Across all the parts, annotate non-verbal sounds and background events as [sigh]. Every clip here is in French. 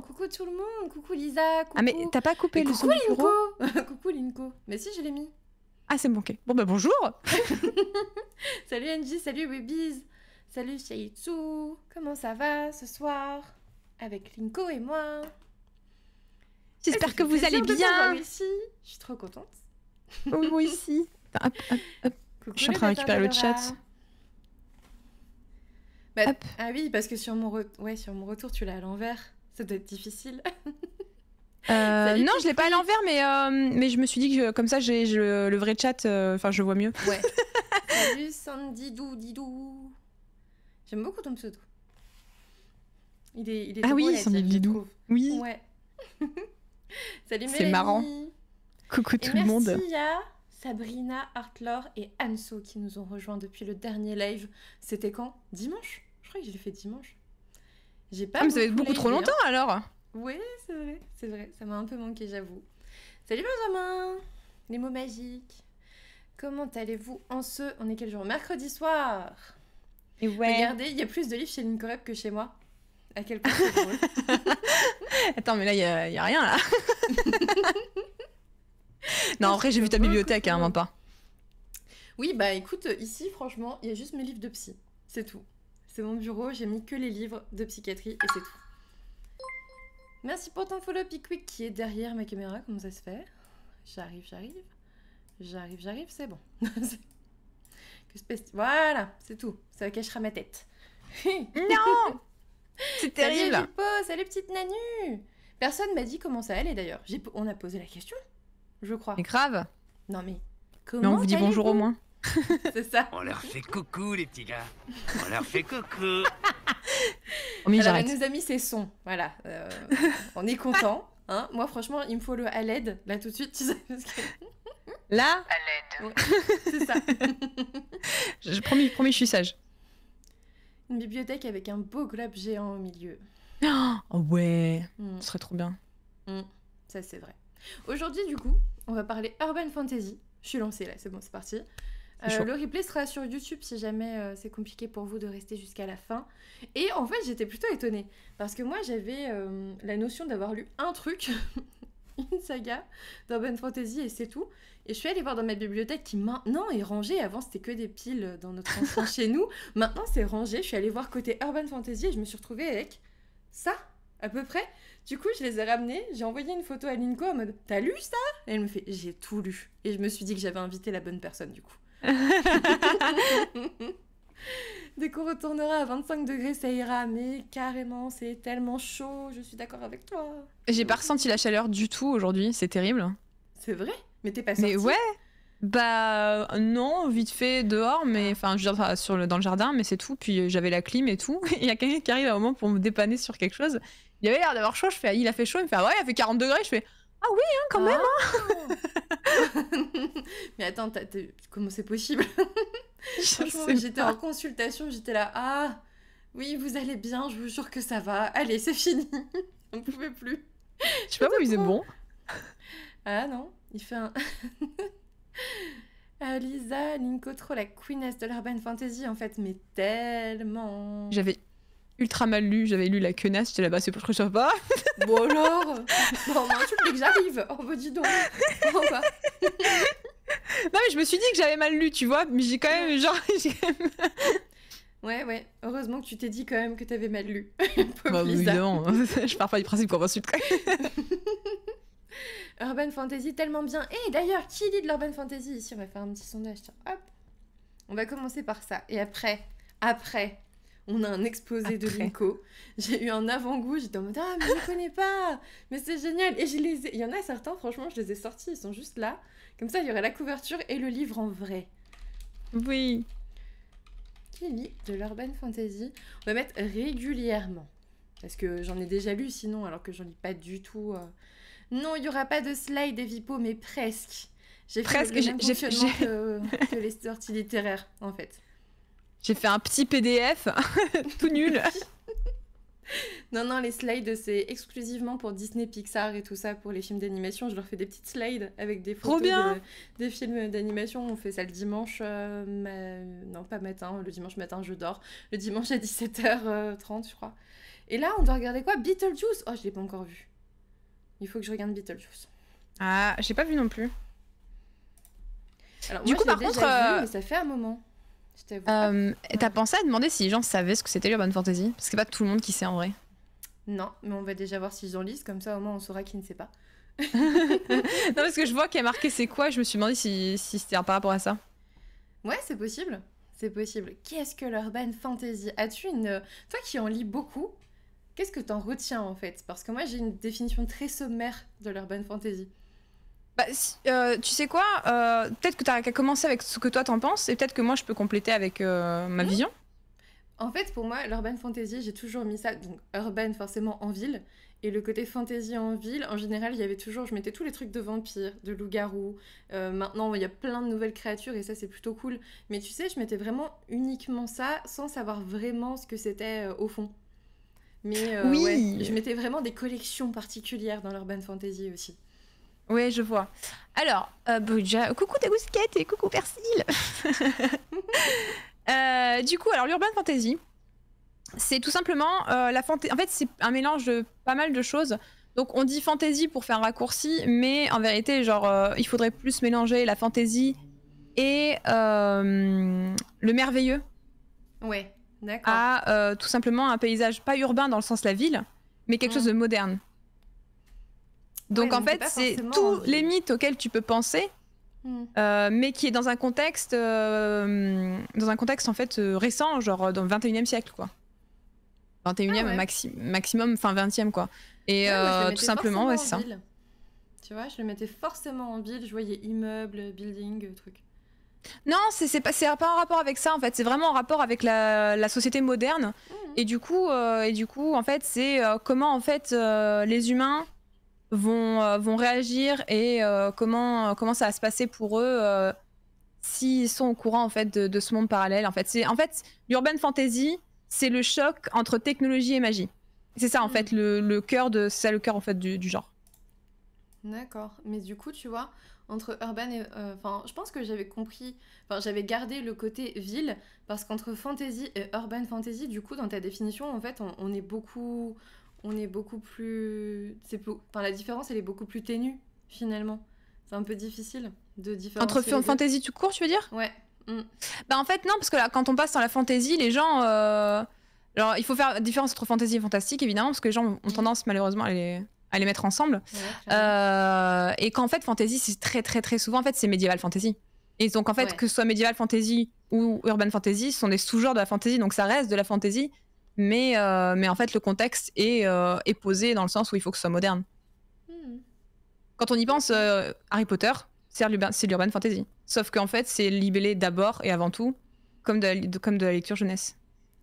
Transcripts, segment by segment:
Coucou tout le monde. Coucou Lisa. Coucou... Ah, mais t'as pas coupé le coucou du Linko. [laughs] coucou Linko. Mais si, je l'ai mis. Ah, c'est bon, ok. Bon, bah bonjour. [laughs] salut Angie, salut Webiz. Salut Shaitsu. Comment ça va ce soir Avec Linko et moi. J'espère que vous allez bien. Je suis trop contente. Au oh, moi ici je suis en train de récupérer le chat. Bah, ah oui, parce que sur mon, ouais, sur mon retour, tu l'as à l'envers. Ça doit être difficile. [laughs] Euh, non, je l'ai pas à l'envers, mais, euh, mais je me suis dit que comme ça, j'ai le vrai chat, euh, enfin, je vois mieux. Ouais. [laughs] Salut Sandy Dou Didou. J'aime beaucoup ton pseudo. Il est, il est ah oui, Sandy Didou. Oui. Ouais. [laughs] Salut C'est marrant. Coucou tout le monde. Merci à Sabrina, Artlore et Anso qui nous ont rejoints depuis le dernier live. C'était quand Dimanche Je crois que je l'ai fait dimanche pas. Ah, mais ça va être beaucoup trop longtemps hein. alors Oui, c'est vrai, c'est vrai. Ça m'a un peu manqué, j'avoue. Salut Benjamin Les mots magiques. Comment allez-vous en ce. On est quel jour Mercredi soir Et ouais. Regardez, il y a plus de livres chez Linkorep que chez moi. À quel point drôle. [laughs] Attends, mais là, il n'y a, rien là. [laughs] non, après, j'ai vu ta bibliothèque, hein, Maman. pas. Oui, bah écoute, ici, franchement, il y a juste mes livres de psy. C'est tout. C'est mon bureau, j'ai mis que les livres de psychiatrie et c'est tout. Merci pour ton follow Pickwick qui est derrière ma caméra, comment ça se fait J'arrive, j'arrive. J'arrive, j'arrive, c'est bon. [laughs] voilà, c'est tout. Ça cachera ma tête. [laughs] non C'est terrible Salut Jippo, salut petite Nanu Personne m'a dit comment ça allait d'ailleurs. On a posé la question, je crois. Mais grave Non mais, comment Non, on vous dit bonjour au moins. [laughs] c'est ça. On leur fait coucou, les petits gars. On leur fait coucou. [laughs] on Alors, elle nous a mis sons. Voilà. Euh, on est content. Hein Moi, franchement, il me faut le à l'aide. Là, tout de suite, Là À [laughs] c'est ça. je, promets promis, promis, je suis sage. Une bibliothèque avec un beau globe géant au milieu. [gasps] Oh ouais, mm. ce serait trop bien. Mm. Ça, c'est vrai. Aujourd'hui, du coup, on va parler Urban Fantasy. Je suis lancée là, c'est bon, c'est parti. Euh, le replay sera sur YouTube si jamais euh, c'est compliqué pour vous de rester jusqu'à la fin. Et en fait, j'étais plutôt étonnée parce que moi, j'avais euh, la notion d'avoir lu un truc, [laughs] une saga d'Urban Fantasy et c'est tout. Et je suis allée voir dans ma bibliothèque qui maintenant est rangée. Avant, c'était que des piles dans notre enfant [laughs] chez nous. Maintenant, c'est rangé. Je suis allée voir côté Urban Fantasy et je me suis retrouvée avec ça à peu près. Du coup, je les ai ramenés, j'ai envoyé une photo à Linco en mode T'as lu ça elle me fait J'ai tout lu. Et je me suis dit que j'avais invité la bonne personne du coup. Dès qu'on retournera à 25 degrés, ça ira, mais carrément, c'est tellement chaud, je suis d'accord avec toi. J'ai pas ressenti la chaleur du tout aujourd'hui, c'est terrible. C'est vrai Mais t'es pas sortie Mais ouais bah non, vite fait dehors, mais ah. enfin je veux dire, sur dans le jardin, mais c'est tout. Puis euh, j'avais la clim et tout. [laughs] Il y a quelqu'un qui arrive à un moment pour me dépanner sur quelque chose. Il avait l'air d'avoir chaud. Je ah, il a fait chaud. Il me fait, ah ouais, il a fait 40 degrés. Je fais, ah oui, hein, quand même. Hein. Ah. [laughs] mais attends, comment c'est possible [laughs] J'étais en consultation, j'étais là, ah oui, vous allez bien, je vous jure que ça va. Allez, c'est fini. [laughs] On pouvait plus. Je sais pas où il est bon. Ah non, il fait un. Lisa Linko la queeness de l'urban fantasy en fait, mais tellement. J'avais ultra mal lu. J'avais lu La Quenasse, j'étais là-bas, c'est pour que je pas. [laughs] bon alors Bon, moi, tu me dis que j'arrive Oh, bah dis donc [laughs] Non, mais je me suis dit que j'avais mal lu, tu vois, mais j'ai quand même, genre, [laughs] Ouais, ouais. Heureusement que tu t'es dit quand même que t'avais mal lu. bah, évidemment. je pars pas du principe qu'on va suivre. Urban Fantasy, tellement bien. Et eh, d'ailleurs, qui lit de l'Urban Fantasy ici On va faire un petit sondage. hop. On va commencer par ça. Et après, après, on a un exposé de Rico. J'ai eu un avant-goût, j'étais en mode Ah, mais je connais pas Mais c'est génial Et je les il y en a certains, franchement, je les ai sortis, ils sont juste là. Comme ça, il y aurait la couverture et le livre en vrai. Oui. Qui lit de l'urban fantasy On va mettre régulièrement. Parce que j'en ai déjà lu sinon, alors que j'en lis pas du tout. Euh. Non, il n'y aura pas de slide et vipo, mais presque. J'ai presque fait j'ai, les sorties littéraires, en fait. J'ai fait un petit PDF, [laughs] tout nul. [laughs] non, non, les slides, c'est exclusivement pour Disney, Pixar et tout ça, pour les films d'animation. Je leur fais des petites slides avec des photos bien des films d'animation. On fait ça le dimanche, euh, non, pas matin, le dimanche matin, je dors. Le dimanche à 17h30, je crois. Et là, on doit regarder quoi Beetlejuice Oh, je l'ai pas encore vu. Il faut que je regarde Beetlejuice. Ah, j'ai pas vu non plus. Alors, du coup, par contre, euh, mais ça fait un moment. Euh, t'as pensé à demander si les gens savaient ce que c'était l'Urban Fantasy Parce que pas tout le monde qui sait en vrai. Non, mais on va déjà voir s'ils en lisent, comme ça au moins on saura qui ne sait pas. [laughs] non, parce que je vois qu'il y a marqué c'est quoi, je me suis demandé si, si c'était par rapport à ça. Ouais, c'est possible. C'est possible. Qu'est-ce que l'Urban Fantasy As-tu une. Euh, toi qui en lis beaucoup, qu'est-ce que t'en retiens en fait Parce que moi j'ai une définition très sommaire de l'Urban Fantasy. Bah, euh, tu sais quoi euh, Peut-être que tu as qu'à commencer avec ce que toi t'en penses et peut-être que moi je peux compléter avec euh, ma mmh. vision. En fait, pour moi, l'urban fantasy, j'ai toujours mis ça, donc urban forcément en ville, et le côté fantasy en ville, en général, il y avait toujours, je mettais tous les trucs de vampires, de loups-garous. maintenant, il y a plein de nouvelles créatures et ça, c'est plutôt cool. Mais tu sais, je mettais vraiment uniquement ça sans savoir vraiment ce que c'était au fond. Mais oui. ouais, je mettais vraiment des collections particulières dans l'urban fantasy aussi. Oui, je vois. Alors, euh, coucou Tagousquette et coucou Persil [laughs] euh, Du coup, alors l'Urban Fantasy, c'est tout simplement euh, la En fait, c'est un mélange de pas mal de choses. Donc, on dit fantasy pour faire un raccourci, mais en vérité, genre, euh, il faudrait plus mélanger la fantasy et le merveilleux. Ouais, d'accord. À tout simplement un paysage pas urbain dans le sens la ville, mais quelque chose mmh. de moderne. Donc en fait, c'est tous les mythes auxquels tu peux penser, hmm. euh, mais qui est dans un contexte, euh, dans un contexte en fait euh, récent, genre dans le 21e siècle quoi. 21e ah maximum, fin 20e quoi. Et ah tout simplement, ouais, c'est ça. Tu vois, je le mettais forcément en ville, je voyais immeuble, building, truc. Non, c'est pas, pas en rapport avec ça en fait, c'est vraiment en rapport avec la, société moderne. Hmm. Et, du coup, et du coup, en fait, c'est comment en fait les humains vont, euh, vont réagir et euh, comment, euh, comment ça va se passer pour eux s'ils sont au courant en fait de, ce monde parallèle. En fait, c'est en fait l'urban fantasy, c'est le choc entre technologie et magie. C'est ça en fait hmm. le, le, cœur de ça le cœur en fait du, genre. D'accord, mais du coup tu vois entre urban et enfin je pense que j'avais compris, enfin j'avais gardé le côté ville parce qu'entre fantasy et urban fantasy du coup dans ta définition en fait on est beaucoup on est beaucoup plus. C'est Enfin, la différence, elle est beaucoup plus ténue, finalement. C'est un peu difficile de différencier. Entre fantasy tout court, tu veux dire Ouais. Mm. Bah, en fait, non, parce que là, quand on passe dans la fantasy, les gens. Alors, euh, il faut faire la différence entre fantasy et fantastique, évidemment, parce que les gens ont mm. tendance, malheureusement, à les à les mettre ensemble. Euh, et qu'en fait, fantasy, c'est très, très, très souvent, en fait, c'est médiéval fantasy. Et donc, en fait, que ce soit médiéval fantasy ou urban fantasy, ce sont des sous-genres de la fantasy, donc ça reste de la fantasy, euh, mais, en fait, le contexte est, euh, est, posé dans le sens où il faut que ce soit moderne. Hmm. Quand on y pense, euh, Harry Potter, c'est l'urban fantasy. Sauf qu'en fait, c'est libellé d'abord et avant tout comme de, la, comme de la lecture jeunesse.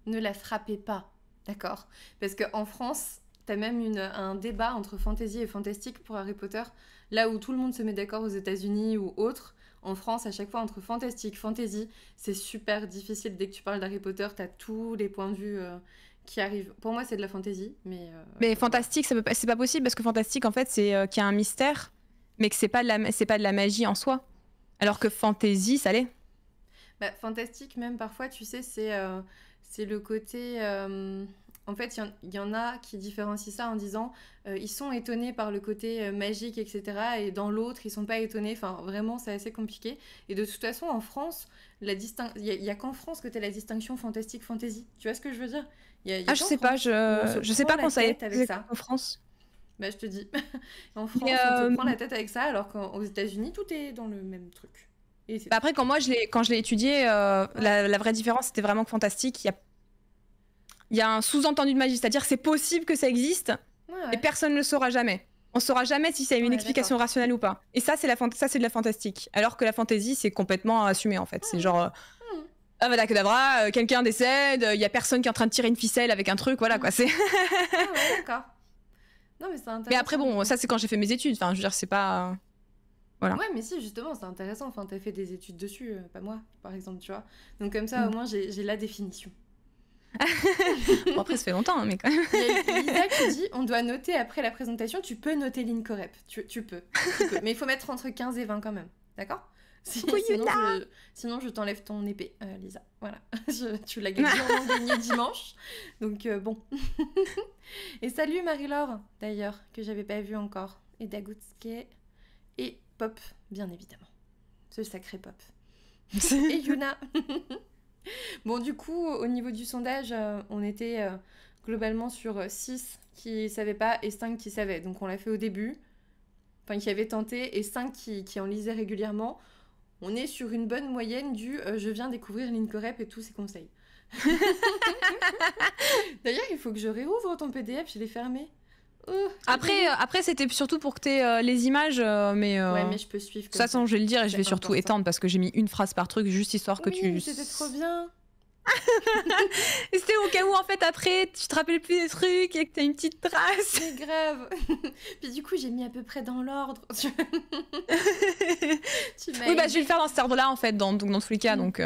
Ne la frappez pas, d'accord Parce qu'en France, t'as même un débat entre fantasy et fantastique pour Harry Potter, là où tout le monde se met d'accord aux États-Unis ou autres en France, à chaque fois, entre fantastique, fantasy, c'est super difficile. Dès que tu parles d'Harry Potter, t'as tous les points de vue euh, qui arrivent. Pour moi, c'est de la fantasy, mais... Euh, mais fantastique, c'est pas, possible, parce que fantastique, en fait, c'est euh, qu'il y a un mystère, mais que c'est pas, de la, pas de la magie en soi. Alors que fantasy, ça l'est. Bah, fantastique, même parfois, tu sais, c'est c'est le côté en fait, il y, en a qui différencient ça en disant euh, ils sont étonnés par le côté euh, magique, etc. Et dans l'autre, ils sont pas étonnés. Enfin, vraiment, c'est assez compliqué. Et de toute façon, en France, il n'y a, qu'en France que tu as la distinction fantastique-fantasy. Tu vois ce que je veux dire je sais, pas, je... je sais pas, quand ça est ça. en France. Bah, je te dis. [laughs] en France, on euh, prend la tête avec ça, alors qu'aux États-Unis, tout est dans le même truc. Et bah, après, quand moi je l'ai, quand je l'ai étudié, euh, la, vraie différence c'était vraiment que fantastique. Il y a il y a un sous-entendu de magie, c'est-à-dire c'est possible que ça existe, et personne ne le saura jamais. On saura jamais si ça a une explication rationnelle ou pas. Et ça, c'est ça de la fantastique. Alors que la fantaisie, c'est complètement assumé en fait. C'est genre euh, hmm. ah bah d'accord, euh, quelqu'un décède, euh, il y a personne qui est en train de tirer une ficelle avec un truc, voilà quoi. C'est. Hmm. [laughs] ah non mais c'est intéressant. Mais après bon, ça c'est quand j'ai fait mes études. Enfin, je veux dire, c'est pas. Voilà. Ouais, mais si, justement, c'est intéressant. Enfin, t'as fait des études dessus, pas moi, par exemple, tu vois. Donc, comme ça, hmm. au moins, j'ai la définition bon, après, ça fait longtemps, hein, mais quand Lisa qui dit on doit noter après la présentation, tu peux noter l'INCOREP. Tu, tu, peux, Mais il faut mettre entre 15 et 20 quand même. D'accord sinon, je, t'enlève ton épée, euh, Lisa. Voilà. [laughs] tu l'as gagné [laughs] dimanche. Donc, euh, bon. [laughs] et salut Marie-Laure, d'ailleurs, que j'avais pas vu encore. Et Dagutsuke Et Pop, bien évidemment. Ce sacré Pop. et Yuna. [laughs] Bon, du coup, au niveau du sondage, euh, on était euh, globalement sur 6 euh, qui savaient pas et 5 qui savaient. Donc on l'a fait au début, enfin qui avaient tenté, et 5 qui, en lisaient régulièrement. On est sur une bonne moyenne du je viens découvrir l'Incorep et tous ses conseils. [laughs] D'ailleurs, il faut que je réouvre ton PDF, je l'ai fermé. Euh, après, euh, après c'était surtout pour que tu euh, les images, mais. ouais, mais je peux suivre. de toute façon je vais le dire et je vais surtout étendre parce que j'ai mis une phrase par truc juste histoire que tu. C'était trop bien! [laughs] c'était au cas où en fait après tu te rappelles plus des trucs et que tu as une petite trace. C'est grave. [laughs] Puis du coup j'ai mis à peu près dans l'ordre. [laughs] tu oui bah je vais le faire dans cet ordre-là en fait dans, dans tous les cas mm. donc.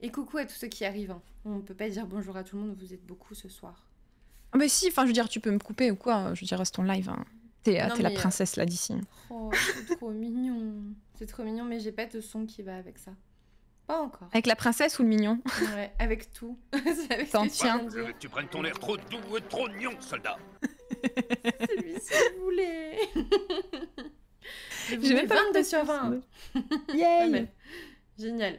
Et coucou à tous ceux qui arrivent. Hein. On peut pas dire bonjour à tout le monde, vous êtes beaucoup ce soir. Ah mais si, enfin je veux dire, tu peux me couper ou quoi, euh, je veux dire, reste ton live. Hein. Euh, t'es la euh, princesse là d'ici. Oh, c'est trop mignon. C'est trop mignon, mais j'ai pas de son qui va avec ça. Pas encore. Avec la princesse ou le mignon Ouais, avec tout. [laughs] T'en tiens. Je veux que tu prennes ton air trop doux et trop mignon, soldat. Celui-ci voulez. [laughs] J'ai même pas 22 sur 20. [laughs] Yay Génial.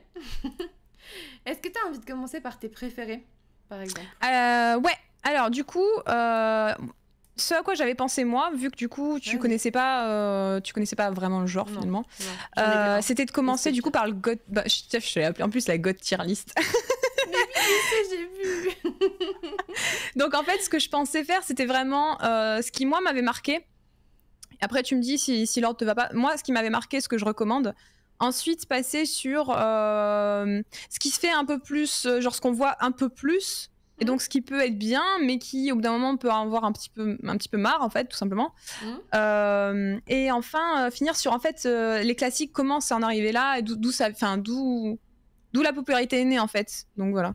Est-ce que t'as envie de commencer par tes préférés, par exemple euh, Ouais, alors du coup, euh, ce à quoi j'avais pensé moi, vu que du coup tu connaissais pas, euh, tu connaissais pas vraiment le genre finalement, euh, c'était de commencer du coup par le god. Bah, appelé en plus la god tier list. [laughs] j'ai vu. Donc en fait, ce que je pensais faire, c'était vraiment ce qui moi m'avait marqué. Après, tu me dis si, l'ordre te va pas. Moi, ce qui m'avait marqué, ce que je recommande, Ensuite, passer sur ce qui se fait un peu plus, genre ce qu'on voit un peu plus, et donc, ce qui peut être bien, mais qui, au bout d'un moment, peut avoir un petit, peu, un petit peu marre, en fait, tout simplement. Mmh. Euh, et enfin, euh, finir sur, en fait, euh, les classiques, comment c'est en arrivé là, et d'où ça, enfin, d'où, la popularité est née, en fait. Donc, voilà.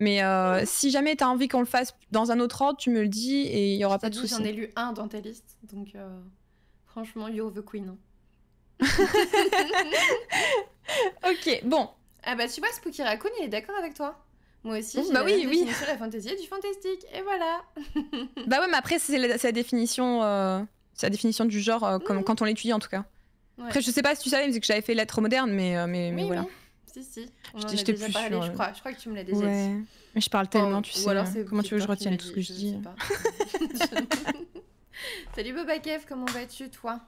Mais mmh. si jamais tu as envie qu'on le fasse dans un autre ordre, tu me le dis et il y aura pas de souci. J'en ai lu un dans ta liste, donc franchement, you're the queen. Hein. [laughs] ok, bon. Ah bah tu vois, Spooky Raccoon, il est d'accord avec toi. Moi aussi, j'ai bah la oui, oui. la fantasy et du fantastique, et voilà. [laughs] bah ouais, mais après, c'est la, définition, euh, définition du genre, euh, comme, mm. quand on l'étudie en tout cas. Ouais. Après, je sais pas si tu savais, mais c'est que j'avais fait l'être moderne, mais, euh, oui, oui. voilà. Si, si. je t'ai plus parlé, je euh, crois. Je crois que tu me l'as déjà ouais. dit. Mais je parle tellement, tu sais. Alors euh, comment tu veux que je retienne tout ce que je, je dis [laughs] Salut Kev, comment vas-tu, toi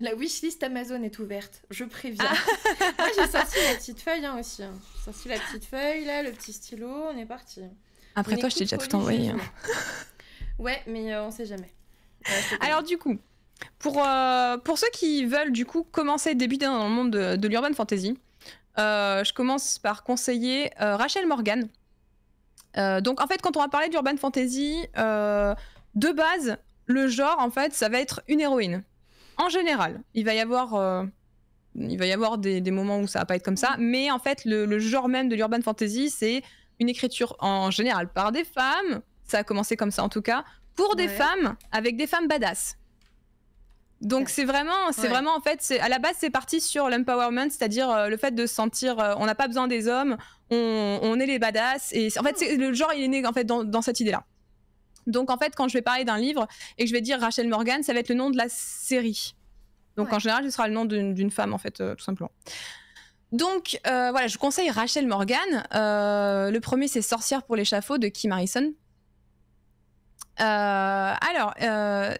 la wishlist Amazon est ouverte, je préviens. Ah. [laughs] Moi j'ai sorti la petite feuille hein, aussi. Hein. J'ai sorti la petite feuille, là, le petit stylo, on est parti. Après toi, je t'ai déjà tout envoyé. Hein. ouais, mais euh, on sait jamais. Alors du coup, pour, euh, pour ceux qui veulent du coup commencer débuter dans le monde de, l'urban fantasy, euh, je commence par conseiller Rachel Morgan. donc en fait, quand on va parler d'urban fantasy, de base, le genre en fait, ça va être une héroïne en général, il va y avoir, euh, des, moments où ça va pas être comme ça, mm. mais en fait, le, genre même de l'urban fantasy, c'est une écriture en général par des femmes. Ça a commencé comme ça en tout cas, pour des femmes avec des femmes badass. Donc c'est vraiment, c'est vraiment en fait, à la base c'est parti sur l'empowerment, c'est-à-dire euh, le fait de sentir, euh, on n'a pas besoin des hommes, on, est les badass et en fait mm. le genre il est né en fait dans cette idée-là. Donc en fait, quand je vais parler d'un livre et que je vais dire Rachel Morgan, ça va être le nom de la série. Donc en général, ce sera le nom d'une femme en fait, euh, tout simplement. Donc euh, voilà, je conseille Rachel Morgan. Euh, le premier, c'est Sorcière pour l'échafaud de Kim Harrison. alors,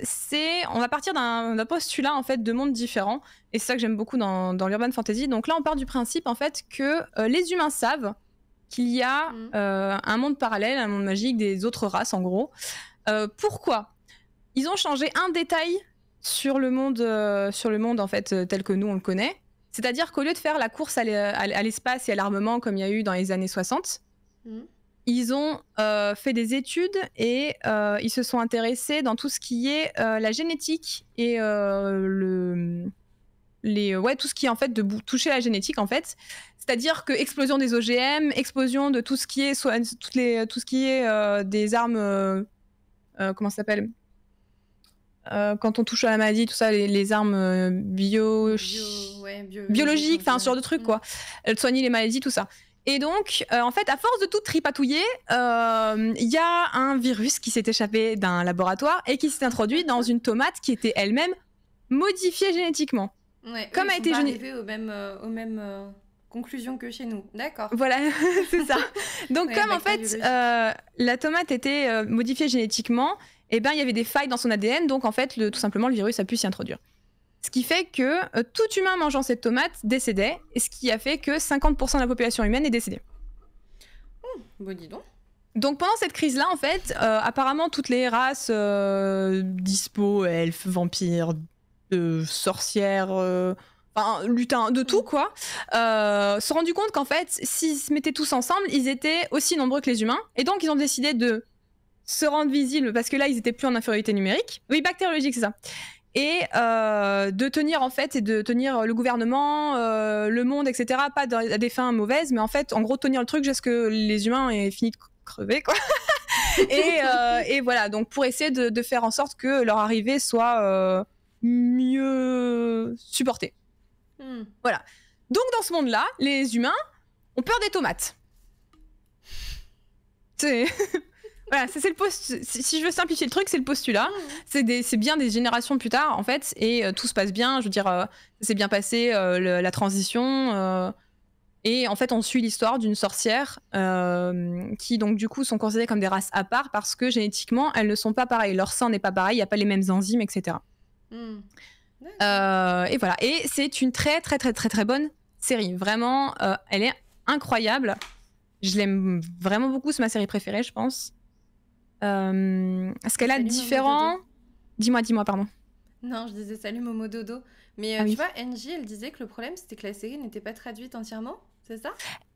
c'est, on va partir d'un postulat en fait de mondes différents, et c'est ça que j'aime beaucoup dans, dans l'urban fantasy. Donc là, on part du principe en fait que les humains savent qu'il y a mm. euh, un monde parallèle, un monde magique des autres races, en gros. Euh, pourquoi Ils ont changé un détail sur le monde, euh, sur le monde en fait tel que nous on le connaît. C'est-à-dire qu'au lieu de faire la course à l'espace et à l'armement comme il y a eu dans les années 60, mm. ils ont fait des études et ils se sont intéressés dans tout ce qui est la génétique et le euh, ouais, tout ce qui est en fait de toucher la génétique en fait. C'est-à-dire que explosion des OGM, explosion de tout ce qui est, toutes les, tout ce qui est euh, des armes, euh, comment ça s'appelle Quand on touche à la maladie, tout ça, les, armes bio... biologiques, enfin, ce genre de trucs mm. quoi. Soigner les maladies, tout ça. Et donc, en fait, à force de tout tripatouiller, il y a un virus qui s'est échappé d'un laboratoire et qui s'est introduit dans une tomate qui était elle-même modifiée génétiquement. Ouais, Comme a été arrivés aux mêmes euh, même euh, que chez nous. D'accord. Voilà, [laughs] c'est ça. Donc, comme en fait, euh, la tomate était euh, modifiée génétiquement, et eh ben, il y avait des failles dans son ADN. Donc, en fait, le, tout simplement, le virus a pu s'y introduire. Ce qui fait que tout humain mangeant cette tomate décédait, et ce qui a fait que 50% de la population humaine est décédée. bon, bah, dis donc. Donc pendant cette crise-là, en fait, apparemment toutes les races, dispo, elfes, vampires, de sorcières, euh, lutins, de tout mm. quoi, euh, se sont rendus compte qu'en fait, s'ils se mettaient tous ensemble, ils étaient aussi nombreux que les humains. Et donc, ils ont décidé de se rendre visibles parce que là, ils étaient plus en infériorité numérique. Oui, bactériologique, c'est ça. Et euh, de tenir en fait, et de tenir le gouvernement, le monde, etc. Pas à des fins mauvaises, mais en fait, en gros, tenir le truc jusqu'à ce que les humains aient fini de crever quoi. [laughs] et, voilà, donc pour essayer de, faire en sorte que leur arrivée soit mieux supporter. Hmm. Voilà. Donc dans ce monde-là, les humains ont peur des tomates. C'est... [laughs] voilà, c'est le post... Si je veux simplifier le truc, c'est le postulat. Hmm. C'est bien des générations plus tard, en fait, et euh, tout se passe bien. Je veux dire, c'est euh, bien passé euh, la transition. et en fait, on suit l'histoire d'une sorcière qui, donc, du coup, sont considérées comme des races à part parce que génétiquement, elles ne sont pas pareilles. Leur sang n'est pas pareil, il n'y a pas les mêmes enzymes, etc. Euh, et voilà. Et c'est une très, très, très, très, très bonne série. Vraiment, euh, elle est incroyable. Je l'aime vraiment beaucoup. C'est ma série préférée, je pense. Euh, est ce qu'elle a de différent. Dis-moi, dis-moi, pardon. Non, je disais salut Momo Dodo. Mais ah tu vois, Angie, elle disait que le problème, c'était que la série n'était pas traduite entièrement. C'est ça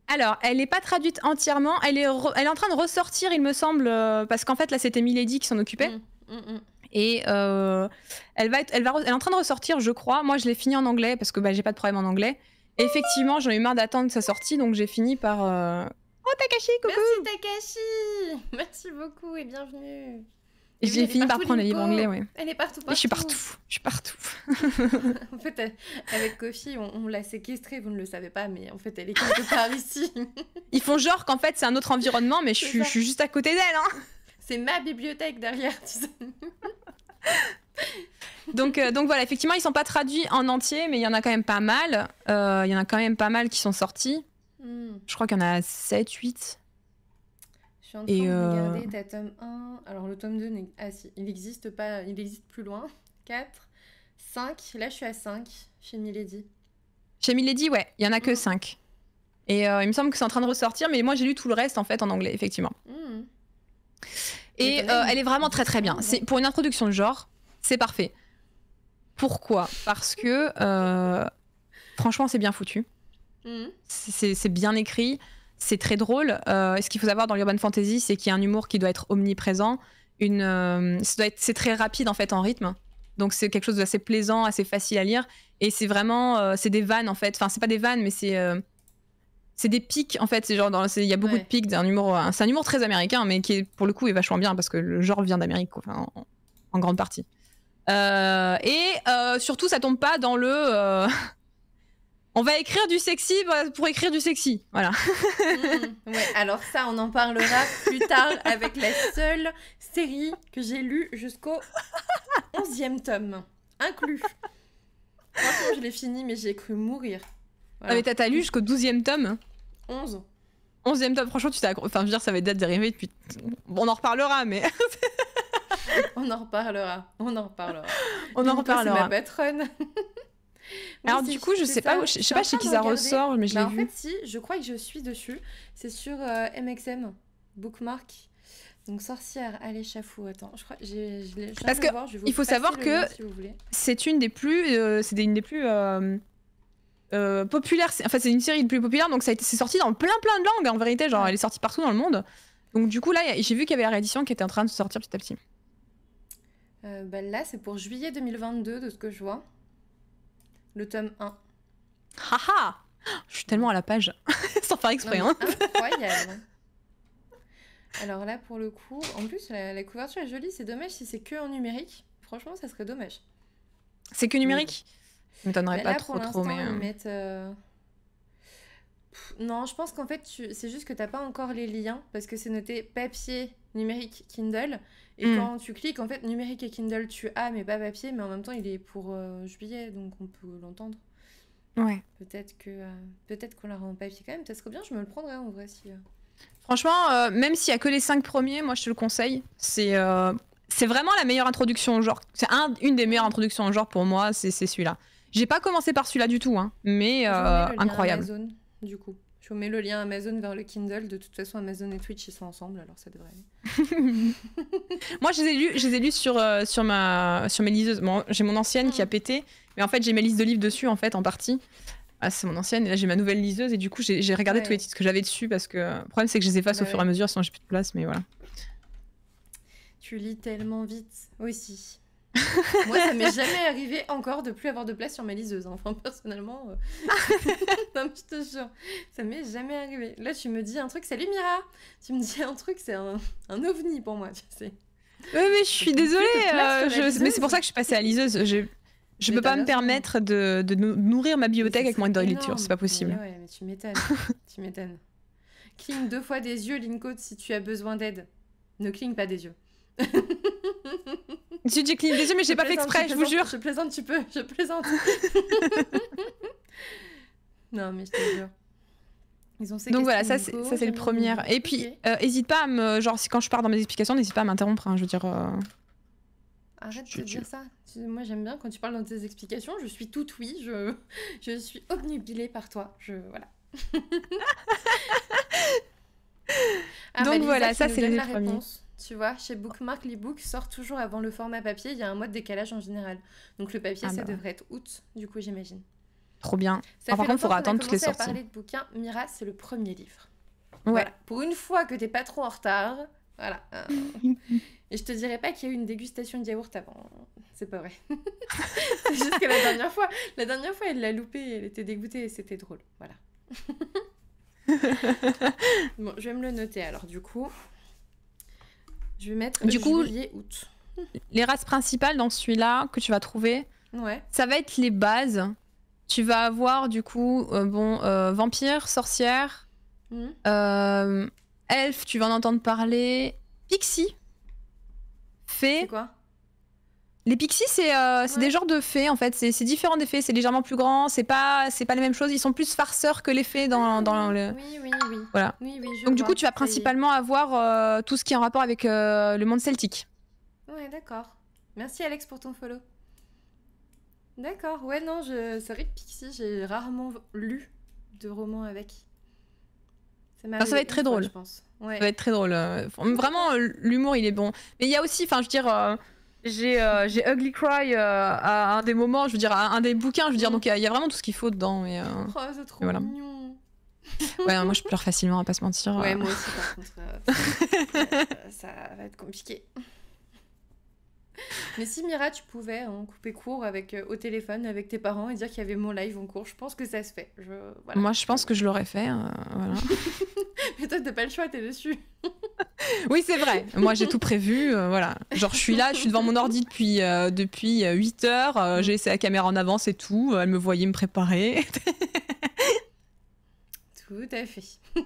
alors, elle n'est pas traduite entièrement. Elle est, elle est en train de ressortir, il me semble, parce qu'en fait, là, c'était Milady qui s'en occupait. Mmh, mmh, mmh. Et euh, elle, va elle, va, elle est en train de ressortir, je crois. Moi, je l'ai fini en anglais parce que bah, j'ai pas de problème en anglais. effectivement, j'en ai eu marre d'attendre sa sortie, donc j'ai fini par. Euh, oh, Takashi, coucou Merci Takashi Merci beaucoup et bienvenue j'ai fini par prendre le livre anglais, oui. Elle est partout, partout. Et je suis partout, je suis partout. [laughs] en fait, euh, avec Kofi, on, l'a séquestrée, vous ne le savez pas, mais en fait, elle est quelque part [laughs] ici. Ils font genre qu'en fait, c'est un autre environnement, mais je, je suis, juste à côté d'elle. Hein. C'est ma bibliothèque derrière, [laughs] donc, euh, donc voilà, effectivement, ils sont pas traduits en entier, mais il y en a quand même pas mal. Euh, il y en a quand même pas mal qui sont sortis. Hmm. Je crois qu'il y en a 7, 8. Je suis en train de euh, regarder, t'as tome 1. Alors le tome 2, ah si, il n'existe pas, il existe plus loin. 4, 5, là je suis à 5, chez Milady. Chez Milady, ouais, il y en a que 5. Hmm. Et il me semble que c'est en train de ressortir, mais moi j'ai lu tout le reste en fait en anglais, effectivement. Hmm. Et euh, elle est vraiment très très bien. C'est pour une introduction de genre, c'est parfait. Pourquoi Parce que euh, franchement, c'est bien foutu. Mhm. C'est bien écrit, c'est très drôle. Euh, ce qu'il faut savoir dans l'urban fantasy, c'est qu'il y a un humour qui doit être omniprésent. Une, euh, c'est très rapide en fait en rythme. Donc c'est quelque chose d'assez plaisant, assez facile à lire. Et c'est vraiment, c'est des vannes en fait. Enfin, c'est pas des vannes, mais c'est c'est des pics en fait c'est genre il y a beaucoup de pics d'un humour euh, c'est un humour très américain mais qui pour le coup est vachement bien parce que le genre vient d'Amérique enfin, en, grande partie euh, et euh, surtout ça tombe pas dans le [laughs] on va écrire du sexy pour écrire du sexy voilà [laughs] mmh, ouais. alors ça on en parlera plus tard avec la seule série que j'ai lue jusqu'au 11e tome inclus franchement je l'ai fini mais j'ai cru mourir ah mais t'as lu jusqu'au 12e tome 11. Hein 11e tome, franchement, tu t'es. Enfin, je veux dire, ça va être date dérivée depuis. On en reparlera, mais. [laughs] on en reparlera. On en reparlera. On en reparlera. C'est ma patronne. [laughs] Alors, du coup, je sais pas, je, sais pas chez qui ça ressort, mais je l'ai bah, vu. En fait, si, je crois que je suis dessus. C'est sur MXM, euh, Bookmark. Donc sorcière à l'échafaud, attends, je crois, je Parce que je il faut savoir que c'est une des plus, euh, c'est une des plus euh, euh, populaire populaire, enfin c'est une série de plus populaire, donc ça a c'est sorti dans plein plein de langues en vérité, genre elle est sortie partout dans le monde. Donc du coup là j'ai vu qu'il y avait la réédition qui était en train de sortir petit à petit. Euh, ben là c'est pour juillet 2022 de ce que je vois, le tome 1. Haha, je suis tellement à la page, [laughs] sans faire exprès. Hein. [laughs] Incroyable. Alors là pour le coup, en plus la, couverture est jolie, c'est dommage si c'est que en numérique. Franchement ça serait dommage. C'est que numérique. Je pas trop, trop, mais. Euh, euh, non, je pense qu'en fait, tu... c'est juste que tu n'as pas encore les liens parce que c'est noté papier, numérique, Kindle. Et hmm. quand tu cliques, en fait, numérique et Kindle, tu as, mais pas papier, mais en même temps, il est pour euh, juillet, donc on peut l'entendre. Ouais. Peut-être que peut-être qu'on l'aura en papier quand même. Ça serait bien, je me le prendrais en vrai. Si, Franchement, même s'il y a que les cinq premiers, moi je te le conseille. C'est c'est vraiment la meilleure introduction au genre. C'est une des meilleures introductions au genre pour moi, c'est celui-là. J'ai pas commencé par celui-là du tout, hein, mais euh, incroyable. Amazon, du coup. Je mets le lien Amazon vers le Kindle. De toute façon, Amazon et Twitch, ils sont ensemble, alors ça devrait aller. [laughs] [laughs] Moi, je les ai lus, ai sur, euh, sur, ma, sur mes liseuses. j'ai mon ancienne qui a ah. pété, mais en fait, j'ai mes listes de livres dessus, en fait, en partie. Ah, c'est mon ancienne, et là, j'ai ma nouvelle liseuse, et du coup, j'ai regardé tous les titres que j'avais dessus, parce que le problème, c'est que je les efface au bah fur et à mesure, sinon j'ai plus de place, mais voilà. Tu lis tellement vite aussi. [laughs] Moi, ça m'est jamais arrivé encore de plus avoir de place sur ma liseuse. Hein. Enfin, personnellement, euh, [laughs] non, je te jure, ça m'est jamais arrivé. Là, tu me dis un truc, salut Mira. Tu me dis un truc, c'est un, ovni pour moi, tu sais. Oui, mais je suis désolée. Euh, mais c'est pour ça que je suis passée à liseuse. Je, je peux pas me hein. permettre de... nourrir ma bibliothèque avec moins de lecture. C'est pas possible. mais tu m'étonnes. [laughs] tu m'étonnes. Cligne deux fois des yeux, Lincoln, si tu as besoin d'aide. Ne cligne pas des yeux tu des yeux, mais j'ai pas fait exprès, je, vous jure. Je plaisante, tu peux, je plaisante. [laughs] non, mais je te jure. Ils ont Donc voilà, ça c'est le premier. Et puis, n'hésite euh, hésite pas à me. Genre, si quand je pars dans mes explications, n'hésite pas à m'interrompre. Hein, je veux dire. Euh, Arrête de dire ça. Moi j'aime bien quand tu parles dans tes explications, je suis tout oui, je, je suis obnubilée par toi. Je, voilà. [laughs] Ah, Donc voilà, ça c'est la réponse tu vois. Chez Bookmark, l'ebook sort toujours avant le format papier. Il y a un mois de décalage en général. Donc le papier, ah ça bah. devrait être août, du coup, j'imagine. Trop bien. par contre, il faudra attendre toutes les sorties. On parler de bouquins. Mira, c'est le premier livre. Ouais. Voilà. Pour une fois que t'es pas trop en retard, voilà. Euh, [laughs] et je te dirais pas qu'il y a eu une dégustation de yaourt avant. C'est pas vrai. [laughs] c'est juste que la dernière fois, la dernière fois, elle l'a loupé, elle était dégoûtée et c'était drôle. Voilà. [laughs] bon, je vais me le noter alors du coup. Je vais mettre du coup, août. Les races principales dans celui-là que tu vas trouver, ça va être les bases. Tu vas avoir du coup, euh, bon, euh, vampire, sorcière, hmm. euh, tu vas en entendre parler, pixie, fée, quoi les pixies, c'est euh, des genres de fées en fait. C'est différent des fées. C'est légèrement plus grand. C'est pas c'est pas la même chose. Ils sont plus farceurs que les fées dans, le. Oui oui oui. Voilà. Donc du coup, tu vas principalement avoir euh, tout ce qui est en rapport avec euh, le monde celtique. Oui, d'accord. Merci Alex pour ton follow. D'accord. Ouais non, je... c'est vrai que Pixie, j'ai rarement lu de romans avec. Ça, ah, va être très drôle. je pense. Ça va être très drôle. Vraiment, l'humour, il est bon. Mais il y a aussi, enfin, je veux dire euh, j'ai Ugly Cry euh, à un des moments, je veux dire, à un des bouquins, je veux dire, donc il y, a vraiment tout ce qu'il faut dedans. et euh, oh, c'est trop mignon. ouais, moi je pleure facilement, à pas se mentir. Ouais, moi aussi, par contre, ça va être compliqué. [laughs] Mais si Mira, tu pouvais en hein, couper court avec, euh, au téléphone avec tes parents et dire qu'il y avait mon live en cours, je pense que ça se fait. Moi, je pense que je l'aurais fait. Euh, [laughs] Mais toi, t'as pas le choix, t'es dessus. [laughs] oui, c'est vrai. Moi, j'ai tout prévu. Euh, voilà. Genre, je suis là, je suis devant mon ordi depuis, depuis 8 heures. j'ai laissé la caméra en avance et tout. Elle me voyait me préparer. Tout à fait. [laughs]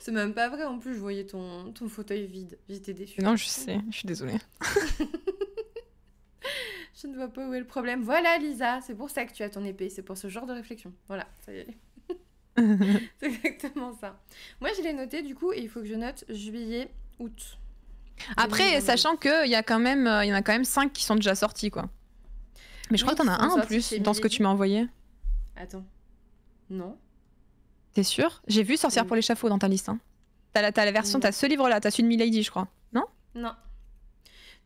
c'est même pas vrai. En plus, je voyais ton, ton fauteuil vide. J'étais déçue. Non, je sais. Je suis désolée. [laughs] je ne vois pas où est le problème. Voilà, Lisa. C'est pour ça que tu as ton épée. C'est pour ce genre de réflexion. Voilà, ça y est. [laughs] c'est exactement ça. Moi, je l'ai noté du coup, et il faut que je note juillet, août. Après, sachant qu'il y, a quand même, euh, y en a quand même 5 qui sont déjà sortis, quoi. Mais je crois que t'en as un en plus dans ce que tu m'as envoyé. Attends. Non. T'es sûr J'ai vu Sorcière mm. pour l'échafaud dans ta liste. Hein. T'as la, version, mm. t'as ce livre-là, t'as celui de Milady, je crois. Non Non.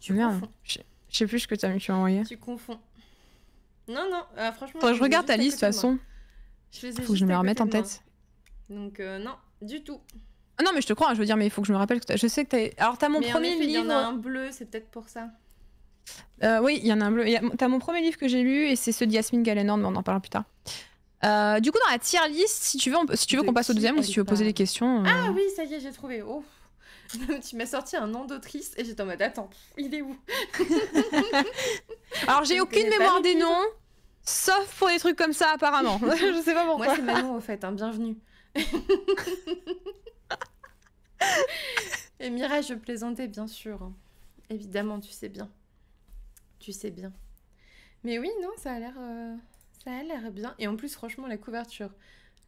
Tu veux confonds. Je sais plus ce que tu as envoyé. Tu confonds. Non, non, euh, franchement. je regarde ta liste de toute façon. Je faut que je me remette en tête. Donc, euh, non, du tout. Ah non, mais je te crois, je veux dire, mais il faut que je me rappelle. Que je sais que t'as. Alors, t'as mon premier livre. Il y en a un bleu, c'est peut-être pour ça. Euh, oui, il y en a un bleu. T'as mon premier livre que j'ai lu et c'est celui de Yasmine mais on en parlera plus tard. Euh, du coup, dans la tier list, si tu veux, veux qu'on passe au deuxième ou si tu veux poser des questions. Euh. Ah oui, ça y est, j'ai trouvé. [laughs] tu m'as sorti un nom d'autrice et j'étais en mode attends, il est où [laughs] Alors j'ai aucune mémoire des noms, sauf pour des trucs comme ça apparemment. [laughs] Je sais pas pourquoi. Moi c'est Manon au fait, hein, bienvenue. et Mirage, je plaisantais bien sûr. Hein. Évidemment, tu sais bien. Tu sais bien. Mais oui, non, ça a l'air. Euh, elle a l'air bien. Et en plus, franchement, la couverture.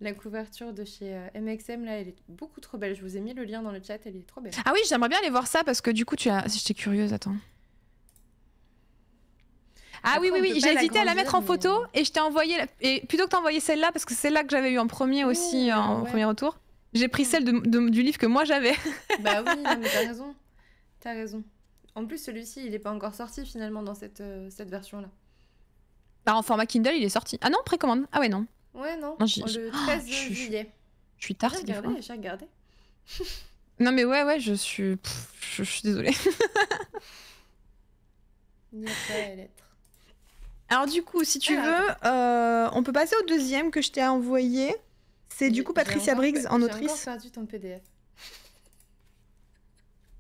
La couverture de chez MXM, euh, là, elle est beaucoup trop belle. Je vous ai mis le lien dans le chat, elle est trop belle. Ah oui, j'aimerais bien aller voir ça parce que du coup, tu as... j'étais curieuse, attends. Ah oui, oui, oui, j'ai hésité à la mettre en photo et je t'ai envoyé. Et plutôt que t'envoyer celle-là, parce que c'est là que j'avais eu en premier aussi, hein, en premier retour, j'ai pris mmh. celle du livre que moi j'avais. [laughs] bah oui, mais t'as raison. T'as raison. En plus, celui-ci, il n'est pas encore sorti finalement dans cette euh, version-là. Bah, en format Kindle, il est sorti. Ah non, précommande. Ah ouais, non. Ouais, non. le 13 juillet. Je suis tard, c'est fois. [laughs] non, mais ouais, ouais, je suis. je, suis désolée. [laughs] Alors, du coup, si tu ah, veux, euh, on peut passer au deuxième que je t'ai envoyé. C'est du coup Patricia Briggs en autrice. J'ai encore perdu ton PDF.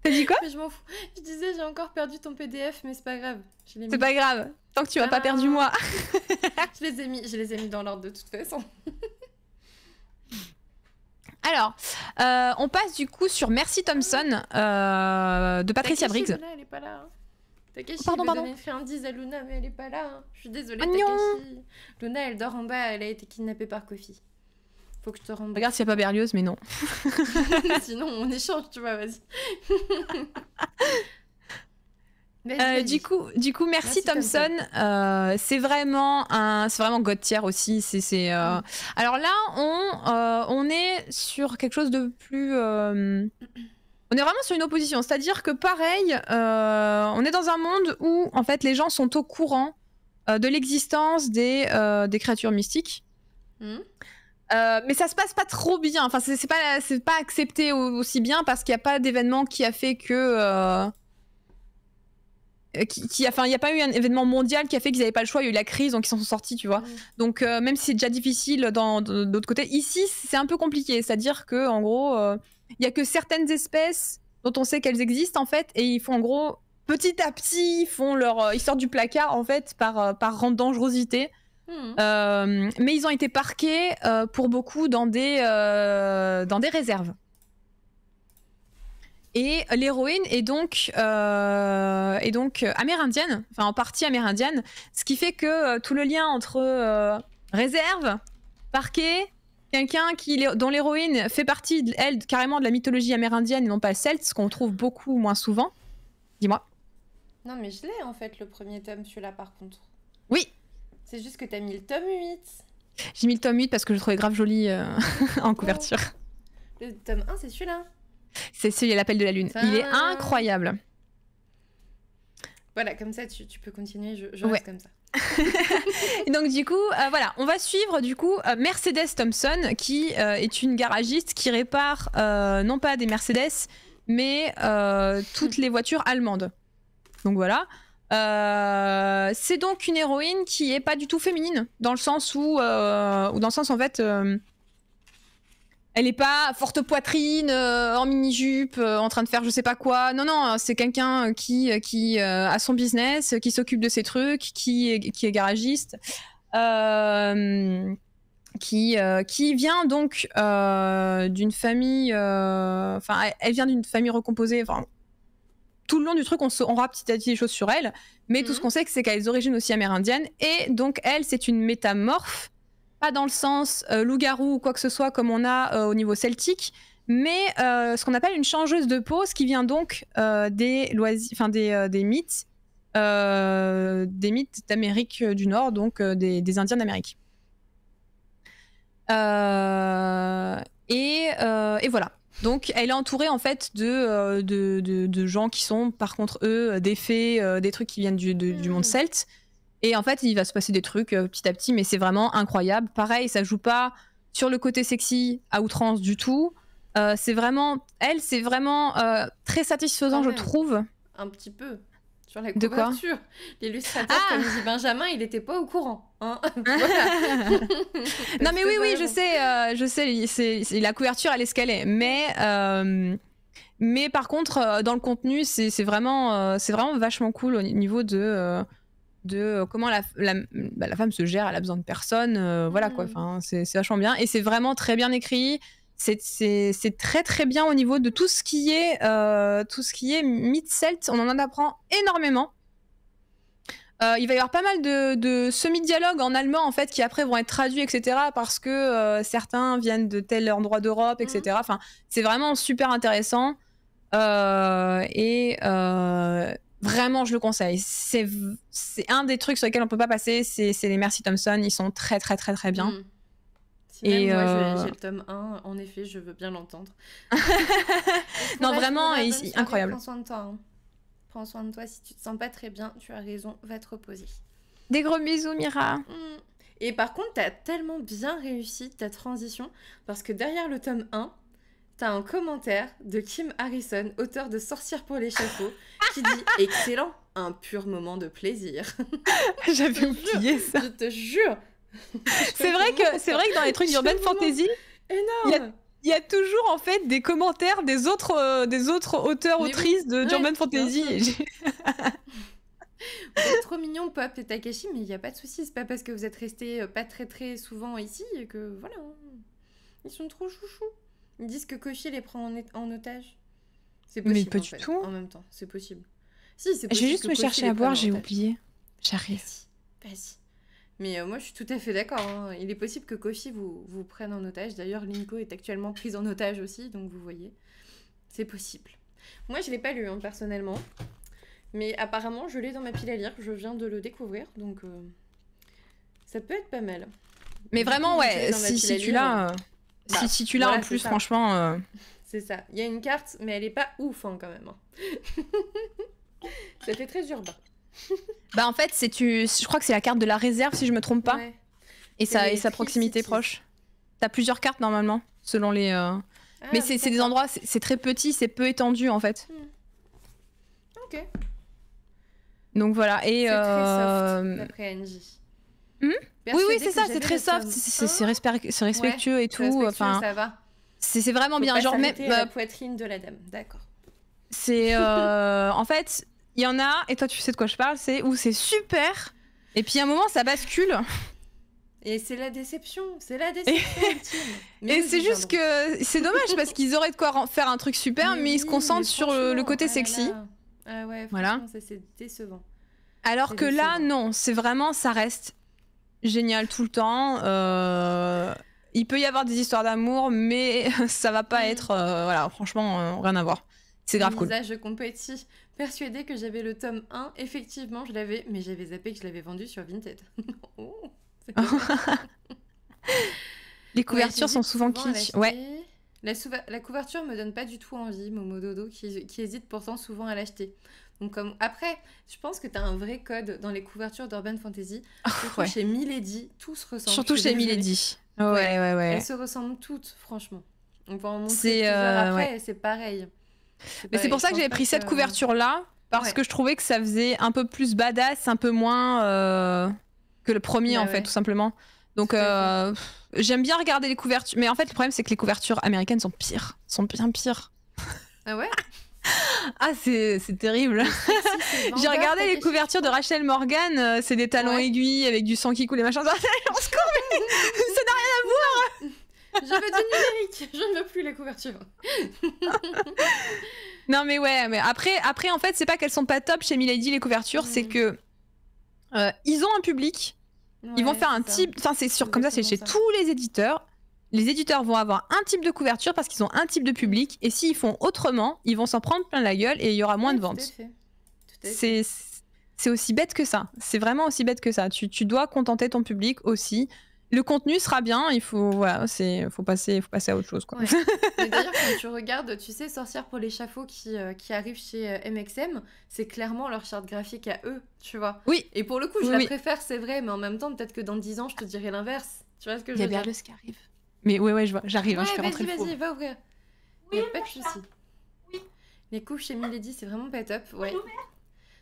T'as dit quoi [laughs] Je m'en fous. Je disais j'ai encore perdu ton PDF, mais c'est pas grave. C'est pas grave. Tant que tu m'as pas perdu moi. Ah. je, les ai mis, je les ai mis dans l'ordre de toute façon. [laughs] Alors, euh, on passe du coup sur Merci Thompson euh, de Patricia Briggs. elle est pas là. Hein. pardon, pardon. J'ai fait un 10 à Luna, mais elle est pas là. Hein. Je suis désolée, Agnon. Luna, elle dort en bas, elle a été kidnappée par Kofi. Faut que je te rende. Regarde s'il n'y a pas Berlioz, mais non. [laughs] Sinon, on échange, tu vois, vas-y. [laughs] Euh, du coup, du coup, merci, Thompson. Euh, c'est vraiment un, c'est vraiment God aussi. C'est, euh, mm. Alors là, on, on est sur quelque chose de plus. On est vraiment sur une opposition, c'est-à-dire que pareil, on est dans un monde où en fait les gens sont au courant de l'existence des, des créatures mystiques. Mm. mais ça se passe pas trop bien. Enfin, c'est pas, pas accepté aussi bien parce qu'il n'y a pas d'événement qui a fait que. Euh, qui, enfin, il n'y a pas eu un événement mondial qui a fait qu'ils n'avaient pas le choix. Il y a eu la crise, donc ils s'en sont sortis, tu vois. Donc, euh, même si c'est déjà difficile dans d'autres côtés, ici, c'est un peu compliqué. C'est-à-dire que, en gros, euh, il n'y a que certaines espèces dont on sait qu'elles existent, en fait, et ils font, en gros, petit à petit, ils, font leur, sortent du placard, en fait, par, par de dangerosité. Hmm. mais ils ont été parqués pour beaucoup dans des, dans des réserves. Et l'héroïne est donc, euh, donc amérindienne, enfin en partie amérindienne, ce qui fait que euh, tout le lien entre euh, réserve, parquet, quelqu'un qui, dont l'héroïne fait partie, elle, carrément de la mythologie amérindienne et non pas celte, ce qu'on trouve beaucoup moins souvent. Dis-moi. Non mais je l'ai en fait, le premier tome, celui-là par contre. Oui. C'est juste que t'as mis le tome 8. J'ai mis le tome 8 parce que je le trouvais grave joli [laughs] en couverture. Le tome 1, c'est celui-là. C'est celui à l'appel de la lune. Il est incroyable. Voilà, comme ça, tu, peux continuer. Je, comme ça. [laughs] donc du coup, euh, voilà, on va suivre du coup euh, Mercedes Thompson qui euh, est une garagiste qui répare non pas des Mercedes mais toutes les voitures allemandes. Donc voilà. c'est donc une héroïne qui est pas du tout féminine dans le sens où, ou dans le sens en fait, elle est pas forte poitrine, euh, en mini-jupe, euh, en train de faire je sais pas quoi. Non, non, euh, c'est quelqu'un qui, qui a son business, qui s'occupe de ses trucs, qui est, qui est garagiste, qui, qui vient donc d'une famille. Enfin, elle vient d'une famille recomposée. Enfin, tout le long du truc, on rappe petit à petit des choses sur elle. Mais tout ce mmh. qu'on sait, c'est qu'elle a des origines aussi amérindiennes. Et donc, elle, c'est une métamorphe pas dans le sens euh, loup-garou ou quoi que ce soit comme on a euh, au niveau celtique, mais euh, ce qu'on appelle une changeuse de peau, ce qui vient donc des, enfin des, des, mythes, des mythes d'Amérique du Nord, donc des, Indiens d'Amérique. Et, voilà. Donc elle est entourée en fait de, de, gens qui sont par contre eux des fées, des trucs qui viennent du monde hmm. celte. Et en fait, il va se passer des trucs euh, petit à petit, mais c'est vraiment incroyable. Pareil, ça joue pas sur le côté sexy à outrance du tout. Euh, c'est vraiment, elle, c'est vraiment euh, très satisfaisant, je trouve. Un petit peu. Sur la couverture. L'illustrateur, ah comme dit Benjamin, il n'était pas au courant. Hein. [laughs] non, mais oui, oui, je sais, je sais, c'est la couverture, elle est ce qu'elle est. Mais. Mais par contre, dans le contenu, c'est vraiment, c'est vraiment vachement cool au niveau de de euh, comment bah, la, femme se gère, elle a besoin de personne, euh, voilà quoi. Mm. Enfin, c'est vachement bien et c'est vraiment très bien écrit. C'est très très bien au niveau de tout ce qui est euh, tout ce qui est mythe On en apprend énormément. Euh, il va y avoir pas mal de, semi-dialogues en allemand en fait qui après vont être traduits etc parce que certains viennent de tel endroit d'Europe etc. Mm. Enfin, c'est vraiment super intéressant et Vraiment, je le conseille. C'est un des trucs sur lesquels on peut pas passer, c'est les Mercy Thompson. Ils sont très, très, très, très bien. Mm. et même moi, euh, le tome 1, en effet, je veux bien l'entendre. [laughs] non, vraiment, incroyable. Prends soin de toi. Hein. Prends soin de toi. Si tu te sens pas très bien, tu as raison, va te reposer. Des gros bisous, Mira. Mm. Et par contre, tu as tellement bien réussi ta transition parce que derrière le tome 1, t'as un commentaire de Kim Harrison, auteur de Sorcières pour les chapeaux, qui dit Excellent, un pur moment de plaisir. [laughs] J'avais oublié ça. Je te jure. c'est vrai que c'est vrai que dans les trucs d'urban fantasy, Il y, a toujours en fait des commentaires des autres euh, des autres auteurs autrices de d'urban fantasy. [laughs] Vous êtes trop mignon, Pop et Takashi, mais il n'y a pas de souci. C'est pas parce que vous êtes restés euh, pas très très souvent ici que voilà. Hein. Ils sont trop chouchous. Ils disent que Kofi les prend en, otage. C'est possible. Mais pas du tout. En même temps, c'est possible. Si, c'est Je vais juste me chercher à boire, j'ai oublié. J'arrive. Vas-y. Vas Mais euh, moi, je suis tout à fait d'accord. Hein. Il est possible que Kofi vous, vous prenne en otage. D'ailleurs, Linko est actuellement prise en otage aussi, donc vous voyez. C'est possible. Moi, je l'ai pas lu, hein, personnellement. Mais apparemment, je l'ai dans ma pile à lire. Je viens de le découvrir, donc euh, ça peut être pas mal. Mais vraiment, ouais, si, si tu l'as. Euh. Bah, si, tu l'as en plus, franchement. Euh. C'est ça. Il y a une carte, mais elle est pas ouf hein, quand même. Ça hein. [laughs] fait très urbain. [laughs] bah en fait, c'est tu. Je crois que c'est la carte de la réserve si je me trompe pas. Et, sa, et sa proximité proche. T'as plusieurs cartes normalement, selon les. Euh. Ah, mais c'est des endroits, c'est très petit, c'est peu étendu en fait. Hmm. Ok. Donc voilà. Et. C'est très soft, euh, Angie. Hmm oui, oui, c'est ça, c'est très soft, c'est respectueux et tout. enfin, ça va. C'est vraiment bien. genre la poitrine de la dame, d'accord. C'est [laughs] euh, en fait, il y en a et toi tu sais de quoi je parle, c'est où c'est super et puis à un moment ça bascule. Et c'est la déception, c'est la déception. [laughs] et, c'est juste que c'est dommage parce qu'ils auraient de quoi faire un truc super, mais, ils se concentrent sur le, côté ah sexy. Ah voilà. c'est décevant. Alors que là, non, c'est vraiment, ça reste génial tout le temps. Euh, il peut y avoir des histoires d'amour, mais [laughs] ça va pas mm. être. Euh, voilà, franchement, euh, rien à voir. C'est grave cool. je compétis. Persuadée que j'avais le tome 1, effectivement, je l'avais, mais j'avais zappé que je l'avais vendu sur Vinted. [laughs] Oh, [laughs] Les couvertures sont souvent kitsch. Ouais. La, couverture me donne pas du tout envie, Momo dodo qui hésite pourtant souvent à l'acheter. Donc comme après, je pense que tu as un vrai code dans les couvertures d'urban fantasy, ah, chez Milady, tout se ressemble. Surtout chez Milady. Ouais, ouais, ouais, Elles se ressemblent toutes, franchement. On va en montrer euh, après, c'est pareil. Mais c'est pour ça que j'avais pris cette euh, couverture là parce que je trouvais que ça faisait un peu plus badass, un peu moins euh, que le premier bah en fait, tout simplement. Donc euh, j'aime bien regarder les couvertures, mais en fait le problème c'est que les couvertures américaines sont pires, sont bien pires. Ah ouais. [laughs] Ah, c'est terrible. [laughs] J'ai regardé les couvertures de Rachel Morgan, euh, c'est des talons aiguilles avec du sang qui coule et machin. on se court, ça n'a rien à voir. je veux du numérique, je ne veux plus les couvertures. [laughs] non, mais ouais, mais après, après en fait, c'est pas qu'elles sont pas top chez Milady, les couvertures, c'est que euh, ils ont un public. ils vont faire un type, enfin c'est sûr, comme ça c'est chez tous les éditeurs, les éditeurs vont avoir un type de couverture parce qu'ils ont un type de public, et s'ils font autrement, ils vont s'en prendre plein la gueule et il y aura moins de ventes. C'est aussi bête que ça. C'est vraiment aussi bête que ça. Tu, dois contenter ton public aussi. Le contenu sera bien, il faut faut passer passer à autre chose quoi. [laughs] D'ailleurs quand tu regardes, tu sais sorcière pour l'échafaud qui euh, arrive chez MXM, euh, c'est clairement leur charte graphique à eux, tu vois. Oui. Et pour le coup, je la préfère, c'est vrai, mais en même temps, peut-être que dans 10 ans, je te dirai l'inverse. Tu vois ce que je veux dire Il y a ce qui arrive. Mais ouais, ouais, je vois, j'arrive, hein, je fais rentrer le Vas-y, vas-y, va ouvrir. pas de soucis. Oui. Les couches chez Milady, c'est vraiment pas top. Ouais.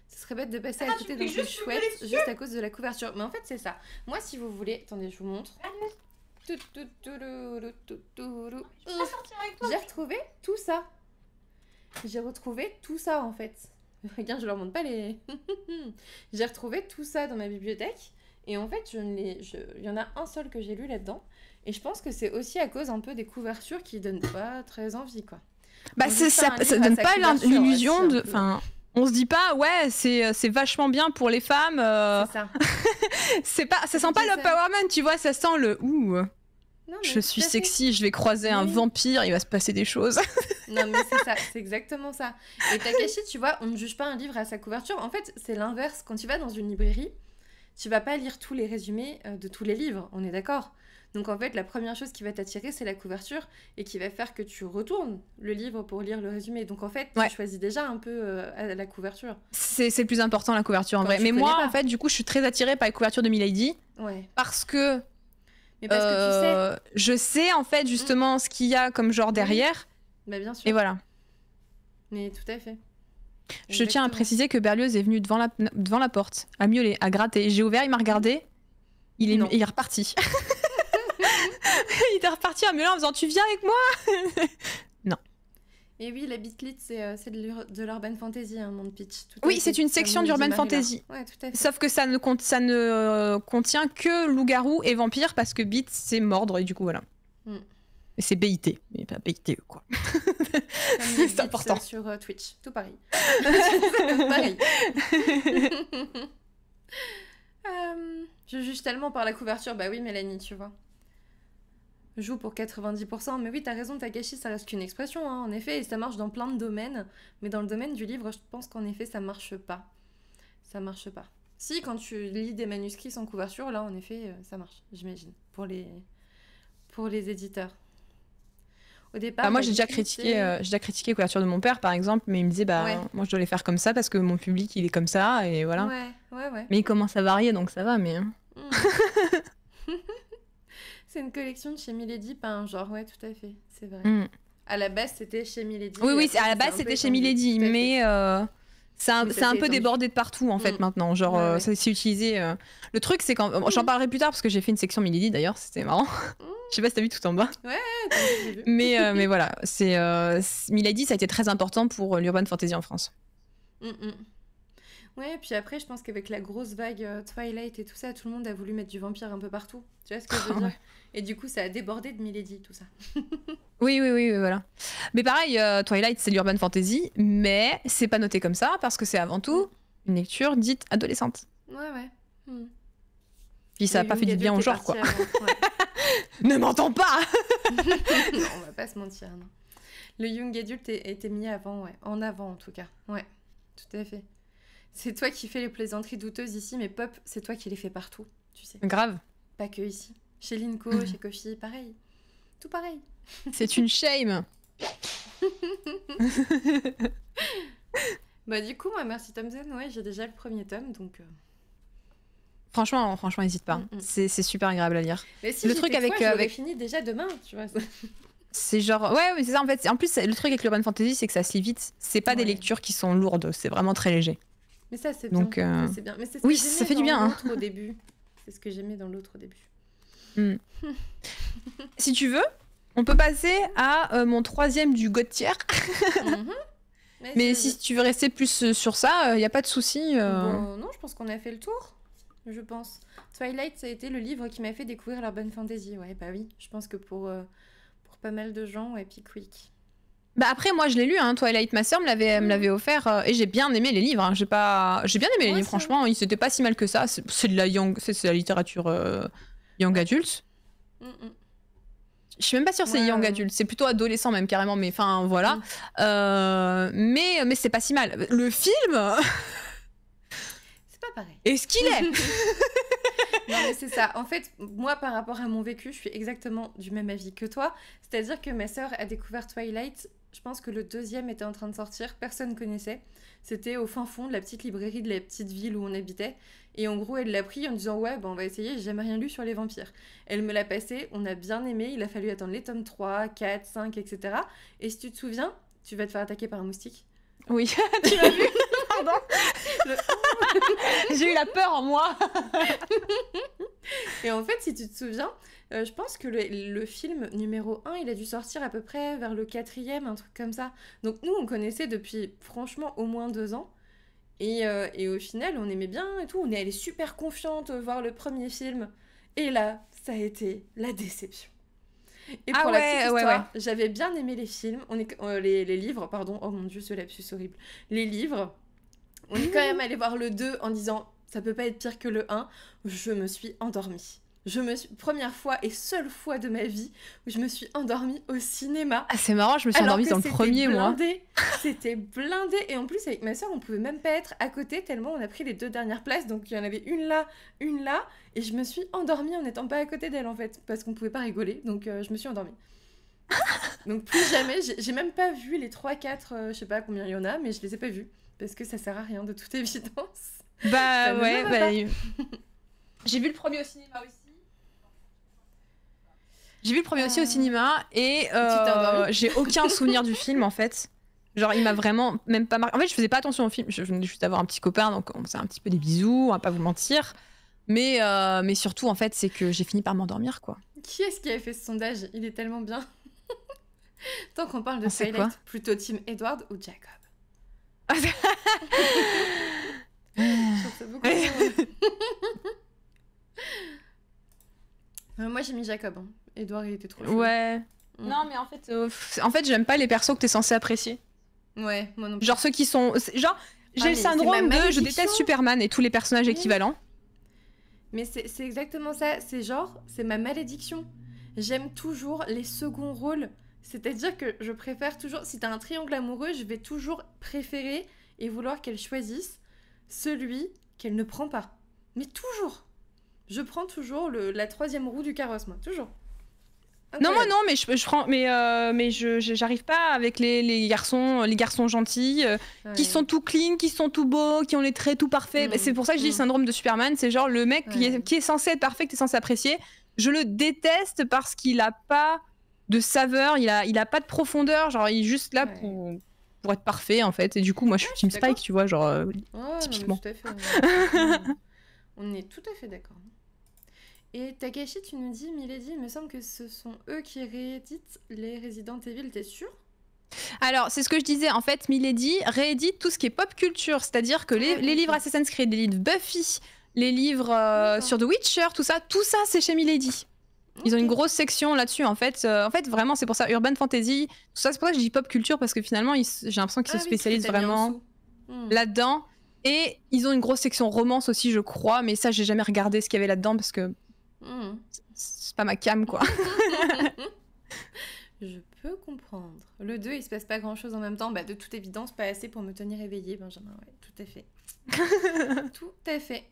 Ce serait bête de passer à côté de chouette juste à cause de la couverture. Mais en fait, c'est ça. Moi, si vous voulez, attendez, je vous montre. J'ai retrouvé tout ça. J'ai retrouvé tout ça en fait. [laughs] Regarde, je leur montre pas les. [laughs] j'ai retrouvé tout ça dans ma bibliothèque. Et en fait, je ne les. Il y en a un seul que j'ai lu là-dedans. Et je pense que c'est aussi à cause un peu des couvertures qui donnent pas très envie, quoi. Bah, ça, ça donne pas l'illusion de. Enfin, on se dit pas, ouais, c'est euh, vachement bien pour les femmes. Euh. [laughs] C'est pas, ça sent pas le power man, tu vois, ça sent le ouh. Euh, je suis sexy, je vais croiser un vampire, il va se passer des choses. [laughs] non, mais c'est ça, c'est exactement ça. Et Takashi, tu vois, on ne juge pas un livre à sa couverture. En fait, c'est l'inverse. Quand tu vas dans une librairie, tu vas pas lire tous les résumés euh, de tous les livres, on est d'accord. Donc en fait, la première chose qui va t'attirer, c'est la couverture et qui va faire que tu retournes le livre pour lire le résumé. Donc en fait, tu choisis déjà un peu euh, la couverture. C'est le plus important, la couverture en vrai. Mais moi, en fait, du coup, je suis très attirée par la couverture de Milady. Ouais. Parce que. Mais parce que tu euh, sais. Je sais en fait justement mm. ce qu'il y a comme genre derrière. Bah bien sûr. Et voilà. Mais tout à fait. Je tiens à préciser que Berlioz est venu devant la, devant la porte, à miauler, à gratter. J'ai ouvert, il m'a regardé, il est, il est reparti. [laughs] il est reparti à miauler en disant Tu viens avec moi [laughs] Non. Et oui, la bitlit, c'est euh, de l'urban fantasy, un hein, monde pitch. Tout oui, c'est une section d'urban fantasy. Sauf que ça ne, ça ne euh, contient que loup-garou et vampires, parce que bit, c'est mordre, et du coup, voilà. Hmm. C'est BIT, mais pas BITE, quoi. [laughs] C'est euh, important. Sur euh, Twitch, tout [laughs] pareil. pareil. [laughs] Euh, je juge tellement par la couverture. Bah oui, Mélanie, tu vois. Joue pour 90%. Mais oui, t'as raison, Takashi, ça reste qu'une expression, hein. en effet. Et ça marche dans plein de domaines. Mais dans le domaine du livre, je pense qu'en effet, ça marche pas. Ça marche pas. Si, quand tu lis des manuscrits sans couverture, là, en effet, ça marche, j'imagine. Pour les, pour les éditeurs. Bah, moi, j'ai déjà critiqué, euh, j'ai déjà critiqué couverture de mon père, par exemple, mais il me disait, bah, moi, je dois les faire comme ça parce que mon public, il est comme ça, et voilà. Mais il commence à varier, donc ça va, mais. Hein. Hmm. [laughs] c'est une collection de chez Milady, pas un genre, ouais, tout à fait, c'est vrai. Hmm. À la base, c'était chez Milady. Oui, oui, à la base, c'était chez Milady, mais. C'est un, peu débordé de partout en fait mm. maintenant. Genre, euh, utilisé. Euh. Le truc, c'est quand. J'en mm. parlerai plus tard parce que j'ai fait une section Milady d'ailleurs, c'était marrant. Mm. [laughs] Je sais pas si t'as vu tout en bas. Ouais, mais, euh, mais voilà, c'est Milady, ça a été très important pour l'urban fantasy en France. Ouais, puis après, je pense qu'avec la grosse vague euh, Twilight et tout ça, tout le monde a voulu mettre du vampire un peu partout. Tu vois ce que je veux [laughs] dire Et du coup, ça a débordé de Milady, tout ça. [laughs] oui, oui, oui, voilà. Mais pareil, euh, Twilight, c'est l'urban fantasy, mais c'est pas noté comme ça parce que c'est avant tout une lecture dite adolescente. Ouais, ouais. Hmm. Puis ça n'a pas fait du bien au genre, quoi. [laughs] ne m'entends pas non, On va pas se mentir, Le young adulte été mis avant, En avant, en tout cas. Ouais, tout à fait. C'est toi qui fais les plaisanteries douteuses ici, mais Pop, c'est toi qui les fais partout, tu sais. Grave. Pas que ici. Chez Linko, mhm. chez Kofi, pareil. Tout pareil. C'est une shame. [laughs] bah du coup, Merci Thompson, ouais, j'ai déjà le premier tome, donc... Euh. Franchement, franchement, n'hésite pas. Mm, mm. C'est super agréable à lire. Mais si le truc avec, toi, avec... fini déjà demain, tu vois. c'est genre ouais, mais c'est ça en fait. En plus, le truc avec l'urban fantasy, c'est que ça se lit vite. C'est pas des lectures qui sont lourdes. C'est vraiment très léger. Mais ça, c'est bien. Donc, bien. Euh, oui, ça fait du bien. Hein. Au début, c'est ce que j'aimais dans l'autre au début. Hmm. si tu veux, on peut passer à euh, mon troisième du Gauthier. [laughs] Mhm. [laughs] Mais, si tu veux rester plus euh, sur ça, il n'y a pas de souci. non, je pense qu'on a fait le tour. Je pense. Twilight, ça a été le livre qui m'a fait découvrir la bonne fantasy. Ouais, bah oui. Je pense que pour, pour pas mal de gens, Epic Quick. Bah après, moi, je l'ai lu, hein, Twilight, ma sœur me l'avait, me mm. l'avait offert, euh, et j'ai bien aimé les livres. Hein. J'ai pas, j'ai bien aimé les livres, franchement, ils étaient pas si mal que ça. C'est de la young, c'est de la littérature euh, young adulte. Mm, mm. Je suis même pas sûre que c'est young adulte, c'est plutôt adolescent même carrément, mais enfin voilà. Euh, mais mais c'est pas si mal. Le film, [laughs] C'est pas pareil. est-ce qu'il est, [laughs] [laughs] Non, mais c'est ça. En fait, moi, par rapport à mon vécu, je suis exactement du même avis que toi. C'est-à-dire que ma sœur a découvert Twilight je pense que le deuxième était en train de sortir, personne connaissait. C'était au fin fond de la petite librairie de la petite ville où on habitait. Et en gros, elle l'a pris en disant Ouais, bah, on va essayer, j'ai jamais rien lu sur les vampires. Elle me l'a passé, on a bien aimé, il a fallu attendre les tomes 3, 4, 5, etc. Et si tu te souviens, tu vas te faire attaquer par un moustique. Oui, [laughs] tu l'as vu Pardon [laughs] J'ai eu la peur en moi Et en fait, si tu te souviens, euh, je pense que le, film numéro 1, il a dû sortir à peu près vers le quatrième, un truc comme ça. Donc nous, on connaissait depuis franchement au moins deux ans. Et, euh, et au final, on aimait bien et tout. On est allé super confiante euh, voir le premier film. Et là, ça a été la déception. Et ah pour la petite histoire, j'avais bien aimé les films, on est, les, les, livres, pardon, oh mon dieu, ce lapsus horrible. Les livres, on est quand [laughs] même allé voir le 2 en disant ça peut pas être pire que le 1. Je me suis endormie je me suis, première fois et seule fois de ma vie où je me suis endormie au cinéma. Ah, c'est marrant, je me suis endormie dans le premier blindé, C'était blindé et en plus avec ma soeur on pouvait même pas être à côté tellement on a pris les deux dernières places donc il y en avait une là, une là et je me suis endormie en n'étant pas à côté d'elle en fait parce qu'on pouvait pas rigoler donc euh, je me suis endormie. [laughs] donc plus jamais, j'ai même pas vu les 3 4 je je sais pas combien il y en a mais je les ai pas vus parce que ça sert à rien de toute [laughs] évidence. Bah ouais, bah, [laughs] j'ai vu le premier au cinéma aussi. J'ai vu le premier aussi au ah. cinéma et euh, [laughs] j'ai aucun souvenir du film en fait. Genre, il m'a vraiment même pas marqué. En fait, je faisais pas attention au film. Je venais juste d'avoir un petit copain, donc on faisait un petit peu des bisous, on va pas vous mentir. Mais, euh, mais surtout, en fait, c'est que j'ai fini par m'endormir, quoi. Qui est-ce qui avait fait ce sondage Il est tellement bien. [laughs] Tant qu'on parle de Twilight, plutôt Tim Edward ou Jacob [laughs] euh, Moi, j'ai mis Jacob. Hein. Edouard, il était trop chou. Ouais. Non, mais en fait, euh, en fait, j'aime pas les persos que t'es censé apprécier. Ouais, moi non plus. Genre ceux qui sont. Genre, ah, j'ai le syndrome de je déteste Superman et tous les personnages équivalents. Mais c'est exactement ça. C'est genre, c'est ma malédiction. J'aime toujours les seconds rôles. C'est-à-dire que je préfère toujours. Si t'as un triangle amoureux, je vais toujours préférer et vouloir qu'elle choisisse celui qu'elle ne prend pas. Mais toujours Je prends toujours le, la troisième roue du carrosse, moi, toujours. Non, moi non, mais je, je prends, mais euh, mais je j'arrive pas avec les, les, garçons, euh, les garçons gentils euh, qui sont tout clean, qui sont tout beaux, qui ont les traits tout parfaits. Mm. Bah, c'est pour ça que je dis mm. syndrome de Superman, c'est genre le mec qui, est, qui, est, censé être parfait, qui est censé apprécier. Je le déteste parce qu'il a pas de saveur, il a il a pas de profondeur, genre il est juste là pour pour être parfait en fait. Et du coup, moi je suis une Spike, tu vois, genre typiquement. [laughs] on est tout à fait d'accord. Et Takashi, tu nous dis, Milady, il me semble que ce sont eux qui rééditent les Resident Evil, t'es sûr alors, c'est ce que je disais, en fait, Milady réédite tout ce qui est pop culture, c'est-à-dire que les, ah, livres Assassin's Creed, les livres Buffy, les livres euh, sur The Witcher, tout ça, tout ça, c'est chez Milady. Ils ont une grosse section là-dessus, en fait. Euh, en fait, vraiment, c'est pour ça, urban fantasy, tout ça, c'est pour ça que je dis pop culture, parce que finalement, j'ai l'impression qu'ils ah se spécialisent vraiment hmm. là-dedans. Et ils ont une grosse section romance aussi, je crois, mais ça, j'ai jamais regardé ce qu'il y avait là-dedans, parce que c'est pas ma cam, quoi. [laughs] Je peux comprendre. Le 2, il se passe pas grand chose en même temps. Bah, de toute évidence, pas assez pour me tenir éveillée, Benjamin. tout à fait. [laughs] tout à fait.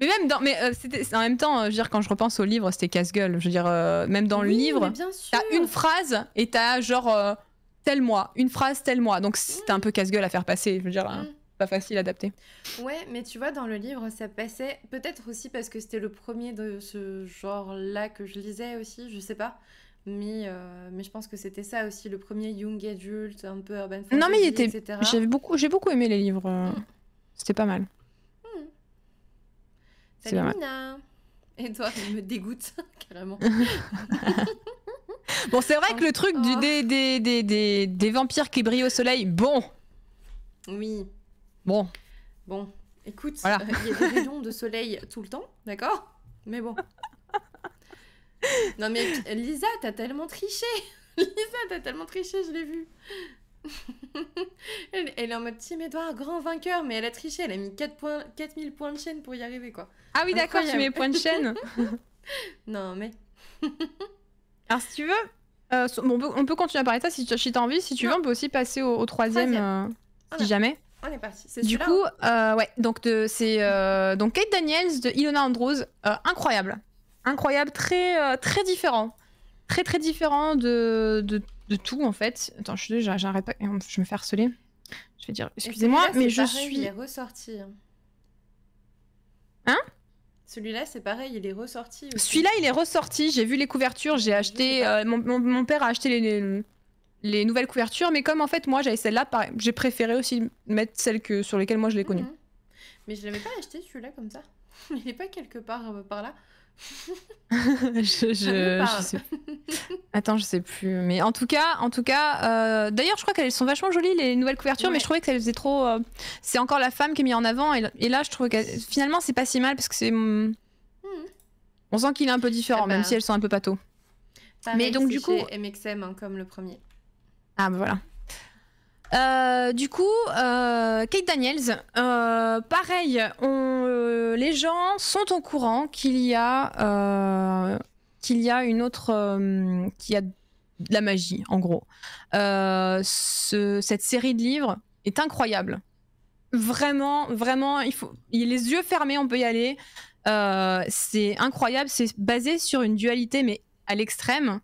Mais même dans, mais euh, c'était en même temps, euh, dire quand je repense au livre, c'était casse-gueule. Je veux dire, euh, même dans le livre, t'as une phrase et t'as genre tel mois, une phrase tel moi Donc c'était mm. un peu casse-gueule à faire passer. Je veux dire, hein. mm pas facile à adapter. Ouais, mais tu vois, dans le livre, ça passait, peut-être aussi parce que c'était le premier de ce genre-là que je lisais aussi, je sais pas. Mais, euh, mais je pense que c'était ça aussi, le premier young adult, un peu urban Non, mais il était... beaucoup... J'ai beaucoup aimé les livres. Euh, mm. C'était pas mal. Mm. C'est Salut pas mal. Et toi, me dégoûte, [laughs] carrément. bon, c'est vrai que le truc oh. des, des, des, vampires qui brillent au soleil, bon. Oui. Bon. Bon, écoute, euh, il y a des rayons de soleil tout le temps, d'accord Mais bon. Non mais Lisa, t'as tellement triché [laughs] Lisa, t'as tellement triché, je l'ai vu [laughs] elle, est en mode Tim Edouard, grand vainqueur, mais elle a triché, elle a mis 4 points, 4000 points de chaîne pour y arriver, quoi. Ah oui, d'accord, tu mets points de chaîne [laughs] Non, mais. Alors, si tu veux, euh, on, peut, continuer à parler de ça si tu as envie. Si tu veux, on peut aussi passer au, troisième, euh, si jamais. Ah, du coup, hein euh, ouais, donc c'est euh, donc Kate Daniels de Ilona Andrews, euh, incroyable, incroyable, très très différent, très très différent de, de, de, tout en fait. Attends, je j'arrête pas, hum, je me fais harceler. Je vais dire, excusez-moi, mais je suis. Il est ressorti. Hein, hein celui-là, c'est pareil, il est ressorti. Celui-là, il est ressorti. J'ai vu les couvertures. J'ai acheté. Mon, père a acheté les les nouvelles couvertures, mais comme en fait moi j'avais celle-là, j'ai préféré aussi mettre celle que, sur lesquelles moi je l'ai connue. Mhm. Mais je l'avais pas acheté celui-là comme ça. [laughs] Il est pas quelque part euh, par là. [laughs] [laughs] je, Attends, je sais plus. Mais en tout cas, en tout cas, euh, d'ailleurs, je crois qu'elles sont vachement jolies les nouvelles couvertures, mais je trouvais que ça faisait trop. Euh, c'est encore la femme qui est mise en avant, et, là, je trouve que finalement, c'est pas si mal parce que c'est. Mhm. On sent qu'il est un peu différent, même si elles sont un peu pâteaux. mais donc du coup, MXM hein, comme le premier. Ah bah, voilà. Euh, du coup, euh, Kate Daniels, euh, pareil, on, les gens sont au courant qu'il y a qu'il y a une autre qu'il y a de la magie en gros. cette série de livres est incroyable. Vraiment, vraiment, il faut les yeux fermés, on peut y aller. c'est incroyable, c'est basé sur une dualité mais à l'extrême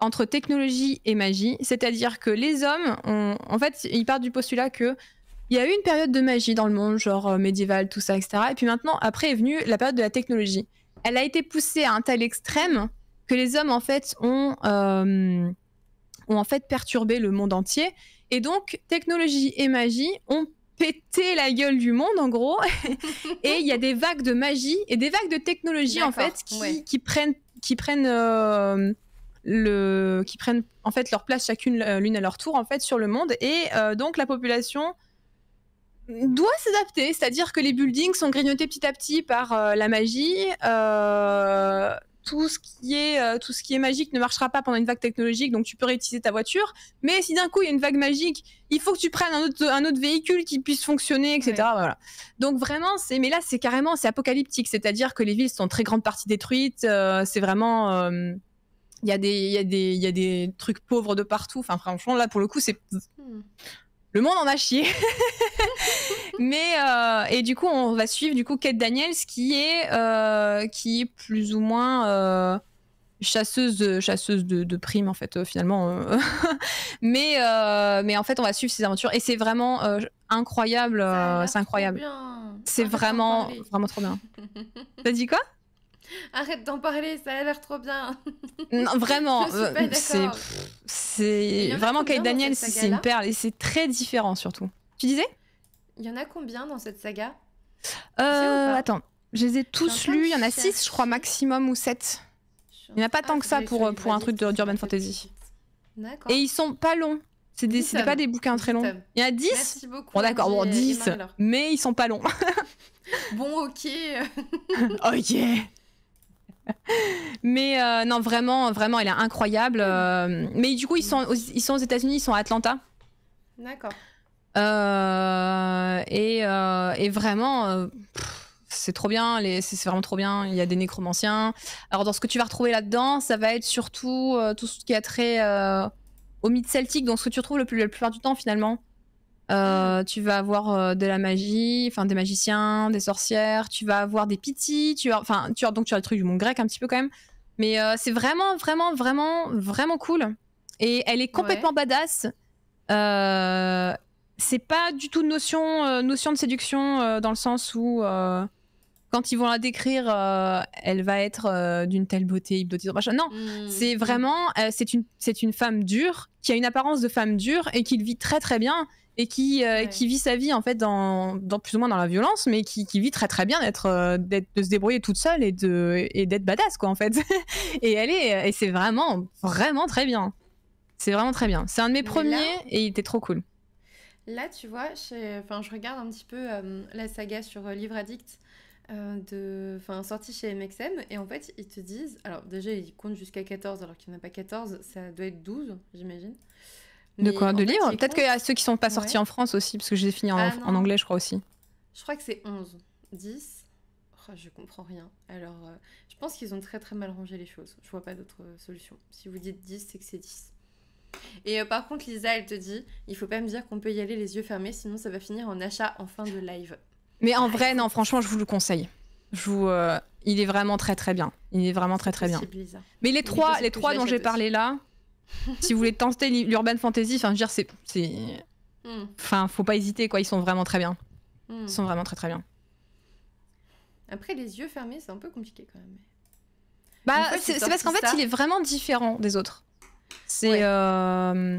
entre technologie et magie. C'est-à-dire que les hommes, ont, en fait, ils partent du postulat que il y a eu une période de magie dans le monde, genre euh, médiéval, tout ça, etc. Et puis maintenant, après est venue la période de la technologie. Elle a été poussée à un tel extrême que les hommes, en fait, ont, euh, ont en fait perturbé le monde entier. Et donc, technologie et magie ont pété la gueule du monde, en gros. [laughs] et il y a des vagues de magie et des vagues de technologie, en fait, qui, qui prennent, qui prennent euh, le, qui prennent en fait leur place chacune euh, l'une à leur tour en fait sur le monde et euh, donc la population doit s'adapter, c'est-à-dire que les buildings sont grignotés petit à petit par euh, la magie. tout ce qui est tout ce qui est magique ne marchera pas pendant une vague technologique, donc tu peux réutiliser ta voiture. Mais si d'un coup il y a une vague magique, il faut que tu prennes un autre, un autre véhicule qui puisse fonctionner, etc. Voilà. Donc vraiment, c'est mais là c'est carrément c'est apocalyptique, c'est-à-dire que les villes sont en très grande partie détruites. c'est vraiment il y, a des, y, des, y a des trucs pauvres de partout. Enfin, franchement, là, pour le coup, c'est. Hmm. Le monde en a chié. [laughs] Mais euh, et du coup, on va suivre du coup Kate Daniels qui est euh, qui est plus ou moins euh, chasseuse de, chasseuse de, de primes en fait finalement. [laughs] mais mais en fait, on va suivre ses aventures et c'est vraiment incroyable. c'est incroyable. C'est ah, vraiment vraiment trop bien. T'as dit quoi Arrête d'en parler, ça a l'air trop bien. [laughs] non, vraiment, euh, c'est vraiment Kate Daniel, c'est une perle et c'est très différent surtout. Tu disais Il y en a combien dans cette saga euh, Attends, je les ai tous lus, il y en a 6 je crois maximum ou 7. Il n'y en a pas tant que ça pour, euh, pour un truc de d'urban fantasy. D'accord. Et ils sont pas longs. C'est pas des bouquins très longs. Il y a 10 Merci beaucoup. Bon, d'accord, bon, 10, mais ils sont pas longs. bon, ok. [laughs] ok mais euh, non, vraiment, vraiment, elle est incroyable. Euh, mais du coup, ils sont aux, ils États-Unis, ils sont à Atlanta. D'accord. Euh, et, et, vraiment, c'est trop bien, c'est vraiment trop bien. Il y a des nécromanciens. Alors, dans ce que tu vas retrouver là-dedans, ça va être surtout tout ce qui a trait au mythe celtique, donc ce que tu retrouves le plus, la plupart du temps, finalement. Euh, tu vas avoir euh, de la magie, enfin des magiciens, des sorcières, tu vas avoir des petits, tu enfin tu as donc tu as le truc du monde grec un petit peu quand même. Mais euh, c'est vraiment vraiment vraiment vraiment cool et elle est complètement badass. c'est pas du tout notion notion de séduction dans le sens où quand ils vont la décrire, elle va être d'une telle beauté hypnotisante. Non, mmh. c'est vraiment c'est une c'est une femme dure qui a une apparence de femme dure et qui le vit très très bien et qui, euh, qui vit sa vie en fait dans, plus ou moins dans la violence, mais qui, qui vit très très bien d'être, euh, d'être de se débrouiller toute seule et de et d'être badass quoi en fait. [laughs] et elle est et c'est vraiment vraiment très bien. C'est vraiment très bien. C'est un de mes premiers et il était trop cool. Là, tu vois, je, enfin, je regarde un petit peu euh, la saga sur Livre Addict de... enfin, sortie chez MXM, et en fait, ils te disent, alors déjà, ils comptent jusqu'à 14, alors qu'il n'y en a pas 14, ça doit être 12, j'imagine. De quoi De livres Peut-être qu'il y a ceux qui sont pas sortis en France aussi, parce que j'ai fini en, ah anglais, je crois aussi. Je crois que c'est 11, 10. je je comprends rien. Alors, euh, je pense qu'ils ont très très mal rangé les choses. Je vois pas d'autre euh, solution. Si vous dites 10, c'est que c'est 10. Et euh, par contre, Lisa, elle te dit il faut pas me dire qu'on peut y aller les yeux fermés, sinon ça va finir en achat en fin de live. Mais en ah, vrai, non, franchement, je vous le conseille. Je vous, il est vraiment très très bien. Il est vraiment très très bien. Mais les trois, les trois dont j'ai parlé là, si vous voulez tenter l'urban fantasy, enfin, je veux dire, c'est. Hmm. Enfin, faut pas hésiter, quoi. Ils sont vraiment très bien. sont hmm. vraiment très très bien. Après, les yeux fermés, c'est un peu compliqué quand même. Bah, c'est parce qu'en fait, il est vraiment différent des autres. C'est. Euh,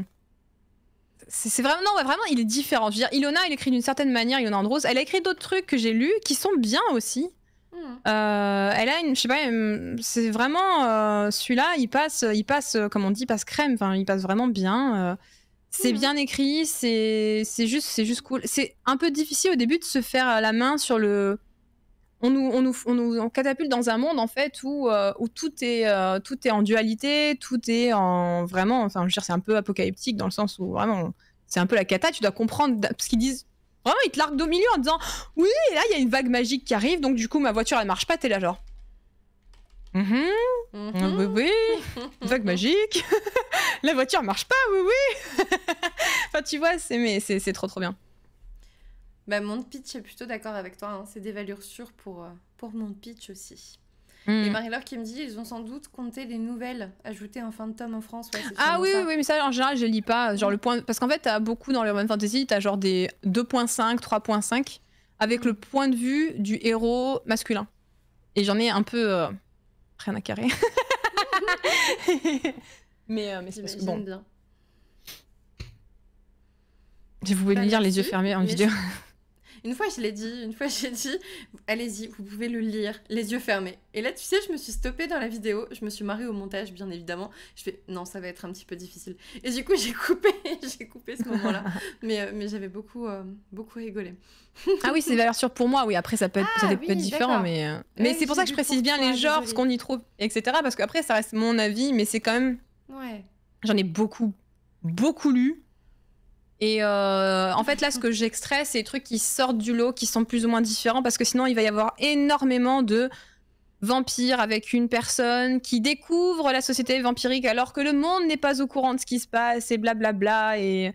c'est vraiment, non, vraiment, il est différent. Je veux dire, Ilona, elle écrit d'une certaine manière, Ilona Andros. Elle a écrit d'autres trucs que j'ai lus qui sont bien aussi. Euh, elle a une, je sais pas, c'est vraiment euh, celui-là, il passe, il passe, euh, comme on dit, passe crème. Enfin, il passe vraiment bien. c'est hmm. bien écrit, c'est, c'est juste, c'est juste cool. C'est un peu difficile au début de se faire la main sur le. On nous, on nous, nous on catapulte dans un monde en fait où, où tout est, tout est en dualité, tout est en vraiment. Enfin, je veux dire, c'est un peu apocalyptique dans le sens où vraiment, c'est un peu la cata. Tu dois comprendre ce qu'ils disent Vraiment, oh, il te largue d'au milieu en disant Oui, et là, il y a une vague magique qui arrive, donc du coup, ma voiture, elle marche pas. T'es là, genre. Mm-hmm. Mm-hmm. Oui, oui, [laughs] vague magique. [laughs] la voiture marche pas, oui, oui. [laughs] enfin, tu vois, c'est trop, trop bien. Bah, mon pitch est plutôt d'accord avec toi. Hein. C'est des valeurs sûres pour, euh, pour mon pitch aussi. Mmh. Et hmm. Marie-Laure qui me dit ils ont sans doute compté les nouvelles ajoutées en fin de tome en France. ah oui, oui, oui, mais ça en général je lis pas. Genre le point... Parce qu'en fait, t'as beaucoup dans l'Urban Fantasy, t'as genre des 2.5, 3.5 avec le point de vue du héros masculin. Et j'en ai un peu. Euh, rien à carrer. [laughs] Euh, mais c'est bon. bien. Je voulais bah, lire les yeux fermés en vidéo. Une fois, je l'ai dit, une fois, [laughs] j'ai dit, allez-y, vous pouvez le lire, les yeux fermés. Et là, tu sais, je me suis stoppée dans la vidéo, je me suis marrée au montage, bien évidemment. Je fais, non, ça va être un petit peu difficile. Et du coup, j'ai coupé, [laughs] j'ai coupé ce moment-là. [laughs] mais euh, mais j'avais beaucoup, euh, beaucoup rigolé. ah oui, c'est valeur sûre pour moi, oui. Après, ça peut être, ça ah peut différent, mais, euh, ah mais c'est pour ça que je précise bien les genres, ce qu'on y trouve, etc. Parce qu'après, ça reste mon avis, mais c'est quand même. Ouais. J'en ai beaucoup, beaucoup lu. Et euh, en fait, là, ce que j'extrais, c'est des trucs qui sortent du lot, qui sont plus ou moins différents, parce que sinon, il va y avoir énormément de vampires avec une personne qui découvre la société vampirique alors que le monde n'est pas au courant de ce qui se passe, et blablabla. et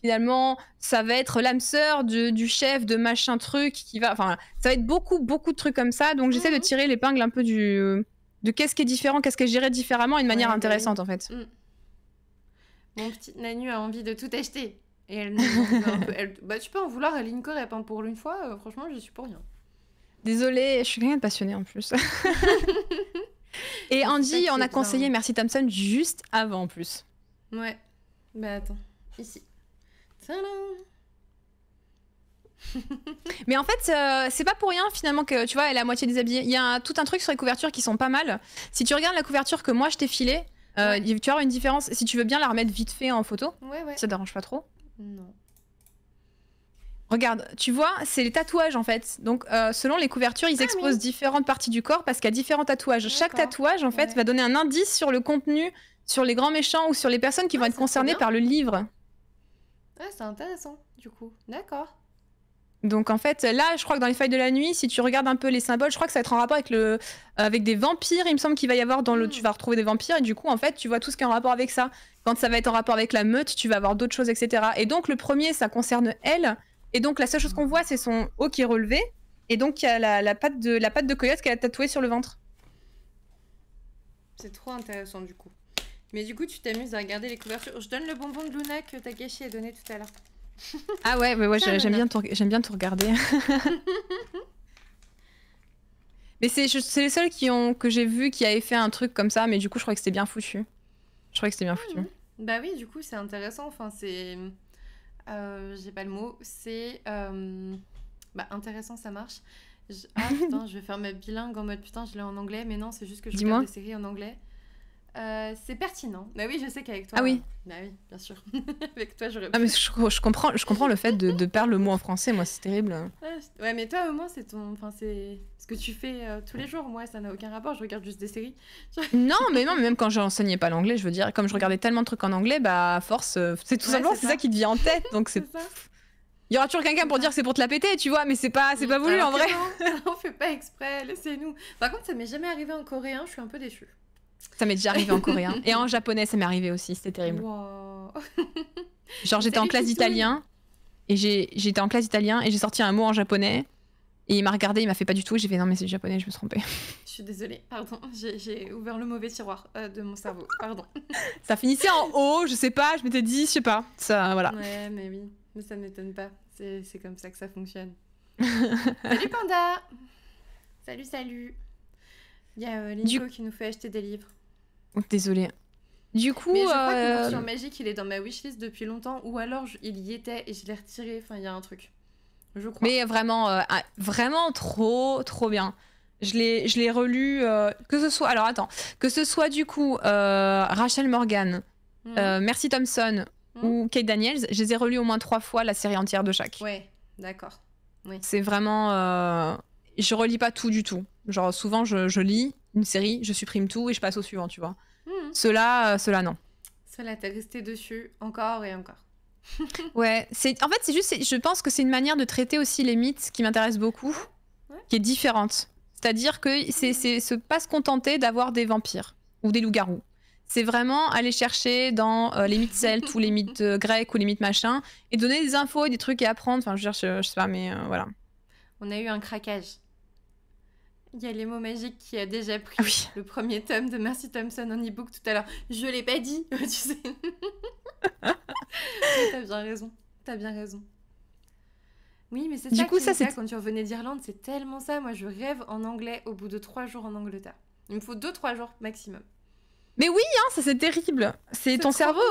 finalement, ça va être l'âme sœur du, chef de machin truc qui va. Enfin, ça va être beaucoup, beaucoup de trucs comme ça. Donc, j'essaie de mhm. tirer l'épingle un peu du. de qu'est-ce qui est différent, qu'est-ce qui est géré différemment, et de manière intéressante, en fait. Mm. Mon petit Nanu a envie de tout acheter. Et elle, bah, tu peux en vouloir à est hein, pour une fois. Euh, franchement, je suis pour rien. Désolée, je suis rien de passionné en plus. [laughs] Et Andy on a conseillé Merci Thompson juste avant en plus. Ouais. Bah attends, ici. [laughs] mais en fait, euh, c'est pas pour rien finalement que tu vois, elle est à moitié déshabillée. Il y a tout un truc sur les couvertures qui sont pas mal. Si tu regardes la couverture que moi je t'ai filée, euh, tu vois une différence. Si tu veux bien la remettre vite fait en photo, ouais, ça te dérange pas trop Non. Regarde, tu vois, c'est les tatouages en fait. Donc, euh, selon les couvertures, ils ah exposent différentes parties du corps parce qu'il y a différents tatouages. Chaque tatouage, en fait, va donner un indice sur le contenu, sur les grands méchants ou sur les personnes qui ah, vont être concernées par le livre. Ah, c'est intéressant, du coup. D'accord. Donc en fait, là, je crois que dans les feuilles de la nuit, si tu regardes un peu les symboles, je crois que ça va être en rapport avec le, avec des vampires. Il me semble qu'il va y avoir dans le, hmm. tu vas retrouver des vampires et du coup, en fait, tu vois tout ce qui est en rapport avec ça. Quand ça va être en rapport avec la meute, tu vas avoir d'autres choses, etc. Et donc le premier, ça concerne elle. Et donc la seule chose qu'on hmm. voit, c'est son haut qui est relevé et donc il y a la, la patte de la patte de coyote qu'elle a tatouée sur le ventre. C'est trop intéressant du coup. Mais du coup, tu t'amuses à regarder les couvertures. Je donne le bonbon de Luna que Takeshi a donné tout à l'heure. [laughs] Ah ouais, mais ouais, j'aime bien, tout, bien regarder. [laughs] mais c'est les seuls qui ont, que j'ai vu qui avaient fait un truc comme ça, mais du coup, je crois que c'était bien foutu. Je crois que c'était bien ah foutu. Bah oui, du coup, c'est intéressant. Enfin, c'est. Euh, j'ai pas le mot. C'est. Euh, bah, intéressant, ça marche. Ah putain, [laughs] je vais faire ma bilingue en mode putain, je l'ai en anglais, mais non, c'est juste que je regarde des séries en anglais. Euh, c'est pertinent. Bah oui, je sais qu'avec toi. Ah oui. Bah oui, bien sûr. [laughs] avec toi, j'aurais. Ah mais je, comprends, je comprends le fait de, perdre le mot en français. Moi, c'est terrible. Ouais, mais toi, au moins, c'est ton, enfin, c'est ce que tu fais euh, tous les jours. Moi, ça n'a aucun rapport. Je regarde juste des séries. [laughs] non, mais non, mais même quand j'enseignais pas l'anglais, je veux dire, comme je regardais tellement de trucs en anglais, bah, force, euh, c'est tout simplement c'est ça. qui te vient en tête. Donc [laughs] c'est. Il y aura toujours quelqu'un pour dire que c'est pour te la péter, tu vois, mais c'est pas, c'est pas voulu en vrai. on fait pas exprès, laissez-nous. Par contre, ça m'est jamais arrivé en coréen, je suis un peu déçue. Ça m'est déjà arrivé en coréen. Et en japonais, ça m'est arrivé aussi. C'était terrible. Genre, j'étais en classe d'italien. Et j'étais en classe d'italien et j'ai sorti un mot en japonais. Et il m'a regardé, il m'a fait pas du tout. J'ai fait non, mais c'est du japonais, je me suis trompée. [laughs] Je suis désolée, pardon. J'ai ouvert le mauvais tiroir euh, de mon cerveau, pardon. [laughs] ça finissait en haut, je sais pas, je m'étais dit, je sais pas. Ça, voilà. Ouais, mais oui, mais ça ne m'étonne pas. C'est comme ça que ça fonctionne. [laughs] salut Panda Salut, salut il y a euh, qui nous fait acheter des livres. Oh, désolée. Du coup. Mais je crois que euh, Magique, il est dans ma wishlist depuis longtemps, ou alors il y était et je l'ai retiré. Enfin, il y a un truc. Je crois. Mais vraiment, euh, ah, vraiment trop, trop bien. Je l'ai, je relu, euh, que ce soit, alors attends, que ce soit du coup Rachel Morgan, Merci mhm. euh, Thompson mhm. ou Kate Daniels, je les ai relus au moins trois fois la série entière de chaque. Ouais, d'accord. Oui. C'est vraiment, je relis pas tout du tout. Genre, souvent, je, lis une série, je supprime tout et je passe au suivant, tu vois. Hmm. Cela, euh, cela, non. Cela, t'es resté dessus encore et encore. [laughs] ouais, c'est en fait, c'est juste, je pense que c'est une manière de traiter aussi les mythes qui m'intéresse beaucoup, qui est différente. C'est-à-dire que c'est se pas se contenter d'avoir des vampires ou des loups-garous. C'est vraiment aller chercher dans euh, les mythes celtes ou les mythes euh, grecs ou les mythes machin et donner des infos et des trucs et apprendre. Enfin, je veux dire, je, sais pas, mais voilà. On a eu un craquage. Il y a les mots magiques qui a déjà pris ah le premier tome de Mercy Thompson en e-book tout à l'heure. Je l'ai pas dit, [laughs] tu sais. t'as bien raison. T'as bien raison. Oui, mais c'est ça, coup, ça, ça quand tu revenais d'Irlande, c'est tellement ça. Moi, je rêve en anglais au bout de trois jours en Angleterre. Il me faut deux, trois jours maximum. Mais oui, hein, ça c'est terrible. C'est ton cerveau.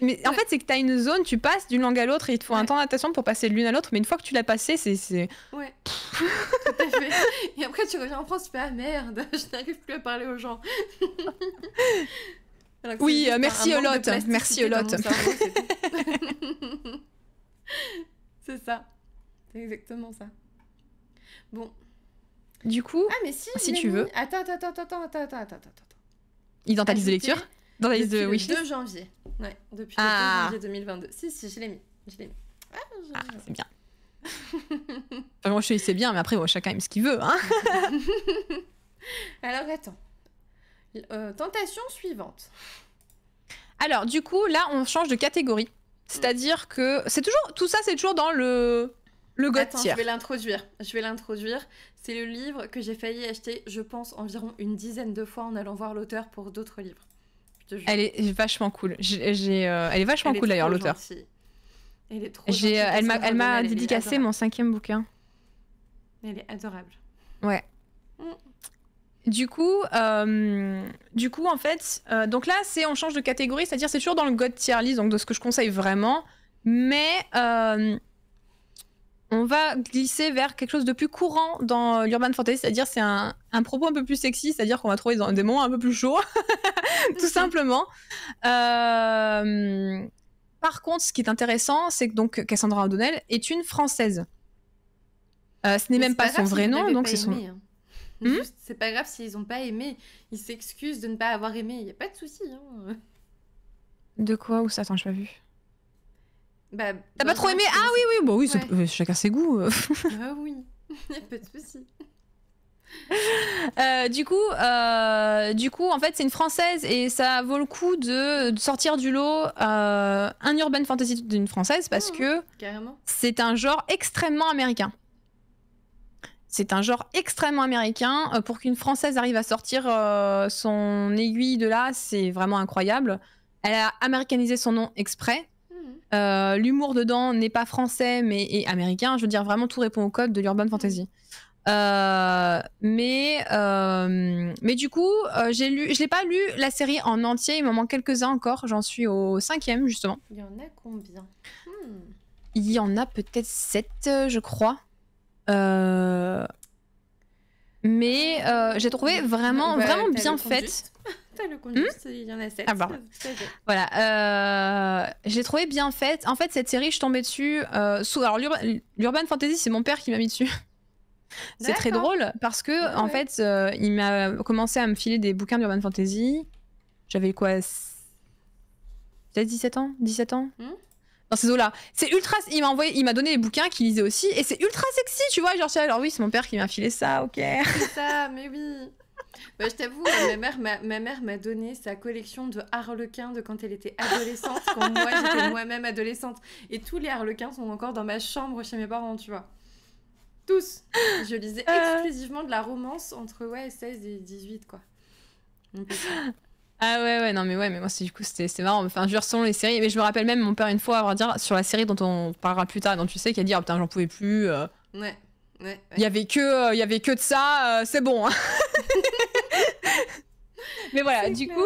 Mais en fait, c'est que t'as une zone, tu passes d'une langue à l'autre et il te faut un temps d'adaptation pour passer de l'une à l'autre. Mais une fois que tu l'as passé, c'est. Ouais. [laughs] Tout à fait. Et après, tu reviens en France, tu fais Ah merde, [laughs] je n'arrive plus à parler aux gens. [laughs] oui, euh, merci Olot. Merci Olot. c'est ça. C'est exactement ça. Bon. Du coup, ah, mais si, si tu veux. Attends, attends, attends, attends, attends, attends, attends. attends. Il est dans ta liste de lecture Dans de le 2 janvier. Ouais, depuis le 2 ah. janvier 2022. Si, si, je l'ai mis. Je l'ai mis. Ah, ah c'est bien. [laughs] moi, je sais, c'est bien, mais après, bon, chacun aime ce qu'il veut. Hein [laughs] Alors, attends. Euh, tentation suivante. Alors, du coup, là, on change de catégorie. C'est-à-dire que c'est toujours tout ça, c'est toujours dans le le gotier. Attends, je vais l'introduire. Je vais l'introduire. C'est le livre que j'ai failli acheter, je pense, environ une dizaine de fois en allant voir l'auteur pour d'autres livres. Elle est vachement cool. Euh, elle est vachement cool d'ailleurs, l'auteur. Elle est trop euh, Elle m'a dédicacé mon cinquième bouquin. Elle est adorable. Ouais. Mm. Du coup, euh, du coup, en fait, donc là, c'est on change de catégorie, c'est-à-dire c'est toujours dans le God tier list, donc de ce que je conseille vraiment, mais on va glisser vers quelque chose de plus courant dans euh, l'urban fantasy, c'est-à-dire c'est un, propos un peu plus sexy, c'est-à-dire qu'on va trouver dans des moments un peu plus chauds, [laughs] tout simplement. Euh, par contre, ce qui est intéressant, c'est que donc Cassandra O'Donnell est une Française. Euh, ce n'est même pas, son vrai nom, donc c'est son. Hein. Hmm c'est pas grave s'ils ont n'ont pas aimé. Ils s'excusent de ne pas avoir aimé. Il n'y a pas de souci. Hein. De quoi Ou ça Attends, je pas vu. Bah, T'as pas trop aimé Ah oui, oui, bah oui, euh, chacun ses goûts. Euh. [laughs] ah oui, [laughs] pas de soucis. Euh, du coup, du coup, en fait, c'est une française et ça vaut le coup de, sortir du lot un urban fantasy d'une française parce mmh, que c'est un genre extrêmement américain. C'est un genre extrêmement américain. Pour qu'une française arrive à sortir son aiguille de là, c'est vraiment incroyable. Elle a américanisé son nom exprès euh, l'humour dedans n'est pas français, mais est américain. Je veux dire, vraiment, tout répond au code de l'urban fantasy. Euh, mais, euh, mais du coup, j'ai lu, je l'ai pas lu la série en entier. Il m'en manque quelques-uns encore. J'en suis au cinquième, justement. Il y en a combien hmm. Il y en a peut-être sept, je crois. Mais j'ai trouvé vraiment, vraiment bien faite le hmm y en a ah, [laughs] Voilà, euh, j'ai trouvé bien faite. En fait, cette série, je tombais dessus. Euh, sous... Alors, l'Urban Fantasy, c'est mon père qui m'a mis dessus. [laughs] c'est très drôle parce que, en fait, euh, il m'a commencé à me filer des bouquins d'Urban Fantasy. J'avais quoi Peut-être 17 ans 17 ans hmm dans ces eaux-là. C'est ultra. Il m'a envoyé, il m'a donné les bouquins qu'il lisait aussi, et c'est ultra sexy, tu vois. Genre, alors oui, c'est mon père qui m'a filé ça, ok. C'est ça, mais oui. Bah, je t'avoue, euh, ma mère, m'a, mère m'a donné sa collection de harlequins de quand elle était adolescente, quand moi j'étais moi-même adolescente. Et tous les harlequins sont encore dans ma chambre chez mes parents, tu vois. Tous. Je lisais euh. exclusivement de la romance entre ouais, 16 et 18, quoi. ah ouais, ouais, non, mais ouais, mais moi, c'est du coup, c'était, c'était marrant. Enfin, je selon les séries. Mais je me rappelle même, mon père, une fois, avoir dit sur la série dont on parlera plus tard, dont tu sais, qui a dit, oh, putain, j'en pouvais plus. Euh. Ouais. Il ouais, y avait que, euh, il y avait que de ça, euh, c'est bon. Hein. [laughs] Mais voilà, du coup,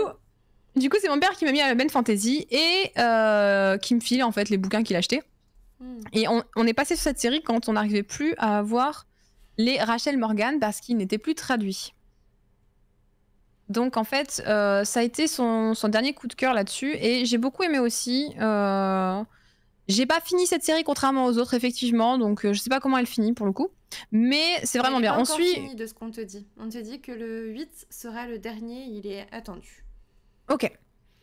du coup, c'est mon père qui m'a mis à la Ben Fantasy et euh, qui me file en fait les bouquins qu'il achetait. Hmm. Et on, est passé sur cette série quand on n'arrivait plus à avoir les Rachel Morgan parce qu'ils n'étaient plus traduits. Donc en fait, ça a été son, son, dernier coup de cœur là-dessus et j'ai beaucoup aimé aussi. Euh... J'ai pas fini cette série contrairement aux autres effectivement, donc je sais pas comment elle finit pour le coup. Mais c'est vraiment bien. On suit. de ce qu'on te dit. On te dit que le 8 sera le dernier, il est attendu. Ok.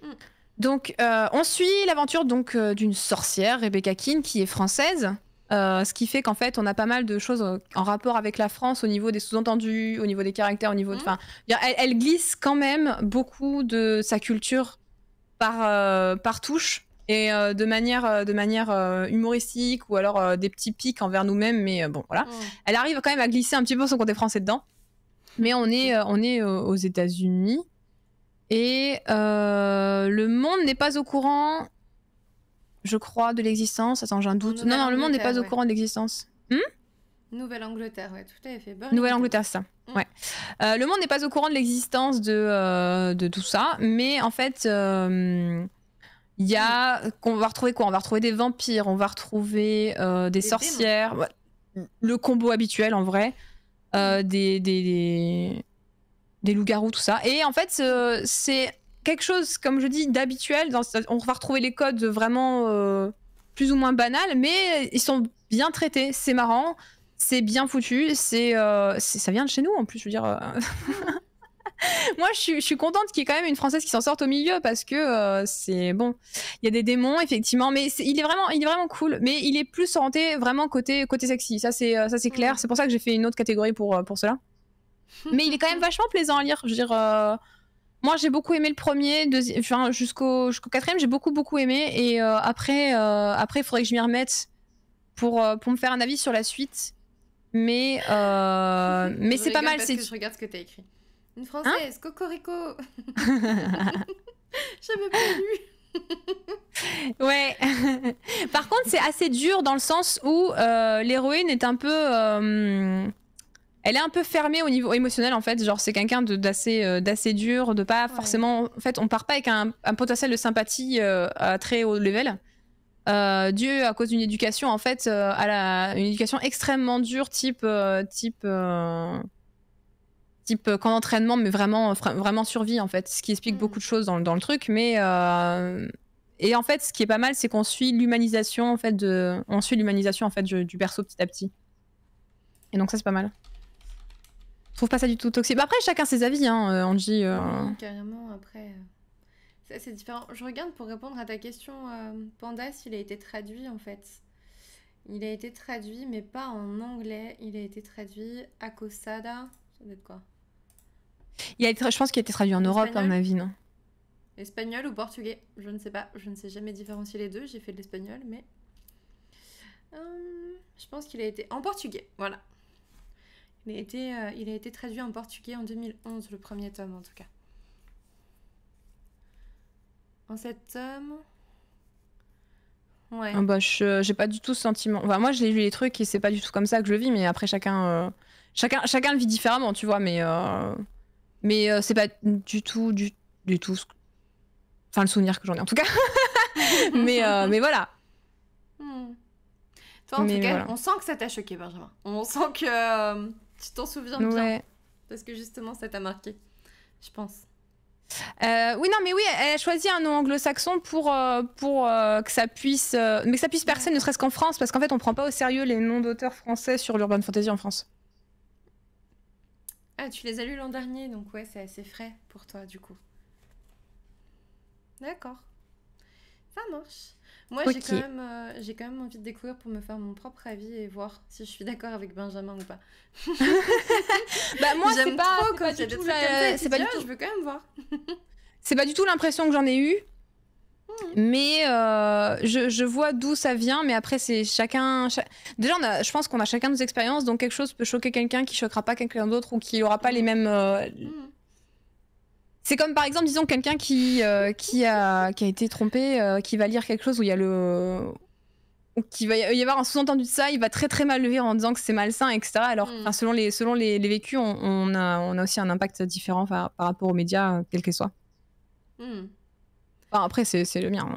Hmm. Donc, euh, on suit l'aventure donc euh, d'une sorcière, Rebecca Keane, qui est française. Euh, ce qui fait qu'en fait, on a pas mal de choses en rapport avec la France au niveau des sous-entendus, au niveau des caractères, au niveau de. Hmm. Enfin, elle, glisse quand même beaucoup de sa culture par, par touche et euh, de manière, euh, de manière euh, humoristique ou alors des petits pics envers nous-mêmes. Mais bon, voilà. Oh. Elle arrive quand même à glisser un petit peu son côté français dedans. Mais on est, on est aux États-Unis et le monde n'est pas au courant, je crois, de l'existence. Attends, j'ai un doute. non, non, le monde n'est pas au courant de l'existence. Hmm Nouvelle-Angleterre, ouais, tout à fait. Nouvelle-Angleterre, ça. Hmm. Ouais. le monde n'est pas au courant de l'existence de, de tout ça, mais en fait, il y a qu'on va retrouver quoi On va retrouver des vampires, on va retrouver euh, des, sorcières, mm. le combo habituel en vrai, euh, mm. des, des, des, loups-garous, tout ça. Et en fait, c'est quelque chose, comme je dis, d'habituel. On va retrouver les codes vraiment euh, plus ou moins banals, mais ils sont bien traités. C'est marrant, c'est bien foutu, c'est, ça vient de chez nous en plus. Je veux dire, [laughs] Moi, je suis, contente qu'il y ait quand même une Française qui s'en sorte au milieu parce que euh, c'est bon. Il y a des démons, effectivement, mais il, est vraiment, il est vraiment cool. Mais il est plus orienté vraiment côté, côté sexy. Ça, c'est euh, clair. Mm. C'est pour ça que j'ai fait une autre catégorie pour, euh, pour cela. [laughs] mais il est quand même vachement plaisant à lire. Je veux dire. Moi, j'ai beaucoup aimé le premier, enfin, jusqu'au jusqu'au quatrième, j'ai beaucoup beaucoup aimé. Et après, après, il faudrait que je m'y remette pour pour me faire un avis sur la suite. Mais [laughs] mais c'est pas mal. C'est que je regarde ce que t'as écrit. Une française, hein Cocorico [laughs] J'avais pas ouais. [laughs] Par contre, c'est assez dur dans le sens où euh, l'héroïne est un peu. Euh, elle est un peu fermée au niveau émotionnel en fait. Genre, c'est quelqu'un d'assez euh, d'assez dur, de pas forcément. En fait, on part pas avec un, un potentiel de sympathie à très haut level. dû à cause d'une éducation en fait, à la, une éducation extrêmement dure, type type type euh, entraînement mais vraiment, euh, vraiment survie en fait. Ce qui explique mm. beaucoup de choses dans, le truc. Mais euh, et en fait, ce qui est pas mal, c'est qu'on suit l'humanisation en fait de, on suit l'humanisation en fait du, perso petit à petit. Et donc ça, c'est pas mal. Je trouve pas ça du tout toxique. Bah, après, chacun ses avis, hein, Angie. carrément. Après, ça c'est différent. Je regarde pour répondre à ta question, Panda, s'il a été traduit en fait. Il a été traduit, mais pas en anglais. Il a été traduit à Ça doit être quoi il a, je pense qu'il a été traduit en Europe, à mon avis, non Espagnol ou portugais Je ne sais pas. Je ne sais jamais différencier les deux. J'ai fait de l'espagnol, mais. Euh, je pense qu'il a été en portugais, voilà. Il a, été, euh, il a été traduit en portugais en 2011, le premier tome en tout cas. En sept tomes. Ouais. Ah bah, je j'ai pas du tout ce sentiment. Enfin, moi, j'ai lu les trucs et c'est pas du tout comme ça que je le vis, mais après, chacun, euh, chacun, chacun le vit différemment, tu vois, mais. Mais euh, c'est pas du tout, du, du tout. Enfin, le souvenir que j'en ai en tout cas. [laughs] mais, euh, mais voilà. Hmm. Toi, en tout cas, on sent que ça t'a choqué, Benjamin. On sent que euh, tu t'en souviens bien. Parce que justement, ça t'a marqué, je pense. oui, non, mais oui, elle a choisi un nom anglo-saxon pour, pour que ça puisse, mais que ça puisse percer, ne serait-ce qu'en France, parce qu'en fait, on prend pas au sérieux les noms d'auteurs français sur l'urban fantasy en France. Ah, tu les as lues l'an dernier, donc ouais, c'est assez frais pour toi, du coup. D'accord. Ça marche. Moi, euh, j'ai quand, même, envie de découvrir pour me faire mon propre avis et voir si je suis d'accord avec Benjamin ou pas. [laughs] bah, moi, c'est pas, trop C'est pas du ah, tout. Je veux quand même voir. c'est pas du tout l'impression que j'en ai eue. Mais euh, je, vois d'où ça vient, mais après, c'est chacun. Déjà, je pense qu'on a chacun nos expériences, donc quelque chose peut choquer quelqu'un qui choquera pas quelqu'un d'autre ou qui aura pas les mm. mêmes. Euh, mm. C'est comme par exemple, disons, quelqu'un qui, euh, qui, a, qui a été trompé, qui va lire quelque chose où il y a le. Qui va y avoir un sous-entendu de ça, il va très très mal le lire en disant que c'est malsain, etc. Alors, mm. selon, les, selon les, vécus, on, a, on a aussi un impact différent par rapport aux médias, quel qu'ils soit après, c'est le mien.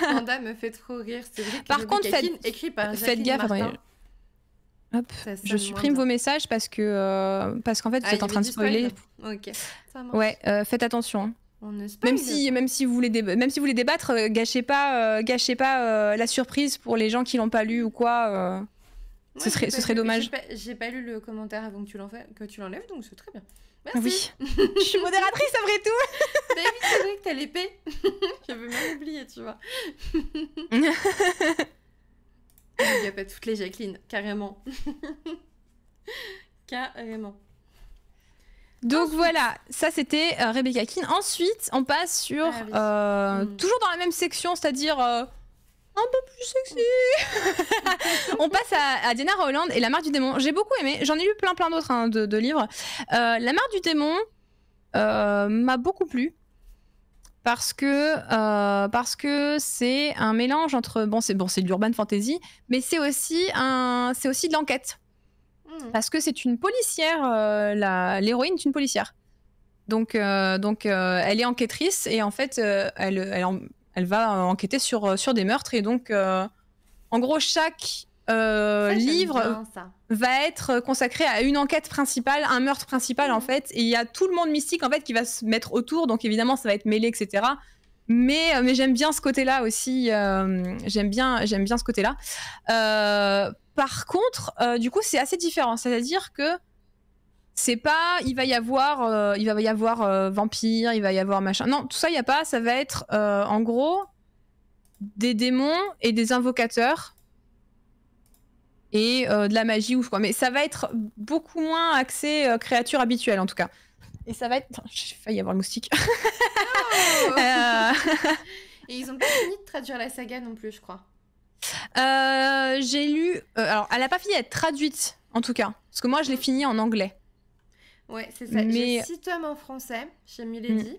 Panda hein. [laughs] [laughs] me fait trop rire. C'est vrai par contre, faites, écrit gaffe. je supprime vos messages parce que euh, parce qu'en fait vous ah, êtes en train de spoiler. Ok. ouais, euh, faites attention. Hein. même si même si vous voulez même si vous voulez débattre, euh, gâchez pas gâchez pas la surprise pour les gens qui l'ont pas lu ou quoi. ce serait ce serait dommage. J'ai pas, pas, lu le commentaire avant que tu l'enlèves donc c'est très bien. Oui. [laughs] je suis modératrice après tout. Mais bah oui, c'est vrai que t'as l'épée. [laughs] J'avais même oublié, tu vois. [laughs] Il n'y a pas toutes les Jacqueline, carrément. carrément. Donc voilà, ça c'était euh, Rebecca Keane. Ensuite, on passe sur ah euh, hmm. toujours dans la même section, c'est-à-dire euh, un peu plus sexy. [laughs] on passe à, à Diana Rowland et La Marque du Démon. J'ai beaucoup aimé. J'en ai lu plein plein d'autres hein, de, livres. Euh, la Mare du Démon euh, m'a beaucoup plu. Euh, parce que c'est un mélange entre bon c'est bon c'est de l'urban fantasy mais c'est aussi aussi de l'enquête hmm. parce que c'est une policière l'héroïne est une policière donc, donc elle est enquêtrice et en fait, elle, elle, elle va enquêter sur, euh, sur des meurtres et donc, euh, en gros, chaque euh, livre va être consacré à une enquête principale, un meurtre principal en mhm. fait, et il y a tout le monde mystique en fait qui va se mettre autour, donc évidemment ça va être mêlé, etc. Mais, mais j'aime bien ce côté-là aussi, j'aime bien, bien ce côté-là. par contre, du coup, c'est assez différent, c'est-à-dire que c'est pas il va y avoir euh, il va y avoir euh, vampire, il va y avoir machin. Non, tout ça il y a pas, ça va être euh, en gros des démons et des invocateurs et de la magie ou quoi. Mais ça va être beaucoup moins axé créatures habituelles en tout cas. Et ça va être j'ai failli avoir le moustique. [laughs] et ils ont pas fini de traduire la saga non plus, je crois. j'ai lu alors elle a pas fini d'être traduite en tout cas parce que moi je l'ai fini en anglais. Ouais, c'est ça. J'ai 6 tomes en français chez Milady. 6 mm.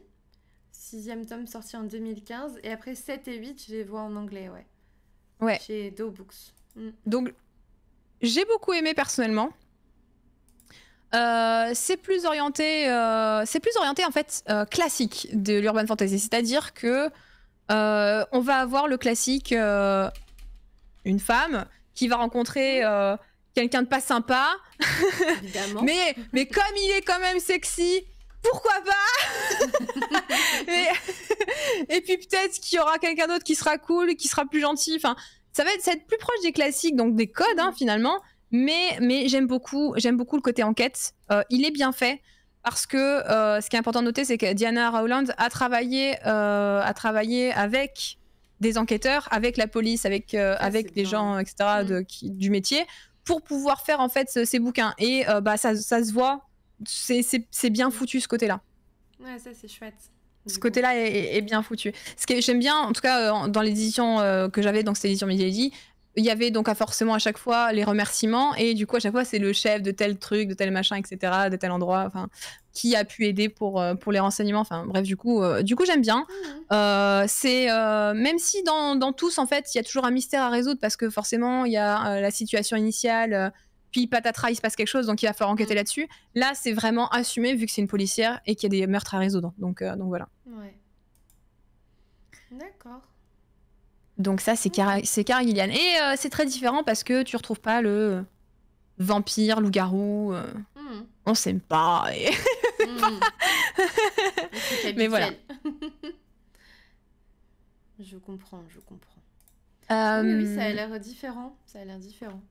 Sixième tome sorti en 2015. Et après 7 et 8, je les vois en anglais, ouais. Ouais. Chez Do Books. Mm. Donc, j'ai beaucoup aimé personnellement. Euh, c'est plus orienté, euh, c'est plus orienté en fait euh, classique de l'urban fantasy, c'est-à-dire que on va avoir le classique une femme qui va rencontrer quelqu'un de pas sympa. mais, mais comme il est quand même sexy, pourquoi pas [laughs] et, puis peut-être qu'il y aura quelqu'un d'autre qui sera cool, qui sera plus gentil. ça va, être, plus proche des classiques, donc des codes hein, finalement. Mais, mais j'aime beaucoup, j'aime beaucoup le côté enquête. Euh, il est bien fait parce que euh, ce qui est important de noter, c'est que Diana Rowland a travaillé, euh, avec des enquêteurs, avec la police, avec, avec des gens, etc. Mm. du métier pour pouvoir faire en fait ces bouquins. Et euh, bah, ça, se voit, c'est bien foutu ce côté-là. Ouais, ça c'est chouette. Ce côté-là est, bien foutu. Ce que j'aime bien, en tout cas euh, dans l'édition euh, que j'avais, donc c'était l'édition Milady, il y avait donc à forcément à chaque fois les remerciements et du coup à chaque fois c'est le chef de tel truc, de tel machin, etc., de tel endroit, enfin qui a pu aider pour euh, pour les renseignements. Enfin bref, du coup, euh, du coup j'aime bien. Mmh. Euh, c'est même si dans, dans tous en fait il y a toujours un mystère à résoudre parce que forcément il y a la situation initiale. puis patatras, il se passe quelque chose, donc il va falloir enquêter mmh. là-dessus. Là, c'est vraiment assumé vu que c'est une policière et qu'il y a des meurtres à résoudre. Donc, donc voilà. D'accord. Donc ça, c'est Car Et euh, c'est très différent parce que tu retrouves pas le vampire, loup-garou. Euh, hmm. On s'aime pas. [laughs] Hmm. [laughs] Mais voilà. [laughs] je comprends, je comprends. Oui, euh, ça a l'air différent. Ça a l'air différent.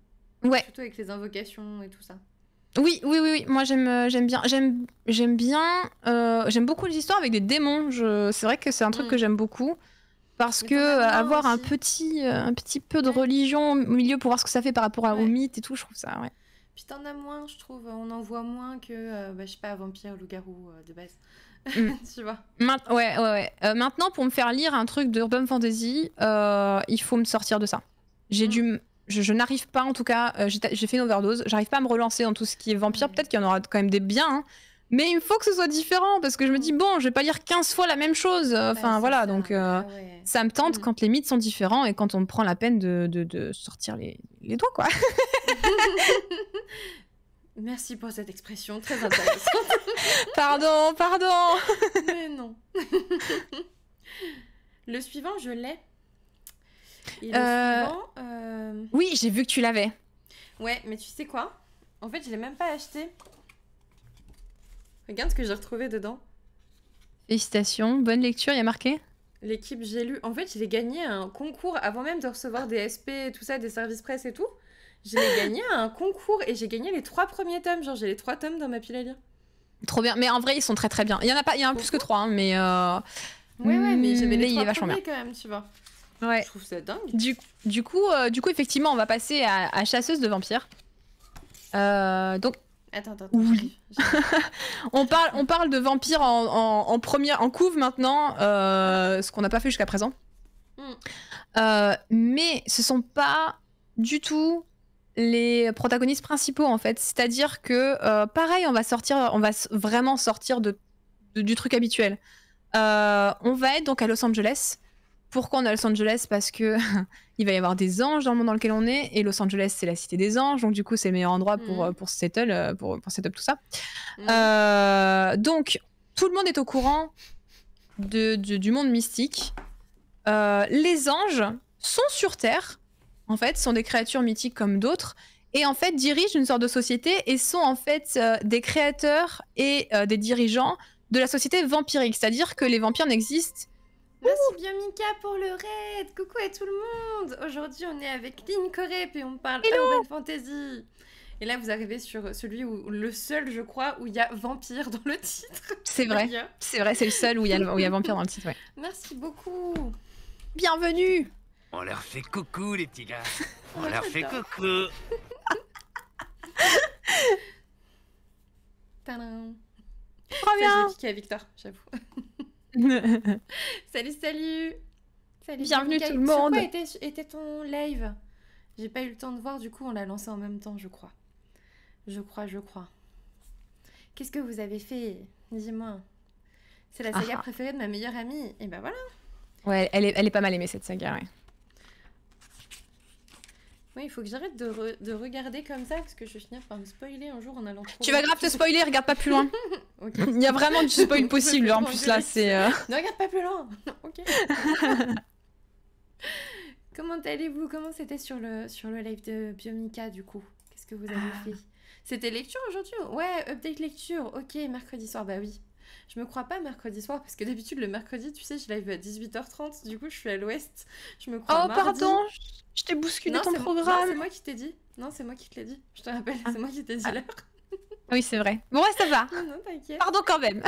Ouais. Surtout avec les invocations et tout ça. Oui, oui, oui, moi j'aime, bien, j'aime, j'aime bien, j'aime beaucoup les histoires avec des démons. C'est vrai que c'est un truc hmm. que j'aime beaucoup. Parce que euh, avoir un petit, euh, un petit peu de religion au milieu pour voir ce que ça fait par rapport à, mythes au mythe et tout, je trouve ça, ouais. Puis t'en as moins, je trouve. On en voit moins que, euh, bah, je sais pas, vampire, loup-garou de base. Mm. [laughs] tu vois. ouais, ouais, ouais. maintenant, pour me faire lire un truc d'urban fantasy, il faut me sortir de ça. J'ai mm. dû. Je, n'arrive pas, en tout cas, j'ai fait une overdose. J'arrive pas à me relancer dans tout ce qui est vampire. Peut-être qu'il y en aura quand même des biens. Hein. Mais il faut que ce soit différent parce que je me dis, mm. bon, je vais pas lire 15 fois la même chose. Enfin, voilà, donc euh, ah ça me tente mm. quand les mythes sont différents et quand on prend la peine de, sortir les, doigts, quoi. [laughs] Merci pour cette expression très intéressante. [laughs] pardon, pardon. [laughs] Mais non. le suivant, je l'ai. Euh, euh... Oui, j'ai vu que tu l'avais. Ouais, mais tu sais quoi En fait, je l'ai même pas acheté. Regarde ce que j'ai retrouvé dedans. Félicitations, bonne lecture, il y a marqué L'équipe J'ai lu. En fait, j'ai gagné un concours avant même de recevoir des SP, tout ça, des services presse et tout. J'ai gagné un concours et j'ai gagné les trois premiers tomes. Genre, j'ai les trois tomes dans ma pile à lire. Trop bien. Mais en vrai, ils sont très très bien. Il y en a pas, il y a plus que trois, hein, mais. Euh... Ouais, ouais, mais j'avais les trois vachement bien. quand même, tu vois. Ouais. Je trouve ça dingue. Du, du coup, euh, du coup, effectivement, on va passer à, Chasseuse de vampires. Euh, donc, Attends, [laughs] on, parle, on parle de vampires en, en, couve maintenant, euh, ce qu'on n'a pas fait jusqu'à présent. Hmm. Euh, mais ce sont pas du tout les protagonistes principaux en fait. C'est-à-dire que euh, pareil, on va sortir, on va vraiment sortir du truc habituel. on va être donc à Los Angeles pourquoi on à Los Angeles Parce que [laughs] il va y avoir des anges dans le monde dans lequel on est, et Los Angeles, c'est la cité des anges, donc du coup, c'est le meilleur endroit pour, mm. euh, pour, settle, euh, pour, pour tout ça. Mm. Euh, donc, tout le monde est au courant de, du monde mystique. les anges sont sur Terre, en fait, sont des créatures mythiques comme d'autres, et en fait dirigent une sorte de société et sont en fait des créateurs et des dirigeants de la société vampirique. C'est-à-dire que les vampires n'existent Merci bien Mika pour le raid. Coucou à tout le monde. Aujourd'hui, on est avec Lynn Corep et on parle Urban Fantasy. Et là, vous arrivez sur celui où le seul, je crois, où il y a vampire dans le titre. C'est vrai. C'est vrai, c'est le seul où il y, a vampire dans le titre. Ouais. Merci beaucoup. Bienvenue. On leur fait coucou, les petits gars. [laughs] On leur fait coucou. Tadam. Trop bien. Ça, qui piqué Victor, j'avoue. [laughs] [laughs] salut, salut. Salut. Bienvenue tout le monde. Quoi était, était ton live J'ai pas eu le temps de voir, du coup on l'a lancé en même temps, je crois. Je crois, je crois. Qu'est-ce que vous avez fait Dis-moi. C'est la saga ah. préférée de ma meilleure amie. Et ben voilà. Ouais, elle est, elle est pas mal aimée cette saga, ouais. Ouais, il faut que j'arrête de, regarder comme ça parce que je vais finir par me spoiler un jour en allant Tu vas grave te spoiler, regarde pas plus loin. [laughs] Il y a vraiment du spoil [laughs] possible hein, en plus là, c'est. Non, euh. [laughs] Ne regarde pas plus loin. Comment allez-vous Comment c'était sur le sur le live de Biomica du coup Qu'est-ce que vous avez ah. fait C'était lecture aujourd'hui Ouais, update lecture. Ok, mercredi soir, bah oui. Je me crois pas mercredi soir parce que d'habitude le mercredi, tu sais, je live à 18h30, du coup je suis à l'ouest. Je me crois Oh pardon, je t'ai bousculé ton programme. c'est moi qui t'ai dit. Non, c'est moi qui te l'ai dit. Je te rappelle, ah. c'est moi qui t'ai dit ah. l'heure. Ah oui, c'est vrai. Bon, ouais, ça va. Non, non, t'inquiète. Pardon quand même.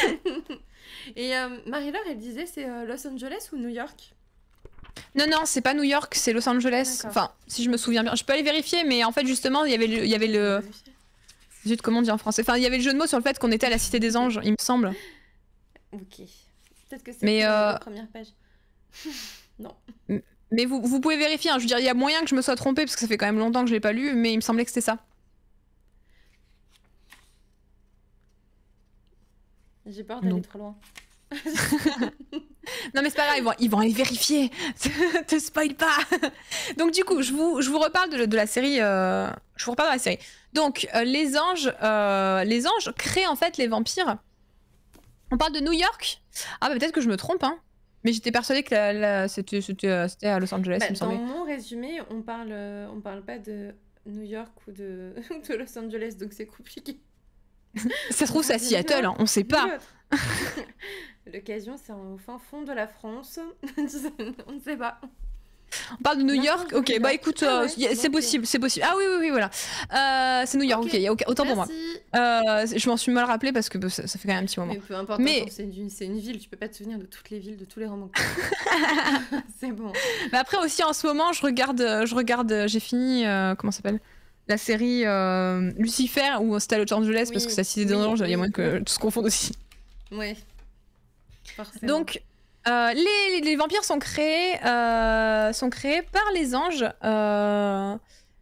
[laughs] Et euh, Marie-Laure, elle disait c'est euh, Los Angeles ou New York non, non, c'est pas New York, c'est Los Angeles. Enfin, si je me souviens bien. Je peux aller vérifier, mais en fait, justement, il y avait il y avait le, Zut, comment on dit en français Enfin, il y avait le jeu de mots sur le fait qu'on était à la Cité des Anges, il me semble. Ok. Peut-être que c'est la euh, première page. [laughs] non. Mais vous, pouvez vérifier, hein. je veux dire, il y a moyen que je me sois trompée, parce que ça fait quand même longtemps que je l'ai pas lu, mais il me semblait que c'était ça. J'ai peur d'aller trop loin. [laughs] non mais c'est pas grave, ils vont, ils vont aller vérifier. [laughs] Te spoil pas. Donc du coup, je vous, je vous reparle de, la série. Euh, je vous reparle de la série. Donc euh, les anges, euh, les anges créent en fait les vampires. On parle de New York. Ah bah peut-être que je me trompe hein. Mais j'étais persuadée que c'était à Los Angeles. Bah, dans mon résumé, on parle, on parle pas de New York ou de [laughs] Los Angeles, donc c'est compliqué. [laughs] ça se trouve, c'est à Seattle, on hein, on sait pas. [laughs] L'occasion, c'est au fin fond de la France. [laughs] on ne sait pas. On parle de New York Ok, bah écoute, ah euh, c'est possible, c'est possible. Ah oui, oui, oui, voilà. Euh, c'est New York, ok, autant pour moi. Euh, je m'en suis mal rappelé parce que bah, ça, fait quand même un petit moment. Mais peu importe, c'est une, ville, tu peux pas te souvenir de toutes les villes, de tous les romans. c'est bon. Mais après aussi, en ce moment, je regarde, je regarde j'ai fini, comment ça s'appelle la série euh, Lucifer ou c'était à Los Angeles parce que ça cité des anges, il y a moins que tout se confonde aussi. Oui. Donc euh, les, vampires sont créés, euh, sont créés par les anges.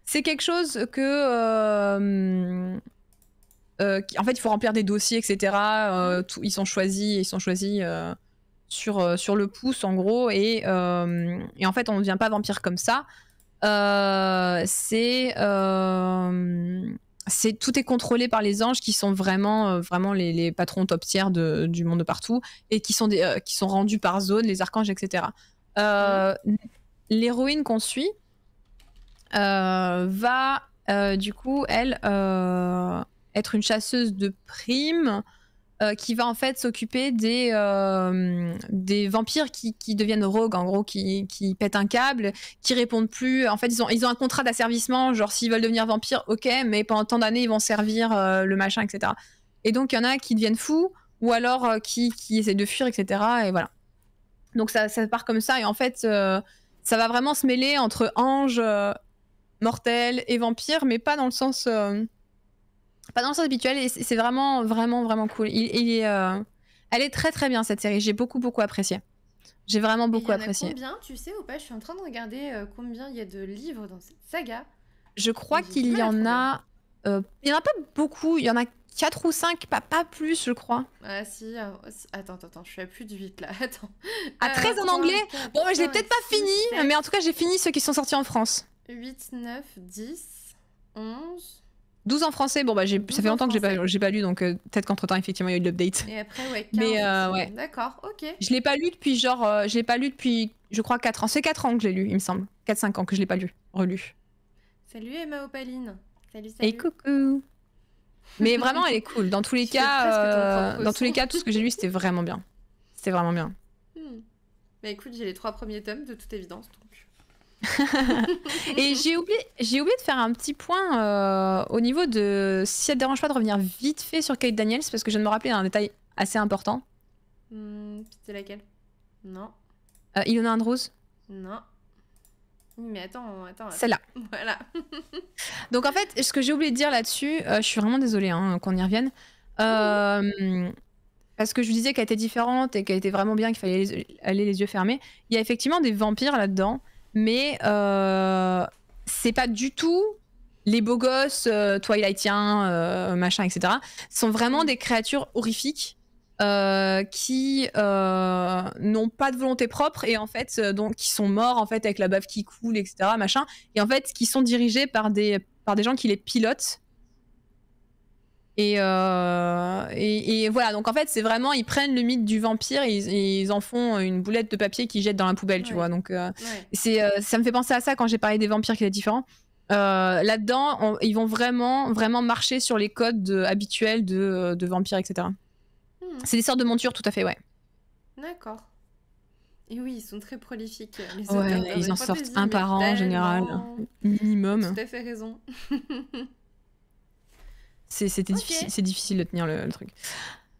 c'est quelque chose que en fait il faut remplir des dossiers etc. ils sont choisis, ils sont choisis sur sur le pouce en gros et, et en fait on ne devient pas vampire comme ça. Euh, c'est euh, c'est tout est contrôlé par les anges qui sont vraiment euh, vraiment les, patrons top tiers du monde de partout et qui sont qui sont rendus par zone les archanges etc. Mm. L'héroïne qu'on suit va du coup elle être une chasseuse de primes euh, qui va en fait s'occuper des, euh, des vampires qui, qui, deviennent rogues, en gros, qui, qui, pètent un câble, qui répondent plus. En fait, ils ont, ils ont un contrat d'asservissement, genre s'ils veulent devenir vampires, ok, mais pendant tant d'années, ils vont servir euh, le machin, etc. Et donc, il y en a qui deviennent fous, ou alors qui, qui essaient de fuir, etc. Et voilà. Donc, ça, ça part comme ça, et en fait, ça va vraiment se mêler entre anges mortels et vampires, mais pas dans le sens. Pas dans le sens habituel, et c'est vraiment, vraiment, vraiment cool. Il, est, euh, Elle est très, très bien cette série. J'ai beaucoup, beaucoup apprécié. J'ai vraiment beaucoup apprécié. combien, tu sais ou pas Je suis en train de regarder euh, combien il y a de livres dans cette saga. Je crois qu'il y en a. Euh, il y en a pas beaucoup. Il y en a 4 ou 5, pas, plus, je crois. Ah si, attends, attends, je suis à plus de 8 là, [laughs] attends. À 13 en anglais Bon, 4, je l'ai peut-être pas fini, mais en tout cas, j'ai fini ceux qui sont sortis en France. 8, 9, 10, 11, 12 en français, bon bah ça fait longtemps que j'ai pas, pas lu, donc euh, peut-être qu'entre temps effectivement il y a eu l'update. mais euh, ouais. D'accord, ok. Je l'ai pas lu depuis genre, euh, je l'ai pas lu depuis, je crois 4 ans. C'est 4 ans que j'ai lu, il me semble. 4-5 ans que je l'ai pas lu, relu. Salut Emma Opaline. Salut, salut. Et coucou. Mais [laughs] vraiment elle est cool. Dans tous les cas, dans tous les cas tout ce que j'ai lu c'était vraiment bien. C'était vraiment bien. Mais hmm. bah, écoute j'ai les trois premiers tomes de toute évidence donc. [laughs] et j'ai oublié, j'ai oublié de faire un petit point euh, au niveau de si ça te dérange pas de revenir vite fait sur Kate Daniels parce que je viens de me rappeler un détail assez important. Hmm, c'est laquelle Non. Euh, Ilona Andrews Non. Mais attends, attends. Celle-là. [laughs] Voilà. [laughs] Donc en fait, ce que j'ai oublié de dire là-dessus, euh, je suis vraiment désolée hein, qu'on y revienne. Mmh. Euh, parce que je vous disais qu'elle était différente et qu'elle était vraiment bien, qu'il fallait aller les yeux fermés. Il y a effectivement des vampires là-dedans mais euh, c'est pas du tout les beaux gosses, euh, Twilightiens, euh, machin, etc. sont vraiment des créatures horrifiques euh, qui n'ont pas de volonté propre et en fait, donc, qui sont morts en fait avec la bave qui coule, etc. Machin, et en fait, qui sont dirigés par des, par des gens qui les pilotent euh, et, et, voilà, donc en fait, c'est vraiment, ils prennent le mythe du vampire et ils, ils en font une boulette de papier qu'ils jettent dans la poubelle, tu vois. Donc, euh, c'est, euh, ça me fait penser à ça quand j'ai parlé des vampires qui étaient différents. là-dedans, ils vont vraiment, vraiment marcher sur les codes habituels de, de, vampires, etc. Hmm. C'est des sortes de montures, tout à fait, ouais. D'accord. Et oui, ils sont très prolifiques. ouais, ils en sortent un par an en général, minimum. Tout à fait raison. [laughs] C'est difficile, difficile de tenir le, truc.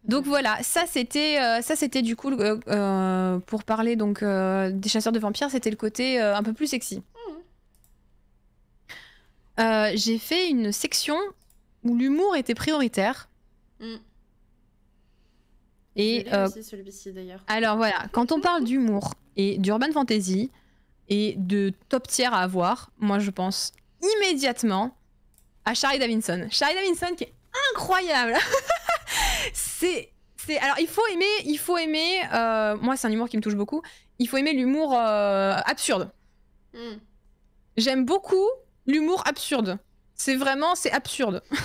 Donc voilà, ça c'était euh, ça c'était du coup euh, euh, pour parler donc des chasseurs de vampires, c'était le côté un peu plus sexy. Hmm. J'ai fait une section où l'humour était prioritaire. Hmm. Et celui-ci d'ailleurs. Alors voilà, quand on parle d'humour et d'urban fantasy et de top tiers à avoir, moi je pense immédiatement à Charlie Davinson. Charlie Davinson qui est incroyable. [laughs] c'est alors il faut aimer, il faut aimer. Euh, moi, c'est un humour qui me touche beaucoup. Il faut aimer l'humour euh, absurde. Hmm. J'aime beaucoup l'humour absurde. C'est vraiment, c'est absurde. [laughs]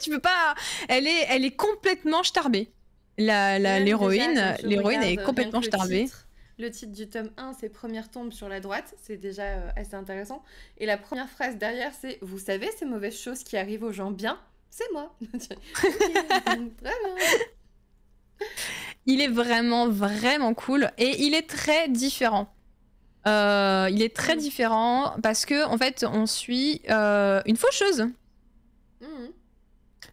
tu peux pas. Elle est, elle est complètement starbée. L'héroïne, la, l'héroïne est complètement starbée. Le titre du tome 1, c'est Première tombe sur la droite, c'est déjà euh, assez intéressant. Et la première phrase derrière, c'est Vous savez ces mauvaises choses qui arrivent aux gens bien C'est moi [laughs] Il est vraiment, vraiment cool et il est très différent. Euh, il est très mm. différent parce que en fait on suit euh, une faucheuse. Mm.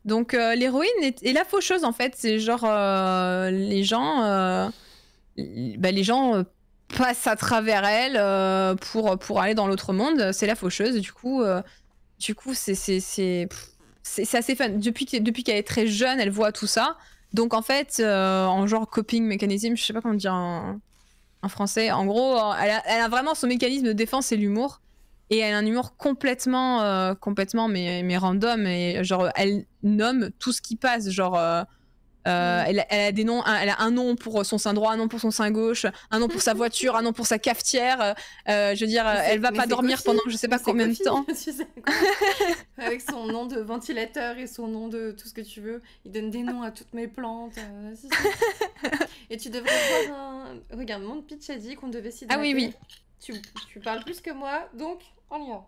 Donc l'héroïne et la faucheuse en fait c'est genre les gens bah, les gens euh, passent à travers elle euh, pour, pour aller dans l'autre monde. C'est la faucheuse. Du coup, euh, du coup c'est assez fun. Depuis, depuis qu'elle est très jeune, elle voit tout ça. Donc en fait, en genre coping mécanisme, je sais pas comment dire en, français. En gros, elle a, vraiment son mécanisme de défense et l'humour et elle a un humour complètement complètement mais, mais random et genre elle nomme tout ce qui passe genre euh, elle, a, des noms, elle a un nom pour son sein droit, un nom pour son sein gauche, un nom pour sa voiture, un nom pour sa cafetière. Euh, je veux dire, elle va pas dormir pendant je sais pas combien de temps. [laughs] [laughs] Avec son nom de ventilateur et son nom de tout ce que tu veux, il donne des noms à toutes mes plantes. Euh, [laughs] et tu devrais voir un. Regarde, mon pitch a dit qu'on devait s'y Ah oui, oui. Tu, parles plus que moi, donc en lien.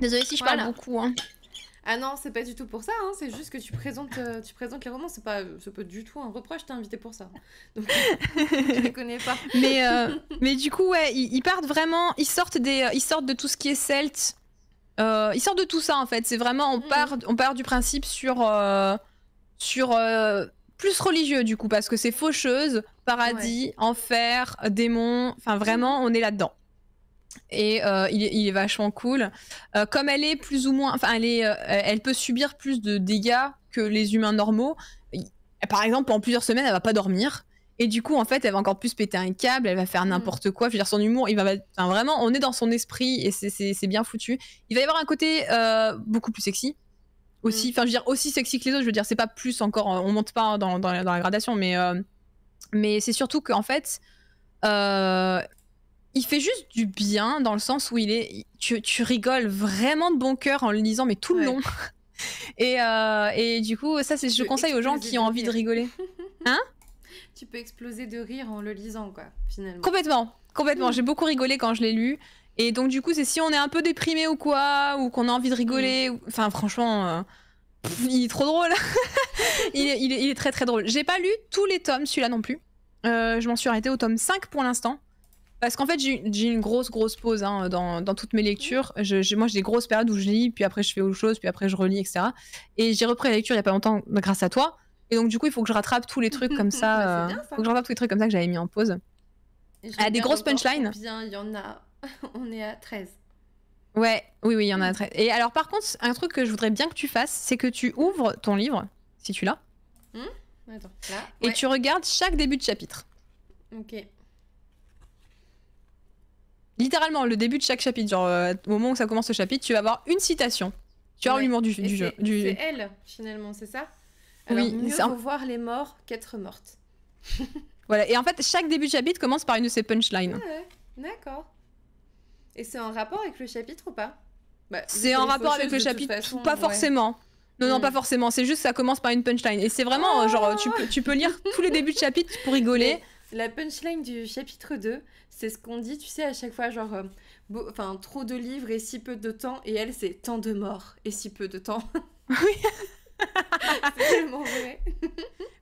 Désolée si je parle beaucoup. Hein. Ah non, c'est pas du tout pour ça, hein, c'est juste que tu présentes, euh, tu présentes les romans, c'est pas, pas du tout un reproche, t'es invité pour ça. [laughs] Donc, je les connais pas. [laughs] Mais, euh, mais du coup, ouais, ils, partent vraiment, ils sortent, des, euh, ils sortent de tout ce qui est celte, ils sortent de tout ça en fait, c'est vraiment, on, mm. part, on part du principe sur. sur plus religieux du coup, parce que c'est faucheuse, paradis, enfer, démon, enfin vraiment, mm. on est là-dedans et euh, il, est, vachement cool. Euh, comme elle est plus ou moins, enfin, elle, euh, elle peut subir plus de dégâts que les humains normaux. Par exemple, pendant plusieurs semaines, elle va pas dormir. Et du coup, en fait, elle va encore plus péter un câble, elle va faire mm. n'importe quoi. Je veux dire, son humour, il va vraiment, on est dans son esprit et c'est bien foutu. Il va y avoir un côté beaucoup plus sexy aussi. Mm. Enfin, je veux dire, aussi sexy que les autres. Je veux dire, c'est pas plus encore, on monte pas dans, dans, la gradation, mais, mais c'est surtout qu'en fait, euh, il fait juste du bien dans le sens où il est, tu, rigoles vraiment de bon cœur en le lisant, mais tout le long. [laughs] Euh, et, du coup, ça, c'est, je conseille aux gens qui ont envie de rigoler. [laughs] Hein Tu peux exploser de rire en le lisant, quoi, finalement. Complètement, complètement. Mm. J'ai beaucoup rigolé quand je l'ai lu. Et donc, du coup, c'est si on est un peu déprimé ou quoi, ou qu'on a envie de rigoler. Mm. Enfin, franchement. Euh, il est trop drôle. [laughs] il, est, très très drôle. J'ai pas lu tous les tomes, celui-là non plus. Euh, je m'en suis arrêtée au tome 5 pour l'instant. Parce qu'en fait, j'ai une grosse, grosse pause hein, dans, toutes mes lectures. Je, moi, j'ai des grosses périodes où je lis, puis après, je fais autre chose, puis après, je relis, etc. Et j'ai repris la lecture il n'y a pas longtemps grâce à toi. Et donc, du coup, il faut que je rattrape tous les trucs comme [laughs] ça. Il euh, faut que je rattrape tous les trucs comme ça que j'avais mis en pause. À ah, des grosses punchlines. Bien, il y en a. [laughs] On est à 13. Ouais, oui, oui, il y en a à 13. Mm. Et alors, par contre, un truc que je voudrais bien que tu fasses, c'est que tu ouvres ton livre, si tu l'as. Mm. Attends, là, Et tu regardes chaque début de chapitre. Ok littéralement le début de chaque chapitre, genre euh, au moment où ça commence le chapitre, tu vas avoir une citation. Tu vas avoir l'humour du, jeu. Du... C'est elle, finalement, c'est ça Alors, Oui, mieux vaut voir les morts qu'être mortes. [laughs] voilà, et en fait, chaque début de chapitre commence par une de ces punchlines. Ouais, d'accord. Et c'est en rapport avec le chapitre ou pas bah, C'est en rapport avec le chapitre, pas forcément. Non, non, pas hmm. forcément. C'est juste ça commence par une punchline. Et c'est vraiment, euh, genre, tu oh peux, tu peux lire tous les débuts de chapitre pour [laughs] rigoler. la punchline du chapitre 2, c'est ce qu'on dit, tu sais, à chaque fois, genre, euh, enfin, trop de livres et si peu de temps, et elle, c'est tant de morts et si peu de temps. [laughs] Oui. c'est vrai.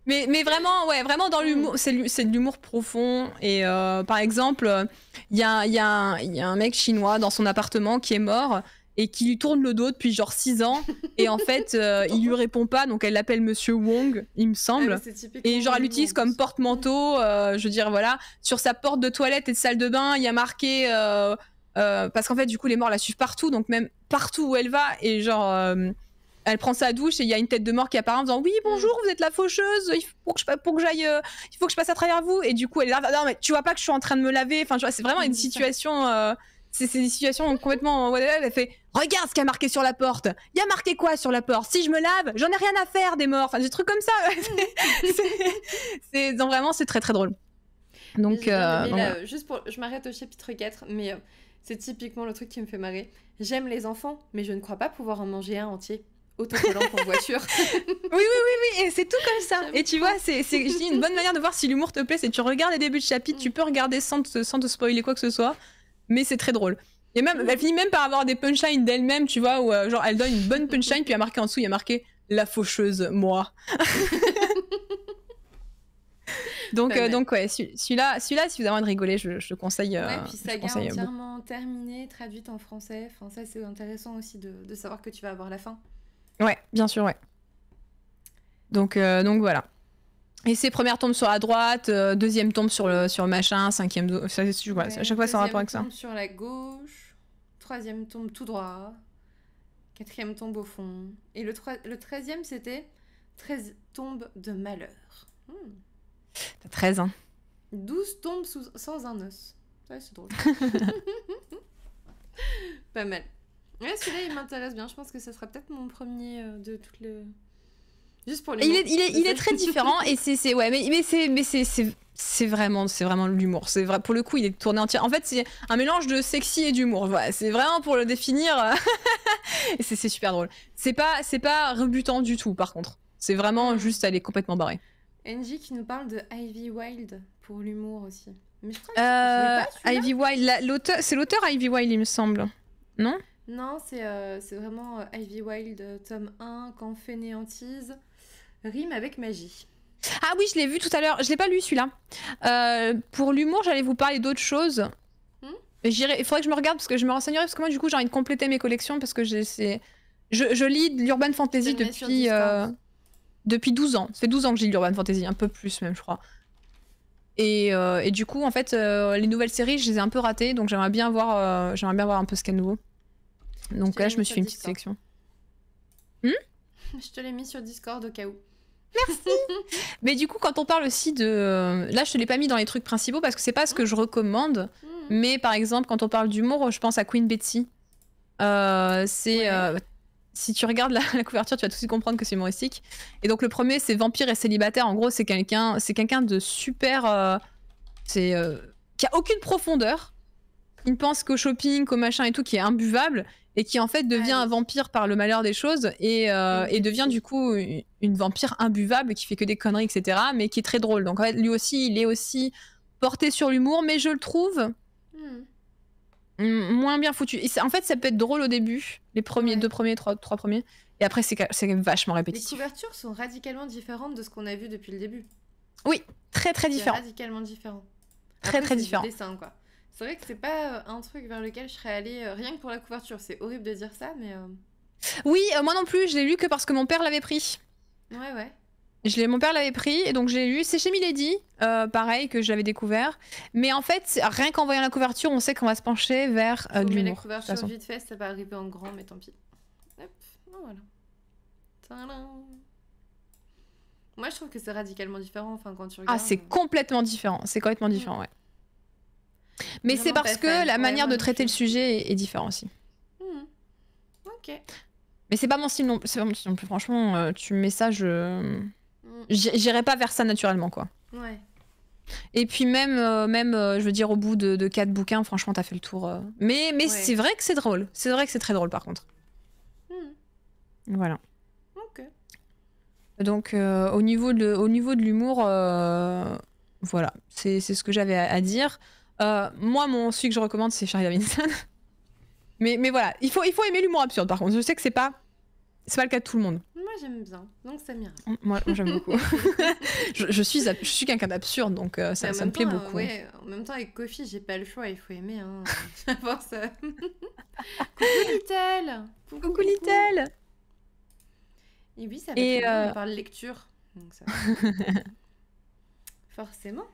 mais, vraiment, ouais, vraiment dans l'humour, mm. c'est de l'humour profond. Et euh, par exemple, euh, il y a, y a, un mec chinois dans son appartement qui est mort et qui lui tourne le dos depuis genre 6 ans. et en fait, euh, [laughs] il lui répond pas, donc elle l'appelle Monsieur Wong, il me ah, semble. et genre, elle l'utilise comme porte-manteau. Euh, je veux dire, voilà. Sur sa porte de toilette et de salle de bain, il y a marqué. Euh, parce qu'en fait, du coup, les morts la suivent partout, donc même partout où elle va. Et genre elle prend sa douche et il y a une tête de mort qui apparaît en disant oui hmm. bonjour vous êtes la faucheuse il faut que je pour que j'aille il faut que je passe à travers vous et du coup elle est là non mais tu vois pas que je suis en train de me laver enfin c'est vraiment une situation c'est des situations complètement. Elle fait Regarde ce qu'il y a marqué sur la porte. Il y a marqué quoi sur la porte Si je me lave, j'en ai rien à faire des morts. Enfin, des trucs comme ça. [laughs] c'est vraiment, c'est très très drôle. Donc, euh, juste pour, je m'arrête au chapitre 4, mais euh, c'est typiquement le truc qui me fait marrer. J'aime les enfants, mais je ne crois pas pouvoir en manger un entier autocollant pour voiture. [laughs] oui, oui, oui, oui, et c'est tout comme ça. Et tu vois, c'est une bonne manière de voir si l'humour te plaît, c'est tu regardes les débuts de chapitre, mm. tu peux regarder sans te, sans te spoiler quoi que ce soit mais c'est très drôle. Et même, elle finit même par avoir des punchlines d'elle-même, tu vois, où euh, genre elle donne une bonne punchline, puis il a marqué en dessous, il y a marqué la faucheuse, moi. [laughs] donc, euh, donc ouais, celui-là, celui-là, si vous avez envie de rigoler, je, conseille. Euh, ouais, puis saga conseille entièrement beaucoup. terminée, traduite en français. Enfin, ça, c'est intéressant aussi de, de, savoir que tu vas avoir la fin. Ouais, bien sûr, ouais. Donc, donc voilà. Et ses premières tombes sur la droite, euh, deuxième tombe sur le, sur machin, cinquième. Ça, à chaque fois, c'est en rapport avec ça. Tombe sur la gauche, troisième tombe tout droit, quatrième tombe au fond. Et le, le treizième, c'était 13 tombes de malheur. Hmm. T'as 13, hein 12 tombes sans un os. Ouais, c'est drôle. [laughs] Pas mal. Ouais, celui-là, il m'intéresse bien. Je pense que ça sera peut-être mon premier euh, de toutes les il, est, très différent et c'est ouais mais mais c'est c'est vraiment c'est vraiment l'humour c'est pour le coup il est tourné entier en fait c'est un mélange de sexy et d'humour voilà c'est vraiment pour le définir [laughs] c'est super drôle c'est pas c'est pas rebutant du tout par contre c'est vraiment hmm. juste elle est complètement barrée NJ qui nous parle de Ivy Wild pour l'humour aussi mais je que euh, pas, Ivy Wild l'auteur c'est l'auteur Ivy Wild il me semble non non, c'est euh, vraiment euh, Ivy Wild, tome 1, Quand Néantise rime avec magie. Ah oui, je l'ai vu tout à l'heure. Je l'ai pas lu celui-là. Euh, pour l'humour, j'allais vous parler d'autres choses. Hmm j'irai Il faudrait que je me regarde parce que je me renseignerai parce que moi, du coup, j'ai envie de compléter mes collections parce que je, je lis de l'urban fantasy depuis euh, depuis 12 ans. c'est 12 ans que j'ai l'urban fantasy, un peu plus même, je crois. Et, euh, du coup, en fait, les nouvelles séries, je les ai un peu ratées, donc j'aimerais bien voir, bien voir un peu ce qu'il y a de nouveau. Donc là, je me suis fait une petite sélection. [laughs] Hmm je te l'ai mis sur Discord au cas où. Merci. [laughs] mais du coup, quand on parle aussi de, euh, là, je te l'ai pas mis dans les trucs principaux parce que c'est pas ce que je recommande. Mm. Mais par exemple, quand on parle d'humour, je pense à Queen Betsy. Euh, c'est euh, si tu regardes [laughs] la, couverture, tu vas tout de suite comprendre que c'est humoristique. Et donc le premier, c'est vampire et célibataire. En gros, c'est quelqu'un, c'est quelqu'un de super, c'est qui a aucune profondeur. Il ne pense qu'au shopping, qu'au machin et tout, qui est imbuvable et qui en fait devient ah un vampire par le malheur des choses et, euh, devient du coup une, vampire imbuvable qui fait que des conneries, etc. Mais qui est très drôle. Donc en lui aussi, il est aussi porté sur l'humour, mais je le trouve hmm. moins bien foutu. Et en fait, ça peut être drôle au début, les premiers, deux premiers, trois, trois premiers. Et après, c'est vachement répétitif. Les couvertures sont radicalement différentes de ce qu'on a vu depuis le début. Oui, très très différent. Radicalement différent. Très très différent. C'est vrai que c'est pas euh, un truc vers lequel je serais allée euh, rien que pour la couverture. C'est horrible de dire ça, mais. Euh, oui, moi non plus, je l'ai lu que parce que mon père l'avait pris. Ouais, ouais. Je mon père l'avait pris, et donc j'ai lu. C'est chez Milady, pareil, que j'avais découvert. Mais en fait, rien qu'en voyant la couverture, on sait qu'on va se pencher vers euh, Mais la couverture, vite fait, ça va arriver en grand, mais tant pis. Hop, oh, voilà. Tadam. Moi, je trouve que c'est radicalement différent. Enfin, quand tu ah, regardes. Ah, c'est complètement différent. C'est complètement différent, mm. ouais. Mais c'est parce que la manière de traiter le sujet est, différente aussi. Hmm. Ok. Mais c'est pas mon style non plus. Franchement, euh, tu mets ça, je. Hmm. J'irai pas vers ça naturellement, quoi. Ouais. Et puis même, euh, même euh, je veux dire, au bout de, quatre bouquins, franchement, t'as fait le tour. Mais, mais c'est vrai que c'est drôle. C'est vrai que c'est très drôle, par contre. Hmm. Voilà. Ok. Donc, au niveau de, au niveau de l'humour, voilà, c'est ce que j'avais à, dire. Euh, moi, mon celui que je recommande, c'est Charlie Davidson. [laughs] mais, mais voilà, il faut, il faut aimer l'humour absurde par contre. Je sais que c'est pas, pas le cas de tout le monde. Moi, j'aime bien, donc ça m'ira. Moi, j'aime beaucoup. [laughs] je, suis, je suis quelqu'un d'absurde, donc euh, ça, ça me plaît beaucoup. Ouais, en même temps, avec Kofi, j'ai pas le choix, il faut aimer. Hein. [laughs] Euh. Coucou Little Coucou, Little Et oui, ça va être euh... on parle lecture. Forcément.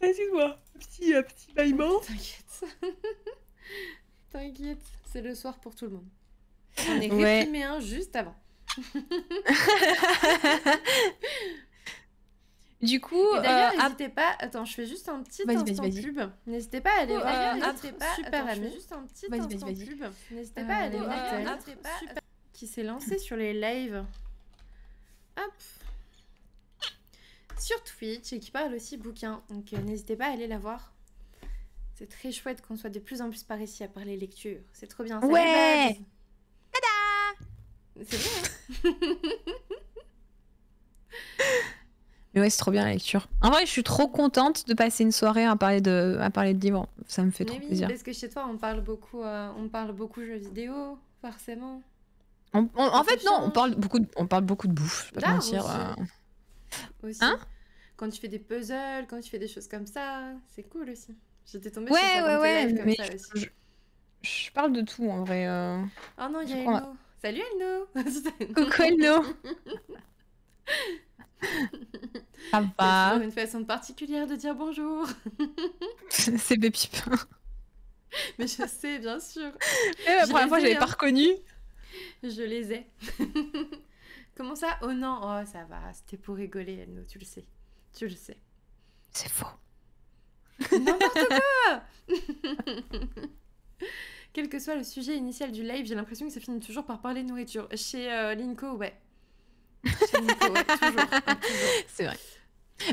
Vas-y, toi. Petit, euh, [laughs] T'inquiète. [laughs] T'inquiète. C'est le soir pour tout le monde. On est ouais. un hein, juste avant. [laughs] Du coup, euh, n'hésitez pas. Attends, je fais juste un petit instant pub. N'hésitez pas à aller. Oh, voir... Euh, super Attends, je fais juste un petit instant pub. N'hésitez pas euh, à aller. voir... Qui s'est lancé sur les lives. Hop sur Twitch et qui parle aussi bouquins. Donc euh, n'hésitez pas à aller la voir. C'est très chouette qu'on soit de plus en plus par ici à parler lecture. C'est trop bien. Ça ouais Tada C'est vrai. Hein [laughs] Mais ouais, c'est trop bien la lecture. En vrai, je suis trop contente de passer une soirée à parler de, à parler de livres. Ça me fait Mais trop plaisir. Parce que chez toi, on parle beaucoup, euh, on parle beaucoup jeux vidéo, forcément. en fait, non, on parle beaucoup, de, on parle beaucoup de bouffe. Je pas te bah, mentir. Euh. Hein quand tu fais des puzzles, quand tu fais des choses comme ça, c'est cool aussi. J'étais tombée sur ouais, ouais, comme ça je, aussi. Je, parle de tout en vrai. Euh, oh non, il y a Elno. Salut Elno [laughs] Coucou Elno Ça [laughs] va. une façon particulière de dire bonjour. [laughs] c'est bépip. Mais je sais, bien sûr. Et la première fois, je l'avais hein. pas reconnu. Je les ai. Comment ça Oh non, oh ça va, c'était pour rigoler, nous tu le sais. Tu le sais. C'est faux. N'importe [laughs] quoi [laughs] Quel que soit le sujet initial du live, j'ai l'impression que ça finit toujours par parler nourriture. Chez Linco, euh, Linko, ouais. Chez toujours. [laughs] C'est vrai.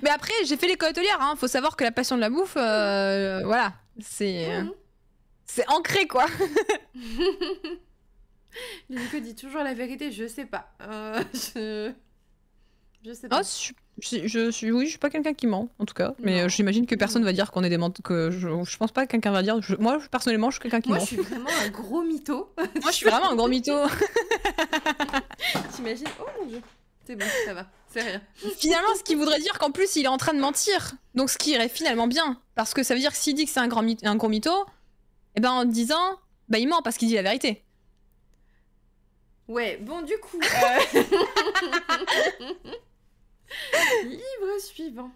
Mais après, j'ai fait l'école hôtelière, hein. faut savoir que la passion de la bouffe, euh, voilà, c'est. Mmh. Euh, c'est ancré, quoi [laughs] Nico dit toujours la vérité, je sais pas. Euh, [laughs] je... sais pas. Ah, je, je, oui, je suis pas quelqu'un qui ment, en tout cas. Mais euh, j'imagine que mm. personne va dire qu'on est des menteurs. Que je, je pense pas que quelqu'un va dire. Je, moi, personnellement, je suis quelqu'un qui ment. [laughs] Moi, je suis vraiment un gros mytho. moi, je suis vraiment un gros mytho. T'imagines Oh mon dieu. C'est bon, ça va, c'est rien. Finalement, ce qui voudrait dire qu'en plus, il est en train de mentir. Donc, ce qui irait finalement bien. Parce que ça veut dire que s'il dit que c'est un, grand mytho, un gros mytho, et ben en disant, bah, il ment parce qu'il dit la vérité. Ouais, bon, du coup. Euh. Euh, [laughs] livre suivant.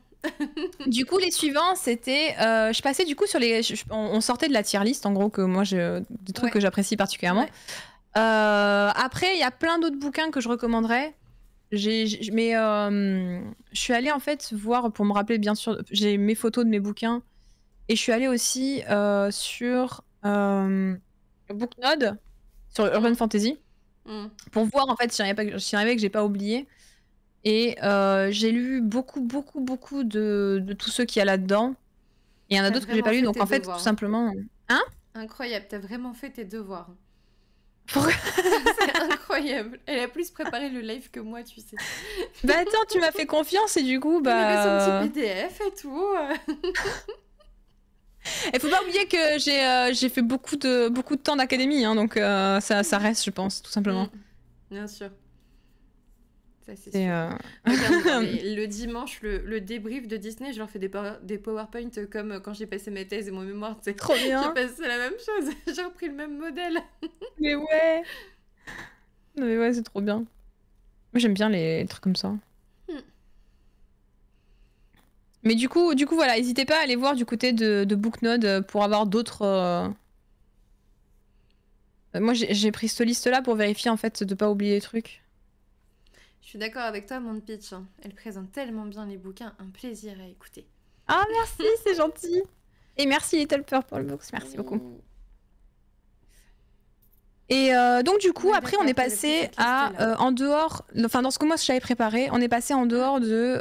du coup, les suivants, c'était. Euh, je passais du coup sur les. on, sortait de la tier list, en gros, que moi, je, des trucs que j'apprécie particulièrement. après, il y a plein d'autres bouquins que je recommanderais. mais je suis allée en fait voir pour me rappeler, bien sûr, j'ai mes photos de mes bouquins. Et je suis allée aussi sur Booknode, sur Urban mhm. Fantasy. Mm. Pour voir en fait si et que j'ai pas oublié. Et euh, j'ai lu beaucoup, beaucoup, beaucoup de, de tous ceux qu'il y a là-dedans. Et il y en a d'autres que j'ai pas lu, donc en fait, tout simplement. Hein Incroyable, t'as vraiment fait tes devoirs. [laughs] c'est incroyable. Elle a plus préparé le live que moi, tu sais. Bah attends, tu m'as fait confiance et du coup, [laughs] bah. Il avait son petit PDF et tout. [laughs] Il faut pas oublier que euh, j'ai fait beaucoup de, beaucoup de temps d'académie, hein, donc euh, ça, ça, reste, je pense, tout simplement. Mm. Bien sûr. Ça, c'est euh, [laughs] le dimanche, le, débrief de Disney, je leur fais des, PowerPoints, des PowerPoint comme quand j'ai passé ma thèse et mon mémoire. C'est trop bien. J'ai passé la même chose. [laughs] j'ai repris le même modèle. [laughs] mais ouais. Mais ouais, c'est trop bien. j'aime bien les trucs comme ça. Mais du coup, du coup voilà, n'hésitez pas à aller voir du côté de, Booknode euh, pour avoir d'autres. Euh, moi, j'ai pris cette liste-là pour vérifier en fait de ne pas oublier les trucs. Je suis d'accord avec toi, mon Pitch. Hein. Elle présente tellement bien les bouquins, un plaisir à écouter. Ah merci, [laughs] c'est gentil. Et merci Little Purple Books, merci beaucoup. Et euh, donc du coup, après, on est passé à en dehors, enfin dans ce que moi je j'avais préparé, on est passé en dehors de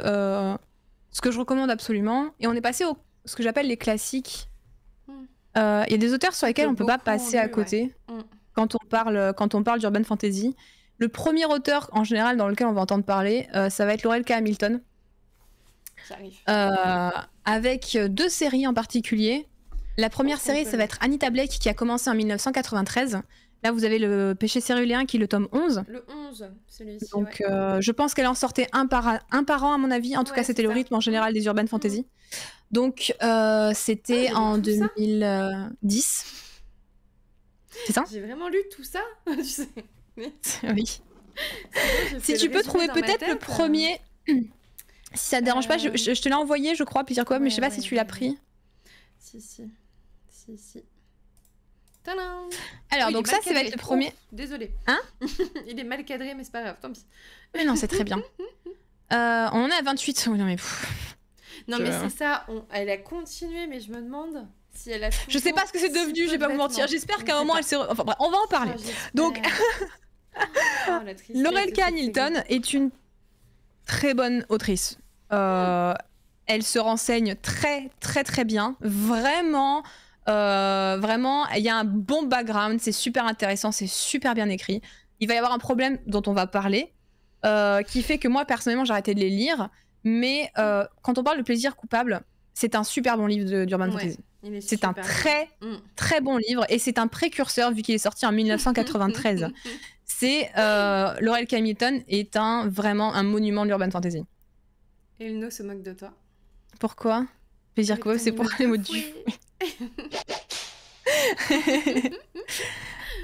ce que je recommande absolument. Et on est passé au ce que j'appelle les classiques. Il hmm. euh, y a des auteurs sur lesquels on peut pas passer à côté hmm. quand on parle quand on parle d'urban fantasy. Le premier auteur en général dans lequel on va entendre parler, euh, ça va être Laurel K. Hamilton. Euh, avec deux séries en particulier. La première oh, série, ça va être Anita Blake qui a commencé en 1993. Là, vous avez le péché céruléen qui est le tome 11. Le 11, celui-ci. Donc, euh, je pense qu'elle en sortait un par, un par an, à mon avis. En tout cas, c'était le rythme en général des Urban mm. Fantasy. Donc, euh, c'était ah, en 2010. C'est ça J'ai vraiment lu tout ça, [laughs] [laughs] oui. si tu peux trouver peut-être le premier. [clears throat] si ça te dérange pas, euh. je, te l'ai envoyé, je crois, plusieurs quoi, mais je sais pas si tu l'as pris. Si, si. Si, si. Alors, oh, donc ça, c'est le premier. Oh, désolé. Hein [laughs] Il est mal cadré, mais c'est pas grave, tant pis. Mais non, c'est très bien. [laughs] Euh, on en est à 28. non, mais. mais c'est ça, elle a continué, mais je me demande. Si elle a je sais pas ce que c'est devenu, je vais pas vous mentir. J'espère qu'à un moment elle s'est. Enfin, bref, on va en parler. Ah, donc, Laurel K. Hilton est une très bonne autrice. Euh, mm. Elle se renseigne très, très, très bien. Vraiment, euh, vraiment, il y a un bon background, c'est super intéressant, c'est super bien écrit. Il va y avoir un problème dont on va parler, euh, qui fait que moi, personnellement, j'ai arrêté de les lire. Mais euh, quand on parle de plaisir coupable, c'est un super bon livre d'Urban Fantasy. Eh c'est un très, mm. très bon livre et c'est un précurseur vu qu'il est sorti en 1993. [laughs] c'est Laurel K. est un, vraiment un monument de l'Urban Fantasy. Et Elno se moque de toi. Pourquoi Plaisir coupable, c'est pour les mots du. [laughs]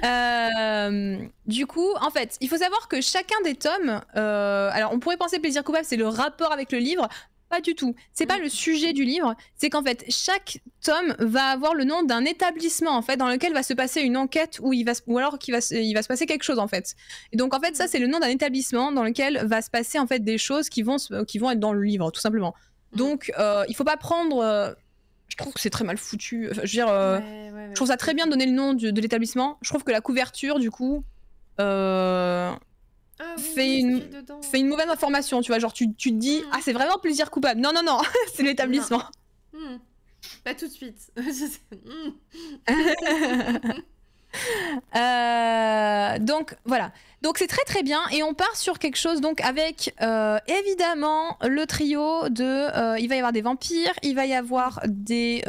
Euh, du coup, en fait, il faut savoir que chacun des tomes, euh, alors on pourrait penser plaisir coupable, c'est le rapport avec le livre. Pas du tout. C'est pas mm. le sujet du livre. C'est qu'en fait, chaque tome va avoir le nom d'un établissement en fait dans lequel va se passer une enquête ou il va ou alors qu'il va il va se passer quelque chose en fait. Et donc en fait, ça mm. c'est le nom d'un établissement dans lequel va se passer en fait des choses qui vont qui vont être dans le livre tout simplement. Donc, euh, il faut pas prendre. Euh, je trouve que c'est très mal foutu. je veux dire, euh, trouve ça très bien de donner le nom de l'établissement. Je trouve que la couverture, du coup, ah fait une- une mauvaise information. Tu vois, genre, tu, te dis, mm. ah, c'est vraiment plaisir coupable. Non, non, non, [laughs] c'est l'établissement. Mm. Pas tout de suite. [laughs] [laughs] Mm. Euh, donc voilà. Donc c'est très très bien et on part sur quelque chose donc avec euh, évidemment le trio de euh, il va y avoir des vampires, il va y avoir des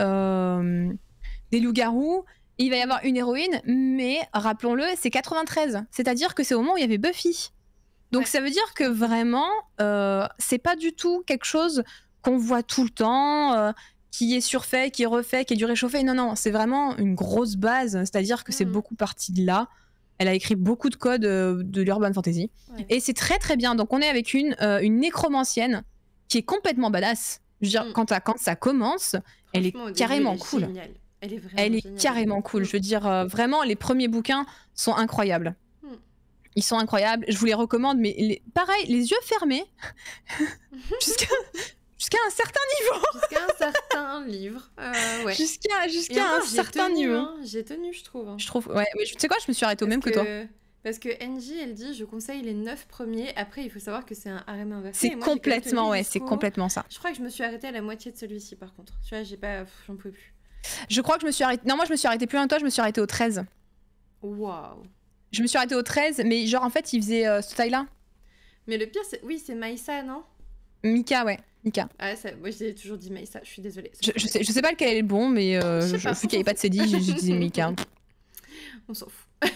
des loups-garous, il va y avoir une héroïne mais rappelons-le, c'est 93, c'est-à-dire que c'est au moment où il y avait Buffy. Donc ça veut dire que vraiment c'est pas du tout quelque chose qu'on voit tout le temps qui est surfait, qui est refait, qui est du réchauffé. Non, non, c'est vraiment une grosse base, c'est-à-dire que c'est mm. beaucoup parti de là. Elle a écrit beaucoup de codes euh, de l'urban fantasy. Et c'est très très bien. Donc on est avec une, euh, une nécromancienne qui est complètement badass. Je veux dire, mm. quand, quand, ça commence, elle est carrément cool. Elle est, carrément cool. Je veux dire, euh, vraiment, les premiers bouquins sont incroyables. Mm. Ils sont incroyables. Je vous les recommande, mais pareil, les yeux fermés. Jusqu'à [laughs] [laughs] Jusqu'à un certain niveau [laughs] Jusqu'à un certain livre, euh, Jusqu'à un certain niveau. Hein, j'ai tenu, je trouve. Hein. Je trouve, ouais. Mais tu sais quoi, je me suis arrêtée au même que, toi. Parce que NJ, elle dit, je conseille les 9 premiers. Après, il faut savoir que c'est un arrêt inversé. C'est complètement, ouais, c'est complètement ça. Je crois que je me suis arrêtée à la moitié de celui-ci, par contre. Tu vois, j'ai pas, j'en pouvais plus. Je crois que je me suis arrêtée. Non, moi, je me suis arrêtée plus loin que toi, je me suis arrêtée au 13. Waouh. Je me suis arrêtée au 13, mais genre, en fait, il faisait euh, ce taille-là. Mais le pire, c'est. Oui, c'est Maïsa, non Mika, ouais. Mika. Ah, ça, moi j'ai toujours dit Maïssa, je suis désolée. Je, sais, je sais pas lequel est le bon, mais euh, je, vu qu'il n'y avait pas de CD, j'ai dit Mika. [laughs] On s'en fout. [laughs]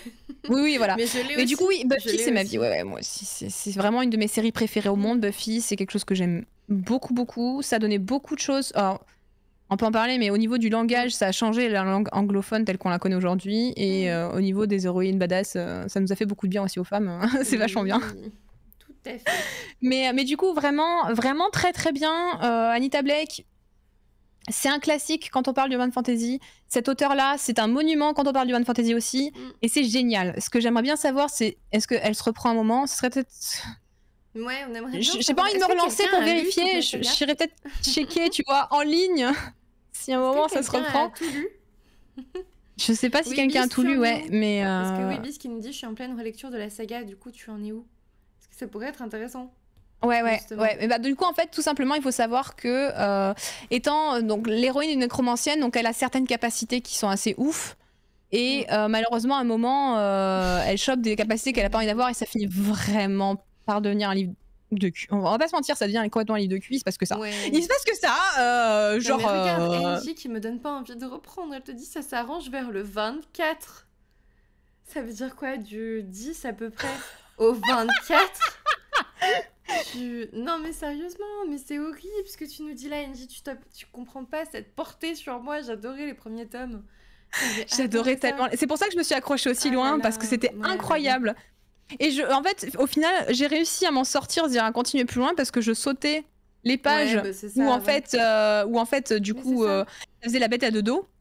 oui, oui, voilà. Mais, du coup, oui, Buffy, c'est ma vie. Ouais, ouais, moi aussi. C'est vraiment une de mes séries préférées au monde. Buffy, c'est quelque chose que j'aime beaucoup, beaucoup. Ça a donné beaucoup de choses. Alors, on peut en parler, mais au niveau du langage, ça a changé la langue anglophone telle qu'on la connaît aujourd'hui. Et mm. euh, au niveau des héroïnes badass, euh, ça nous a fait beaucoup de bien aussi aux femmes. Hein. [laughs] c'est vachement bien. Mais, mais du coup, vraiment, vraiment très très bien. Euh, Anita Blake, c'est un classique quand on parle d'urban fantasy. Cet auteur-là, c'est un monument quand on parle d'urban fantasy aussi. Mm. Et c'est génial. Ce que j'aimerais bien savoir, c'est est-ce qu'elle se reprend un moment Ce serait peut-être. Ouais, on aimerait. J'ai pas envie de me relancer pour vérifier. J'irai peut-être checker, tu vois, en ligne, [laughs] si un moment ça se reprend. A tout lu je sais pas si quelqu'un a tout lu, ouais, mais. Parce que oui, euh, qui nous dit, je suis en pleine relecture de la saga, du coup, tu en es où ça pourrait être intéressant. Ouais, ouais, ouais. bah, du coup, en fait, tout simplement, il faut savoir que, euh, étant euh, donc l'héroïne une nécromancienne, donc elle a certaines capacités qui sont assez ouf. Et mm. euh, malheureusement, à un moment, elle chope des capacités qu'elle a pas envie d'avoir et ça finit vraiment par devenir un livre de cul. On va pas se mentir, ça devient complètement un livre de cul. Il se passe que ça. Il se passe que ça. genre. Mais regarde, Angie qui me donne pas envie de reprendre. Elle te dit ça s'arrange vers le 24. Ça veut dire quoi Du 10 à peu près au 24. Non mais sérieusement, mais c'est horrible ce que tu nous dis là, Angie tu, tu comprends pas cette portée sur moi, j'adorais les premiers tomes. J'adorais tellement. C'est pour ça que je me suis accrochée aussi ah loin, parce que c'était incroyable. Et je, en fait, au final, j'ai réussi à m'en sortir, à continuer plus loin, parce que je sautais les pages bah, ou euh, où, en fait, ou en fait, du coup, euh, ça. faisait la bête à deux dos. [laughs]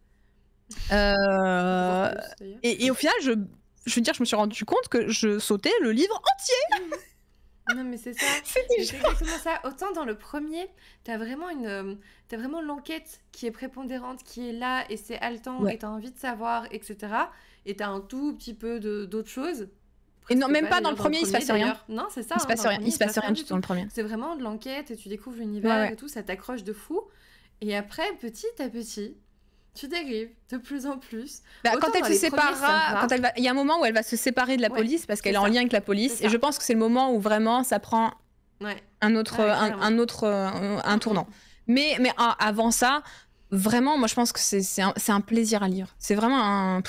Euh, et, et, au final, je, je veux dire, je me suis rendu compte que je sautais le livre entier. [laughs] Non, mais c'est ça. [laughs] C'est exactement ça. Autant dans le premier, t'as vraiment une, euh, vraiment l'enquête qui est prépondérante, qui est là et c'est haletant et t'as envie de savoir, etc. Et t'as un tout petit peu d'autres choses. Et non, même pas, dans, le premier, il se passe rien. Non, c'est ça. Il se hein, passe rien. il se passe rien du tout dans le premier. C'est vraiment de l'enquête et tu découvres l'univers et tout, ça t'accroche de fou. Et après, petit à petit, tu dérives de plus en plus. Bah, quand elle se séparera, il y a un moment où elle va se séparer de la police parce qu'elle est, en lien avec la police, et je pense que c'est le moment où vraiment ça prend un autre, ah un, autre, euh, un, tournant. Mais, mais avant ça, vraiment, moi je pense que c'est un, plaisir à lire. C'est vraiment un.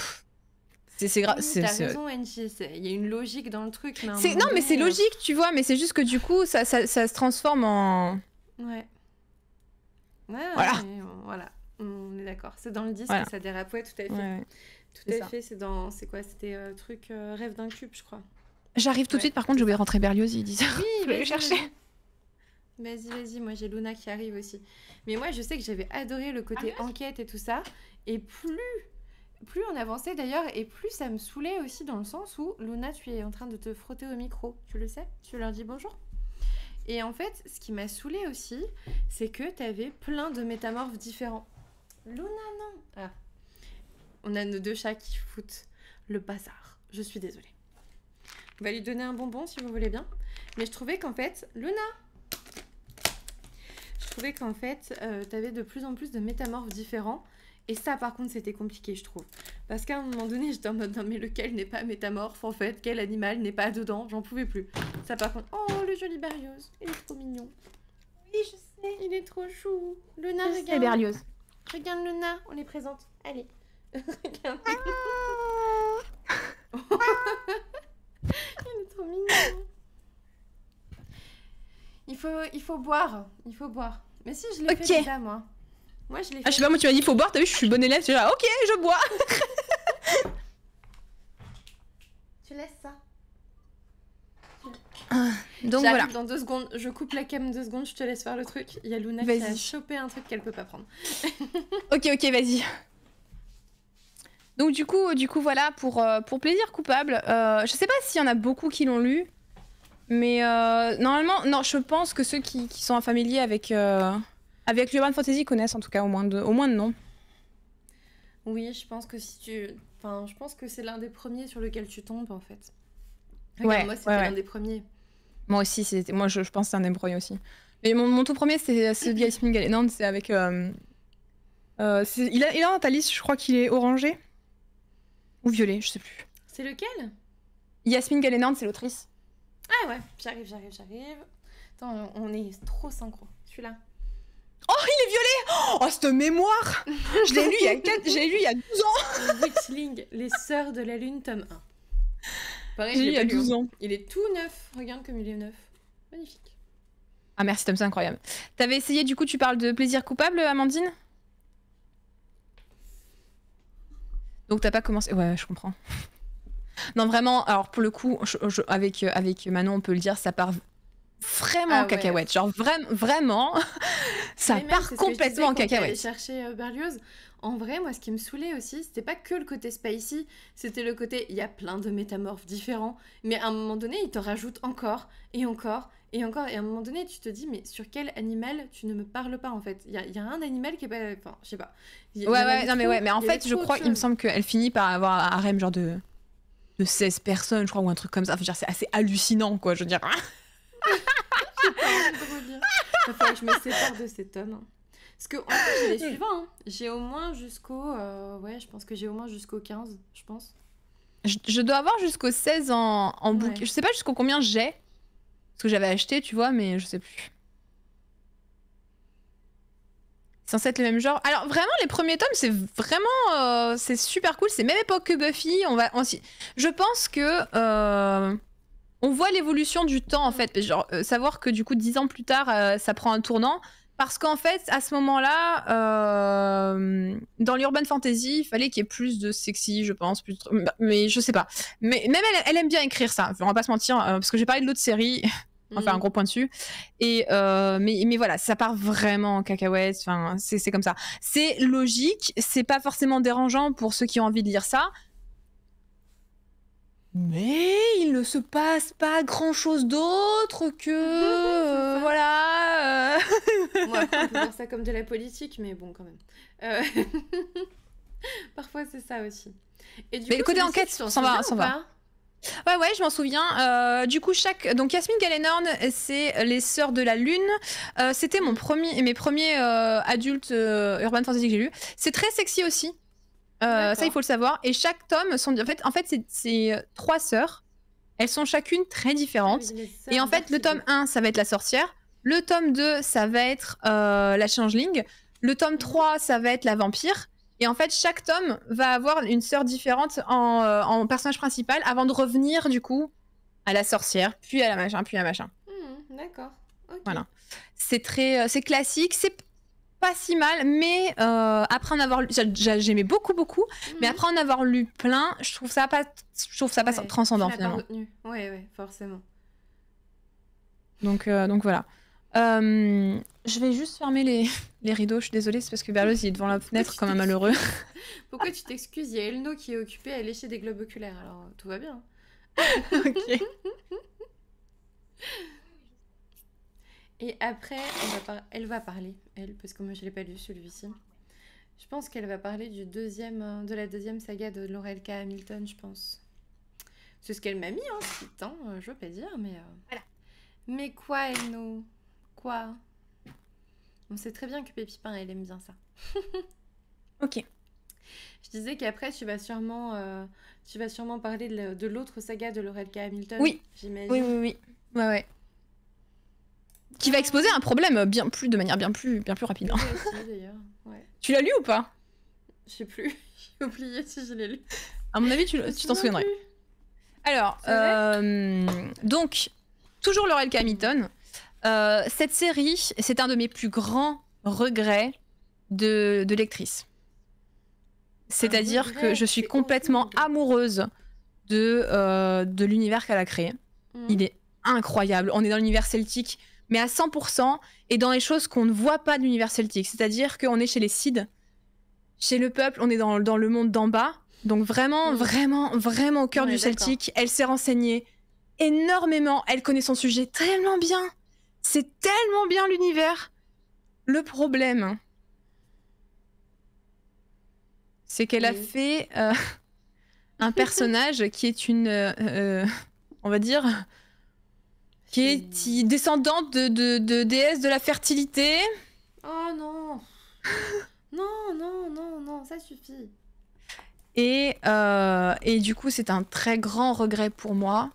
C'est grave. T'as raison, Angie. Il y a une logique dans le truc. non, mais c'est euh, logique, tu vois. Mais c'est juste que du coup, ça, ça, se transforme en. Ouais. voilà. Euh, voilà. On est d'accord. C'est dans le disque ça dérape, ouais, tout à fait. tout à fait, c'est dans. C'est quoi C'était euh, truc euh, Rêve d'un cube, je crois. J'arrive tout de suite, par contre, je vais rentrer Berlioz, il disent. Oui, [laughs] je vais le chercher. Vas-y, vas-y, moi j'ai Luna qui arrive aussi. Mais moi, je sais que j'avais adoré le côté enquête et tout ça. Et plus plus on avançait d'ailleurs et plus ça me saoulait aussi dans le sens où Luna, tu es en train de te frotter au micro, tu le sais, tu leur dis bonjour. Et en fait, ce qui m'a saoulé aussi, c'est que tu avais plein de métamorphes différents. Luna, non ah. On a nos deux chats qui foutent le bazar. Je suis désolée. On va lui donner un bonbon si vous voulez bien. Mais je trouvais qu'en fait, Luna Je trouvais qu'en fait, euh, t'avais de plus en plus de métamorphes différents. Et ça, par contre, c'était compliqué, je trouve. Parce qu'à un moment donné, j'étais en mode, non, mais lequel n'est pas métamorphe, en fait Quel animal n'est pas dedans J'en pouvais plus. Ça, par contre... Oh, le joli Berlioz Il est trop mignon. Oui, je sais. Il est trop chou. Luna, je regarde. Berlioz. Regarde le nain, on les présente. Allez. [laughs] Regarde. Il ah. [laughs] est trop mignon. Il faut, il faut boire. Il faut boire. Mais si, je l'ai fait déjà, moi. Moi, je l'ai fait. Ah, je sais pas, moi, tu m'as dit, il faut boire. T'as vu, je suis bonne élève. tu ok, je bois. tu laisses ça. Ah, donc voilà. Dans deux secondes, je coupe la cam deux secondes, je te laisse faire le truc. Il y a Luna qui a chopé un truc qu'elle peut pas prendre. [laughs] ok, ok, vas-y. Donc du coup, du coup voilà pour, euh, pour plaisir coupable. Euh, je sais pas s'il y en a beaucoup qui l'ont lu, mais euh, normalement, non, je pense que ceux qui, qui sont familiers avec euh, avec l'urban fantasy connaissent en tout cas au moins de au moins de nom. Oui, je pense que si tu, enfin, je pense que c'est l'un des premiers sur lequel tu tombes en fait. ouais, moi c'était l'un des premiers. Moi aussi, c'était, moi je, pense que c'est un embroil aussi. Mais mon, tout premier, c'est ce The c'est avec. Euh, euh il, a, il a je crois qu'il est orangé ou violet, je sais plus. C'est lequel Yasmine Galénand, c'est l'autrice. Ah ouais, j'arrive, j'arrive, j'arrive. Attends, on est trop synchro. Celui-là. Oh, il est violet Oh, cette mémoire [laughs] Je l'ai lu il y a j'ai lu il y a 12 ans Witchling, Les Sœurs de la Lune, tome 1 il, a hein. ans. Il est tout neuf. Regarde comme il est neuf. Magnifique. Ah merci Tom, c'est incroyable. T'avais essayé, du coup, tu parles de plaisir coupable, Amandine Donc t'as pas commencé. Ouais, je comprends. [laughs] non, vraiment, alors pour le coup, avec, euh, avec Manon, on peut le dire, ça part vraiment en ah cacahuète. Genre vraiment, vraiment, [laughs] ça part complètement en cacahuète. chercher euh, Berlioz, en vrai, moi, ce qui me saoulait aussi, c'était pas que le côté spicy, c'était le côté il y a plein de métamorphes différents, mais à un moment donné, ils te rajoutent encore et encore et encore. Et à un moment donné, tu te dis, mais sur quel animal tu ne me parles pas en fait Il y, a un animal qui est pas. Enfin, je sais pas. ouais, ouais, non, mais ouais, mais en fait, je crois, il me semble qu'elle finit par avoir un harem genre de, de 16 personnes, je crois, ou un truc comme ça. Enfin, c'est assez hallucinant, quoi, je veux dire. [laughs] sais pas envie de je me sépare de cet homme. Parce que en fait, j'ai les [laughs] suivants. Hein. J'ai au moins jusqu'au. Euh, ouais, je pense que j'ai au moins jusqu'au 15, je pense. Je, dois avoir jusqu'au 16 en, en Je Je sais pas jusqu'au combien j'ai. ce que j'avais acheté, tu vois, mais je sais plus. C'est censé être le même genre. Alors vraiment, les premiers tomes, c'est vraiment, euh, c'est super cool. C'est même époque que Buffy. On va, je pense que euh, on voit l'évolution du temps en mm. fait. Genre savoir que du coup, dix ans plus tard, ça prend un tournant. Parce qu'en fait, à ce moment-là, euh, dans l'urban fantasy, il fallait qu'il y ait plus de sexy, je pense, bah, mais je sais pas. Mais même elle, aime bien écrire ça. On va pas se mentir, euh, parce que j'ai parlé de l'autre série. [laughs] on va faire un mm. gros point dessus. Et euh, mais, voilà, ça part vraiment en cacahuète. Enfin, c'est comme ça. C'est logique. C'est pas forcément dérangeant pour ceux qui ont envie de lire ça. Mais il ne se passe pas grand-chose d'autre que... [laughs] Euh, voilà... Euh. on peut [laughs] ça comme de la politique, mais bon, quand même. Euh, [laughs] parfois, c'est ça aussi. Et du mais le côté ça, enquête, s'en va, s'en va. Ouais, ouais, je m'en souviens. du coup, chaque. Donc, Yasmine Gallenorn, c'est Les Sœurs de la Lune. C'était mon premier, mes premiers adultes urban fantasy que j'ai lu. C'est très sexy aussi. Euh, ça, il faut le savoir. Et chaque tome, sont... en fait, en fait c'est euh, trois sœurs. Elles sont chacune très différentes. Ah et en fait, le tome 1, ça va être la sorcière. Le tome 2, ça va être euh, la changeling. Le tome 3, ça va être la vampire. Et en fait, chaque tome va avoir une sœur différente en, personnage principal avant de revenir, du coup, à la sorcière, puis à la machin, puis à la machin. Hmm, d'accord. Voilà. C'est très... c'est classique. C'est pas si mal, mais euh, après en avoir lu, j'aimais beaucoup beaucoup, mhm. mais après en avoir lu plein, je trouve ça pas, je trouve ça pas transcendant finalement. Oui, ouais, forcément. Donc, euh, donc voilà. je vais juste fermer les, [laughs] les rideaux, je suis désolée, c'est parce que Berlioz il est devant la fenêtre comme un malheureux. [laughs] [laughs] Pourquoi tu t'excuses Il y a Elno qui est occupé à lécher des globes oculaires, alors euh, tout va bien. Et après, elle va, parler, elle, parce que moi je l'ai pas lu celui-ci. Je pense qu'elle va parler du deuxième, euh, de la deuxième saga de K. Hamilton, je pense. C'est ce qu'elle m'a mis, hein, ce temps, euh, je veux pas dire, mais... Euh, voilà. Mais quoi, Elno Quoi On sait très bien que Pépipin, elle aime bien ça. [laughs] ok. Je disais qu'après, tu vas sûrement, tu vas sûrement parler de l'autre saga de K. Hamilton. Oui. J'imagine. Oui, oui, oui. Ouais, ouais qui va exposer un problème bien plus, de manière bien plus, bien plus rapide. Hein. Tu l'as lu ou pas Je sais plus. [laughs] J'ai oublié si je l'ai lu. À mon avis, tu t'en souviendrais. Alors, euh, donc, toujours Laurel Hamilton. Euh, cette série, c'est un de mes plus grands regrets de, de lectrice. C'est-à-dire que je suis complètement amoureuse de, euh, de l'univers qu'elle a créé. Mmh. Il est incroyable. On est dans l'univers celtique mais à 100%, et dans les choses qu'on ne voit pas de l'univers celtique. C'est-à-dire qu'on est chez les Cides, chez le peuple, on est dans, le monde d'en bas. Donc vraiment, mm. vraiment, vraiment au cœur du celtique. Elle s'est renseignée énormément, elle connaît son sujet tellement bien. C'est tellement bien l'univers. Le problème, c'est qu'elle a mm. fait euh, [laughs] un personnage qui est une, euh, euh, on va dire, qui est descendante de, de, de, déesse de la fertilité. Oh non [laughs] Non, non, non, non, ça suffit. Et, euh, et du coup, c'est un très grand regret pour moi.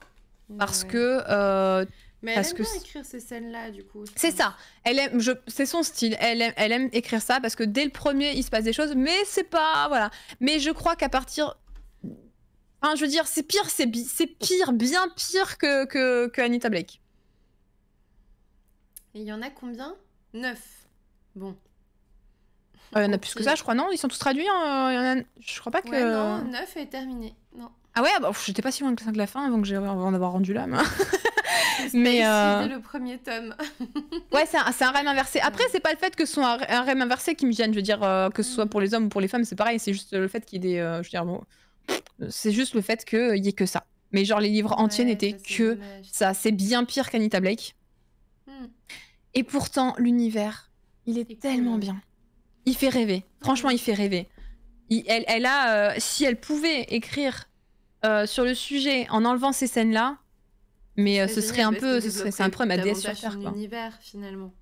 Parce que. Euh, mais elle aime que... bien écrire ces scènes-là, du coup. C'est ça. Elle aime, je... c'est son style. Elle aime, elle aime écrire ça parce que dès le premier, il se passe des choses, mais c'est pas. Voilà. Mais je crois qu'à partir Enfin, je veux dire, c'est pire, c'est, c'est pire, bien pire que, que, que Anita Blake il y en a combien 9 Bon. Euh, il y en a plus que ça, je crois. Non, ils sont tous traduits. Hein, euh, je crois pas que. non, 9 est terminé. Non. Ah ouais, ah bah, j'étais pas si loin que la fin avant que j'ai en avoir rendu l'âme. [laughs] mais c'est euh, le premier tome. [laughs] ouais, c'est un, un, inversé. Après, c'est pas le fait que ce soit un, inversé qui me gêne. Je veux dire, que ce soit mm. pour les hommes ou pour les femmes, c'est pareil. C'est juste le fait qu'il y ait c'est juste le fait qu'il y ait que ça. Mais genre, les livres entiers n'étaient que ça. C'est bien pire qu'Anita Blake. Mm. Et pourtant, l'univers, il est, tellement bien. Il fait rêver. Franchement, il fait rêver. elle, a, euh, si elle pouvait écrire euh, sur le sujet en enlevant ces scènes-là, mais euh, ce serait un peu, c'est un problème à déesse sur terre, quoi. Univers, finalement.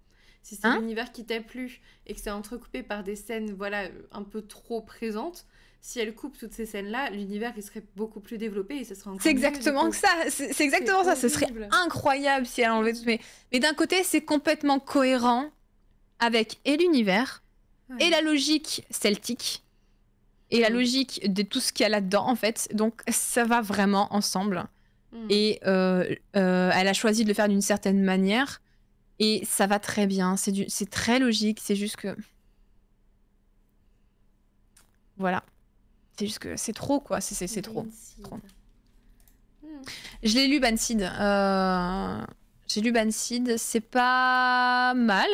Si c'est hein un univers qui t'a plu et que c'est entrecoupé par des scènes, voilà, un peu trop présentes, si elle coupe toutes ces scènes-là, l'univers serait beaucoup plus développé et ce serait C'est exactement ça, c'est exactement ça, ce serait incroyable si elle enlevait tout. Mais, mais d'un côté, c'est complètement cohérent avec et l'univers et la logique celtique et la mm. logique de tout ce qu'il y a là-dedans en fait. Donc ça va vraiment ensemble. Mm. Et euh, euh, elle a choisi de le faire d'une certaine manière et ça va très bien. C'est très logique, c'est juste que... Voilà. C'est juste que c'est trop, quoi. C'est trop. Je l'ai lu, Banseed. Euh, j'ai lu Banseed. C'est pas mal.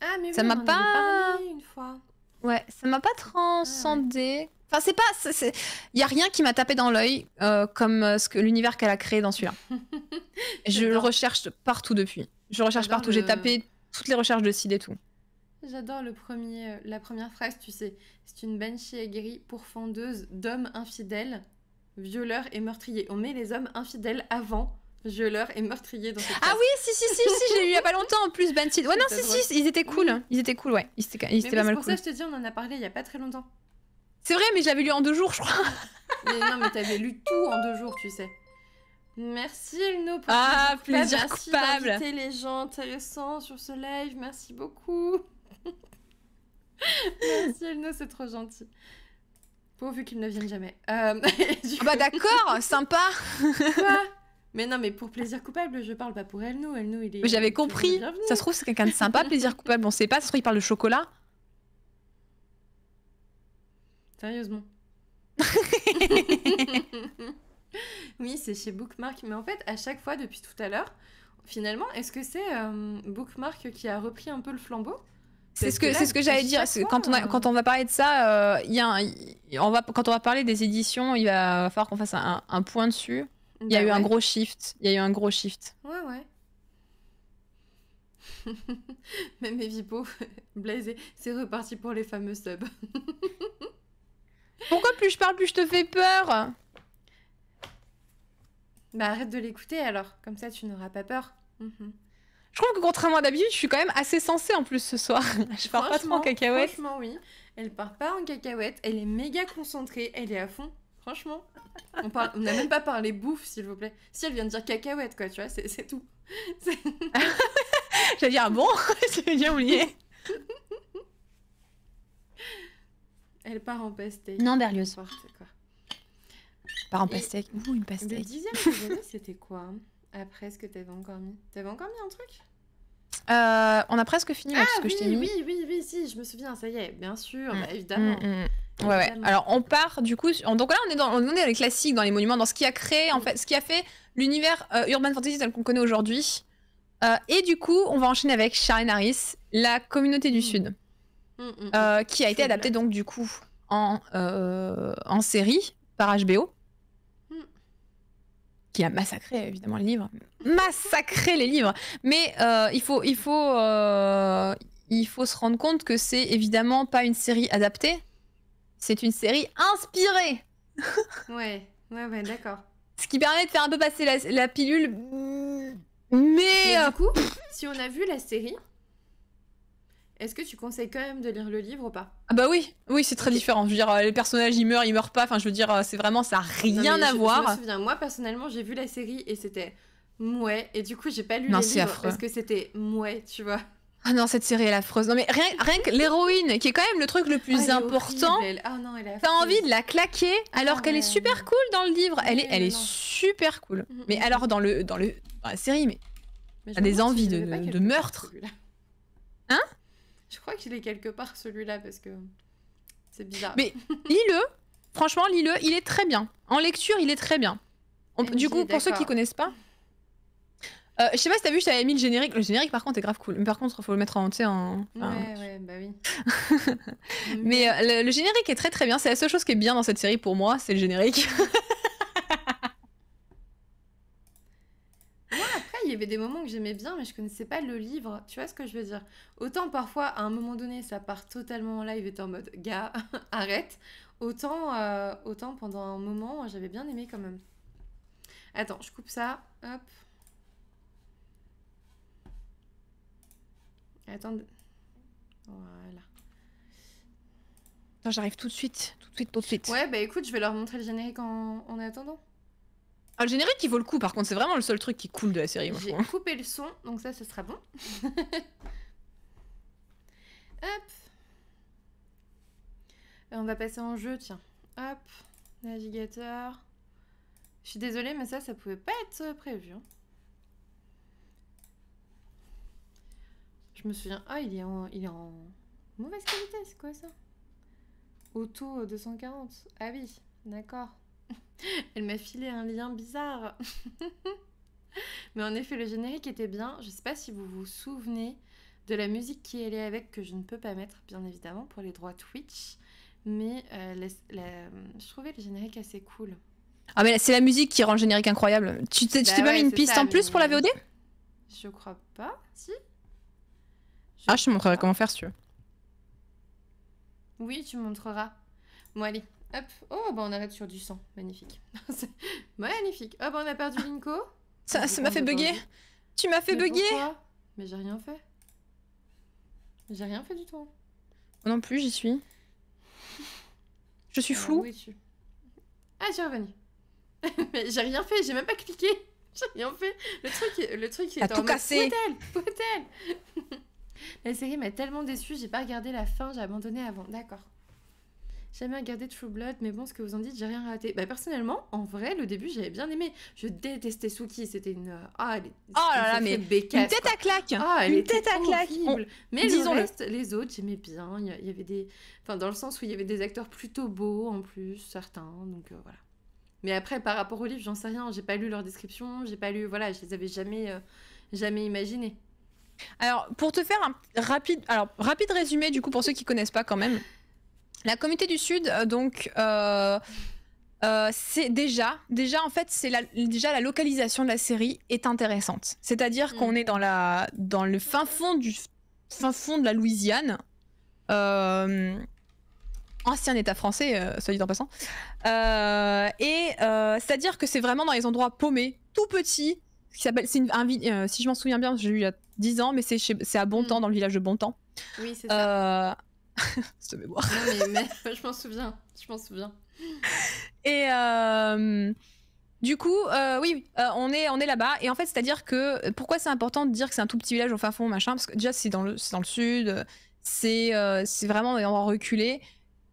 Ah, ça m'a pas. Une fois. Ouais, ça m'a pas transcendé. Ah enfin, c'est pas. Il y a rien qui m'a tapé dans l'œil euh, comme euh, ce que l'univers qu'elle a créé dans celui-là. [laughs] je le recherche partout depuis. Je recherche ah partout. J'ai tapé toutes les recherches de Sid et tout. J'adore le premier, euh, la première phrase, tu sais. C'est une banshee aigrie, pourfendeuse d'hommes infidèles, violeurs et meurtriers. On met les hommes infidèles avant violeurs et meurtriers dans cette Ah oui, si, si, si, si j'ai lu il y a pas longtemps en plus, Banshee. Ouais, non, si, si, ils étaient cool. Ils étaient cool, ouais. Ils étaient, pas mal cool. C'est pour ça que je te dis, on en a parlé il y a pas très longtemps. C'est vrai, mais je l'avais lu en deux jours, je crois. [laughs] mais non, mais t'avais lu tout en deux jours, tu sais. Merci Elno pour ah, plaisir coupable. Merci les gens intéressants sur ce live. Merci beaucoup. [laughs] Merci Elno, c'est trop gentil. Pourvu qu'il ne vienne jamais. Euh, [laughs] ah Bah d'accord, sympa. Quoi [laughs] mais non, mais pour plaisir coupable, je parle pas pour Elno. Elno, il est. J'avais compris. Ça se trouve, c'est quelqu'un de sympa, plaisir coupable. On sait pas. Ça se trouve, il parle de chocolat. Sérieusement. oui, c'est chez Bookmark. Mais en fait, à chaque fois, depuis tout à l'heure, finalement, est-ce que c'est euh, Bookmark qui a repris un peu le flambeau c'est ce que c'est ce que j'allais dire. quand on quand hein. on va parler de ça, euh, il on va quand on va parler des éditions, il va falloir qu'on fasse un, un, point dessus. Il y a bah eu un gros shift. Il y a eu un gros shift. Ouais ouais. [laughs] Même Evipo, [laughs] blasé, c'est reparti pour les fameux subs. [laughs] Pourquoi plus je parle, plus je te fais peur Bah arrête de l'écouter alors, comme ça tu n'auras pas peur. Mhm. Je trouve que contrairement à d'habitude, je suis quand même assez sensée en plus ce soir. [laughs] je pars pas trop en cacahuète. Franchement, oui. Elle part pas en cacahuète. Elle est méga concentrée. Elle est à fond. Franchement. On n'a même pas parlé bouffe, s'il vous plaît. Si elle vient de dire cacahuète, quoi, tu vois, c'est tout. [laughs] [laughs] J'allais dire, ah bon J'avais bien oublié. Elle part en pastèque. Non, Berlioz. Part en pastèque. Ouh, une pastèque. Le dixième c'était quoi après ce que t'avais encore mis. T'avais encore mis un truc euh, on a presque fini là, ah ce que je t'ai mis. Oui, oui, oui, si, je me souviens, ça y est, bien sûr, mm. bah, évidemment. Mm, mm, ouais, ouais. Alors on part du coup, donc là on est, dans, on est les classiques, dans les monuments, dans ce qui a créé en fait, ce qui a fait l'univers euh, urban fantasy tel qu'on connaît aujourd'hui. Euh, et du coup, on va enchaîner avec Sharon Harris, la communauté du Sud, qui a été adaptée donc du coup en, en série par HBO massacrer a massacré évidemment les livres. Massacré les livres Mais euh, il, faut, il, faut, euh, il faut se rendre compte que c'est évidemment pas une série adaptée, c'est une série inspirée [laughs] Ouais, ouais, ouais, d'accord. Ce qui permet de faire un peu passer la, pilule. Mais. Mais du euh, coup, si on a vu la série, est-ce que tu conseilles quand même de lire le livre ou pas Ah bah oui, oui c'est très différent. Je veux dire, euh, les personnages ils meurent, ils meurent pas. Enfin, je veux dire, euh, c'est vraiment ça a rien à voir. Je me souviens, moi personnellement, j'ai vu la série et c'était mouais. Et du coup, j'ai pas lu le les parce que c'était mouais, tu vois. Ah non, cette série elle est affreuse. Non mais rien, rien que l'héroïne, qui est quand même le truc le ah, plus important. Ah T'as envie de la claquer alors ah qu'elle est super cool dans le livre. Elle est, elle est super cool. Mm, mm, mais mm. alors dans le, dans le, la série, mais, t'as des envies de meurtre. Hein je crois qu'il est quelque part celui-là parce que c'est bizarre. Mais [laughs] lis-le, franchement, lis-le, il est très bien. En lecture, il est très bien. du coup, pour ceux qui connaissent pas, euh, je sais pas si t'as vu, je t'avais mis le générique. Le générique, par contre, est grave cool. Mais par contre, il faut le mettre en. entier. Ouais, ouais, bah oui. [laughs] Mais euh, le, générique est très très bien. C'est la seule chose qui est bien dans cette série pour moi, c'est le générique. [laughs] il y avait des moments que j'aimais bien, mais je connaissais pas le livre. Tu vois ce que je veux dire Autant parfois, à un moment donné, ça part totalement en live et en mode gars, [laughs] arrête. Autant, euh, autant pendant un moment, j'avais bien aimé quand même. Attends, je coupe ça. Hop. attends Voilà. J'arrive tout de suite, tout de suite, tout de suite. Ouais, bah écoute, je vais leur montrer le générique en, en attendant. Ah, le générique, il vaut le coup, par contre, c'est vraiment le seul truc qui coule de la série. J'ai coupé le son, donc ça, ce sera bon. [laughs] Hop. Euh, on va passer en jeu, tiens. Hop, navigateur. Je suis désolée, mais ça, ça pouvait pas être euh, prévu. Hein. Je me souviens... Ah, il est en, il est en mauvaise qualité, c'est quoi ça Auto 240. Euh, ah oui, d'accord. [laughs] Elle m'a filé un lien bizarre. [laughs] Mais en effet, le générique était bien. Je sais pas si vous vous souvenez de la musique qui est avec, que je ne peux pas mettre, bien évidemment, pour les droits Twitch. Mais euh, je trouvais le générique assez cool. Ah, mais c'est la musique qui rend le générique incroyable. Tu t'es bah pas mis une piste en plus pour la VOD Je crois pas, si. ah, je te montrerai comment faire si tu veux. Oui, tu me montreras. Bon, allez, Hop. Oh, bah on arrête sur du sang. Magnifique. [laughs] magnifique. Hop, oh, bah on a perdu ah. Linko. Ça, ça m'a fait bugger. Tu m'as fait buguer bugger. Mais j'ai rien fait. J'ai rien fait du tout. non plus, j'y suis. Je suis flou. Ah, ah j'ai revenu. [laughs] Mais j'ai rien fait, j'ai même pas cliqué. [laughs] J'ai rien fait. Le truc, le truc est en tout cassé. hôtel. la série m'a tellement déçue, j'ai pas regardé la fin, j'ai abandonné avant. D'accord. Jamais regardé True Blood, mais bon, ce que vous en dites, j'ai rien raté. Bah, personnellement, en vrai, le début, j'avais bien aimé. Je détestais Suki, c'était une. Euh, ah, oh là là, mais. une ah, tête à claque Une tête à claque Mais le reste, les autres, j'aimais bien. Il y avait des. Enfin, dans le sens où il y avait des acteurs plutôt beaux, en plus, certains, donc euh, voilà. Mais après, par rapport au livre, j'en sais rien. J'ai pas lu leur description, j'ai pas lu. Voilà, je les avais jamais, euh, jamais imaginés. Alors, pour te faire un rapide, alors, rapide résumé, du coup, pour ceux qui connaissent pas quand même. La communauté du Sud, euh, donc, euh, euh, c'est déjà, déjà en fait, c'est la, déjà la localisation de la série est intéressante. C'est-à-dire mm. qu'on est dans la, dans le fin fond du, fin fond de la Louisiane, ancien État français, soit dit en passant. et c'est-à-dire que c'est vraiment dans les endroits paumés, tout petits. si je m'en souviens bien, j'ai eu il y a 10 ans, mais c'est, à Bontemps, mm. dans le village de Bontemps. Oui, c'est ça. [laughs] mémoire. [laughs] je m'en souviens. Je m'en souviens. Et euh, du coup, euh, oui, euh, on est, on est là-bas. Et en fait, c'est-à-dire que pourquoi c'est important de dire que c'est un tout petit village au fin fond, machin Parce que déjà, c'est dans, le, dans le sud, c'est c'est vraiment en reculé,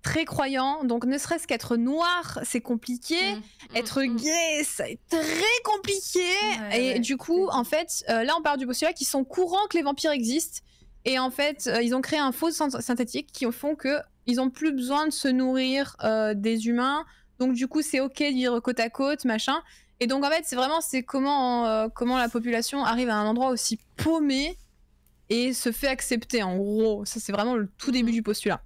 très croyant, donc ne serait-ce qu'être noir, c'est compliqué. Mmh, mmh, être mmh. gay, c'est très compliqué. et du coup, en fait, là, on parle du postulat qui sont courants que les vampires existent. Et en fait, euh, ils ont créé un faux synthétique qui font que ils ont plus besoin de se nourrir euh, des humains. Donc du coup, c'est ok de vivre côte à côte, machin. Et donc en fait, c'est vraiment c'est comment euh, comment la population arrive à un endroit aussi paumé et se fait accepter. En gros, ça c'est vraiment le tout début du postulat.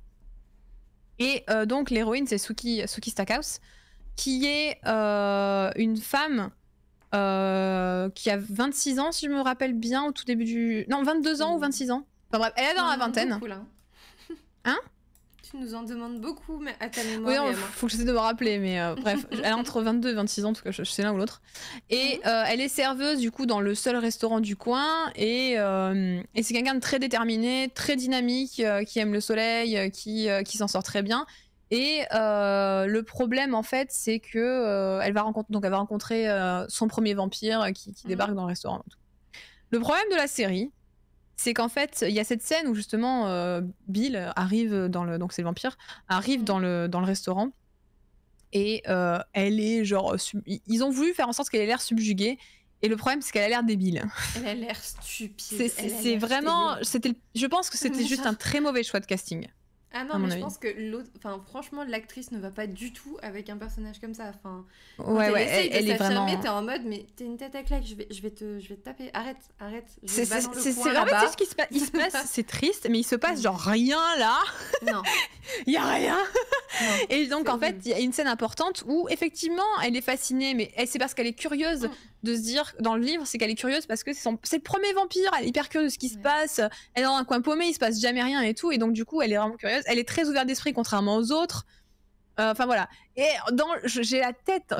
Et donc l'héroïne, c'est Suki, Suki Stackhouse, qui est une femme qui a 26 ans, si je me rappelle bien, au tout début du... Non, 22 ans ou 26 ans Enfin bref, elle est dans la vingtaine. Hein. [laughs] hein Tu nous en demandes beaucoup mais à ta mémoire. Oui, [laughs] il faut que j'essaie de me rappeler, mais euh, bref, [laughs] elle a entre 22 et 26 ans, en tout cas, je, sais l'un ou l'autre. Et mhm. euh, elle est serveuse, du coup, dans le seul restaurant du coin. Et, euh, c'est quelqu'un de très déterminé, très dynamique, qui aime le soleil, qui, qui s'en sort très bien. Et le problème, en fait, c'est que elle va rencontrer, donc son premier vampire qui, mhm. débarque dans le restaurant. Le problème de la série, c'est qu'en fait, il y a cette scène où justement euh, Bill arrive dans le donc c'est le arrive dans le dans le restaurant et euh, elle est genre ils ont voulu faire en sorte qu'elle ait l'air subjuguée et le problème c'est qu'elle a l'air débile. Elle a l'air stupide. C'est vraiment c'était je pense que c'était juste un très mauvais choix de casting. Ah non, mais je pense que l'autre. Enfin, franchement, l'actrice ne va pas du tout avec un personnage comme ça. Enfin, ouais, ouais, elle, est vraiment. T'es en mode, mais t'es une tête à claque, je vais, je vais, te, je vais taper. Arrête, arrête. C'est vraiment ce qui se passe. [laughs] c'est triste, mais il se passe mm. genre rien là. Non. [laughs] Il y a rien. Et donc, en fait, il y a une scène importante où, effectivement, elle est fascinée, mais c'est parce qu'elle est curieuse. Mm. de se dire dans le livre, c'est qu'elle est curieuse parce que c'est le premier vampire, elle est hyper curieuse de ce qui se passe, elle est dans un coin paumé, il se passe jamais rien et tout, et donc du coup elle est vraiment curieuse, elle est très ouverte d'esprit, contrairement aux autres. Euh, enfin voilà. Et dans, j'ai la tête,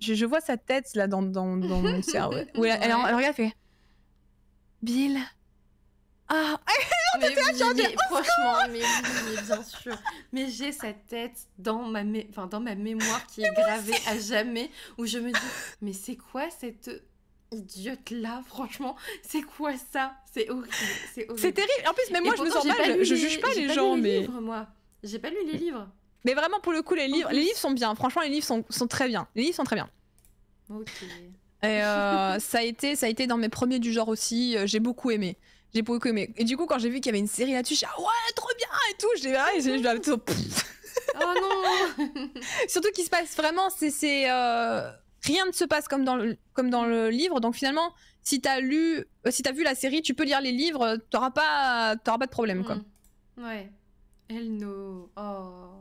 je, vois sa tête là dans, dans, mon [laughs] cerveau. elle, regarde, fait Bill. Ah, [laughs] mais, oui, mais, mais franchement, mais, bien sûr. Mais j'ai sa tête dans ma, dans ma mémoire qui est gravée à jamais, où je me dis, mais c'est quoi cette idiote là, franchement, c'est quoi ça C'est horrible, c'est terrible. En plus, même moi, je me sens Je, juge pas les pas gens, lu les mais livres, moi, j'ai pas lu les livres. Mais vraiment, pour le coup, les livres, les livres sont bien. Franchement, les livres sont, sont très bien. Les livres sont très bien. Ok. Et ça a été, ça a été dans mes premiers du genre aussi. J'ai beaucoup aimé. J'ai beaucoup aimé. Et du coup, quand j'ai vu qu'il y avait une série là-dessus, j'ai ah ouais, trop bien et tout. J'ai ah, je, oh non Surtout qu'il se passe vraiment, c'est euh, rien ne se passe comme dans le, comme dans le livre. Donc finalement, si t'as lu, euh, si t'as vu la série, tu peux lire les livres, euh, t'auras pas, pas de problème, quoi. Mm. Ouais. Elle nous... Oh.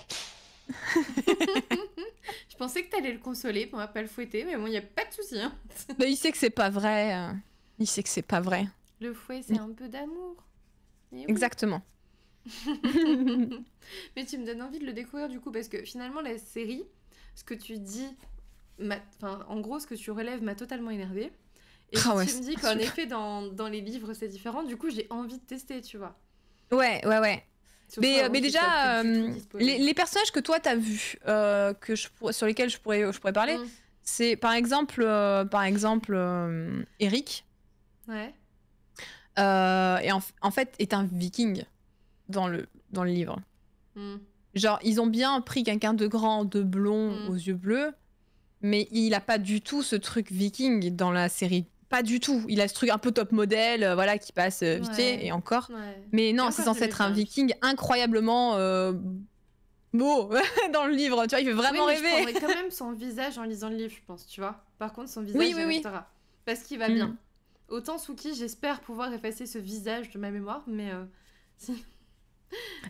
[laughs] je pensais que t'allais le consoler pour pas le fouetter, mais bon, n'y a pas de souci. Hein. [laughs] mais il sait que c'est pas vrai. Euh. Il sait que c'est pas vrai. Le fouet, c'est mm. un peu d'amour. Exactement. [laughs] mais tu me donnes envie de le découvrir du coup, parce que finalement, la série, ce que tu dis, en gros, ce que tu relèves m'a totalement énervé. Et je ah tu me dis qu'en effet, dans, les livres, c'est différent. Du coup, j'ai envie de tester, tu vois. Ouais, ouais, ouais. mais, déjà, euh, les, personnages que toi, t'as vus, euh, que je, sur lesquels je pourrais, je pourrais parler, mm. c'est par exemple, euh, par exemple Eric. Ouais. et en, fait, est un viking dans le, dans le livre. Mm. Genre, ils ont bien pris quelqu'un de grand, de blond, mm. aux yeux bleus, mais il a pas du tout ce truc viking dans la série. Pas du tout. Il a ce truc un peu top modèle, euh, voilà, qui passe euh, vite et encore. Mais non, c'est censé être un viking incroyablement euh, beau [laughs] dans le livre. Tu vois, il fait vraiment oui, rêver. Je quand même [laughs] son visage en lisant le livre, je pense, tu vois. Par contre, son visage, oui, oui, oui. Parce qu'il va bien. Mm. Autant Suki, j'espère pouvoir effacer ce visage de ma mémoire, mais [laughs]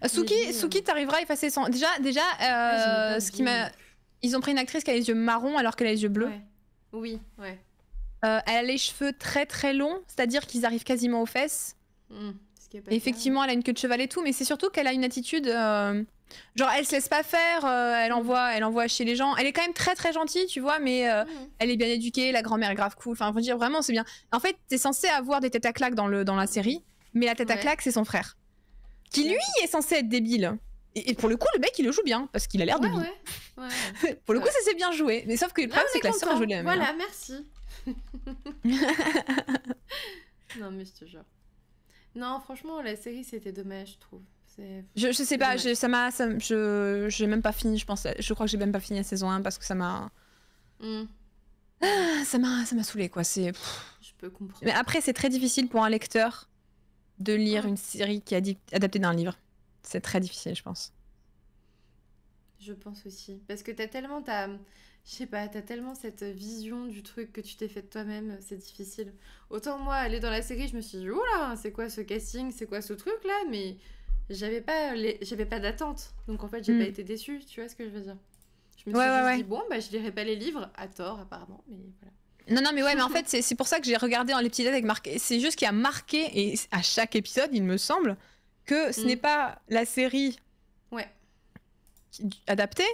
Euh, Suki, Suki t'arriveras à effacer son. Déjà, déjà euh, ce qui m'a. Ils ont pris une actrice qui a les yeux marrons alors qu'elle a les yeux bleus. Oui, euh, elle a les cheveux très très longs, c'est-à-dire qu'ils arrivent quasiment aux fesses. Hmm, effectivement, elle a une queue de cheval et tout, mais c'est surtout qu'elle a une attitude. Genre, elle se laisse pas faire, elle, hmm. envoie, elle envoie chez les gens. Elle est quand même très très gentille, tu vois, mais hmm. elle est bien éduquée, la grand-mère est grave cool. Enfin, faut dire vraiment, c'est bien. En fait, t'es censé avoir des têtes à claque dans, le, dans la série, mais la tête à claque, c'est son frère qui lui est censé être débile. Et, pour le coup, le mec, il le joue bien, parce qu'il a l'air de débile. [laughs] pour le coup, ça s'est bien joué. Mais sauf que le problème, c'est que la sœur joué Voilà, hein. merci. [laughs] non, mais je te Non, franchement, la série, c'était dommage, je trouve. Je, je, sais pas, je, ça m'a, je, j'ai même pas fini, je pense. Je crois que j'ai même pas fini la saison 1 parce que ça m'a. Hmm. Ah, ça m'a, ça m'a saoulé quoi. Je peux comprendre. Mais après, c'est très difficile pour un lecteur de lire une série qui est adaptée d'un livre. C'est très difficile, je pense. Je pense aussi. Parce que t'as tellement ta... Je sais pas, t'as tellement cette vision du truc que tu t'es fait toi-même, c'est difficile. Autant moi, aller dans la série, je me suis dit, oula, c'est quoi ce casting, c'est quoi ce truc là, mais j'avais pas, les... j'avais pas d'attente. Donc en fait, j'ai pas mm. été déçue, tu vois ce que je veux dire. Je me suis dit, bon, bah je lirai pas les livres, à tort apparemment, mais voilà. Non, non, mais ouais, mais en [laughs] fait, c'est pour ça que j'ai regardé en les petites avec marqué. C'est juste qu'il a marqué, et à chaque épisode, il me semble, que ce mm. n'est pas la série ouais. adaptée,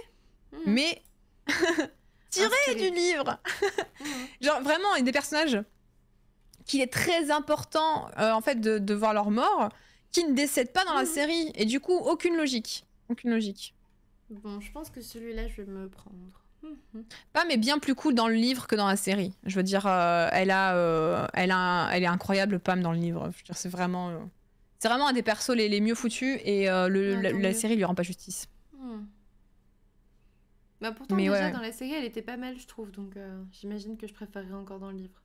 mm. mais [laughs] tirée du livre. [laughs] Mm. Genre, vraiment, a des personnages qu'il est très important, euh, en fait, de, de, voir leur mort, qui ne décèdent pas dans la série. Et du coup, aucune logique. Aucune logique. Bon, je pense que celui-là, je vais me prendre. Pas, mais bien plus cool dans le livre que dans la série. Je veux dire, euh, elle, a, euh, elle, a elle est incroyable, Pam, dans le livre. C'est vraiment, euh, c'est vraiment un des persos les, mieux foutus et la, série lui rend pas justice. Hmm. Bah pourtant, mais déjà, dans la série, elle était pas mal, je trouve. Donc, j'imagine que je préférerais encore dans le livre.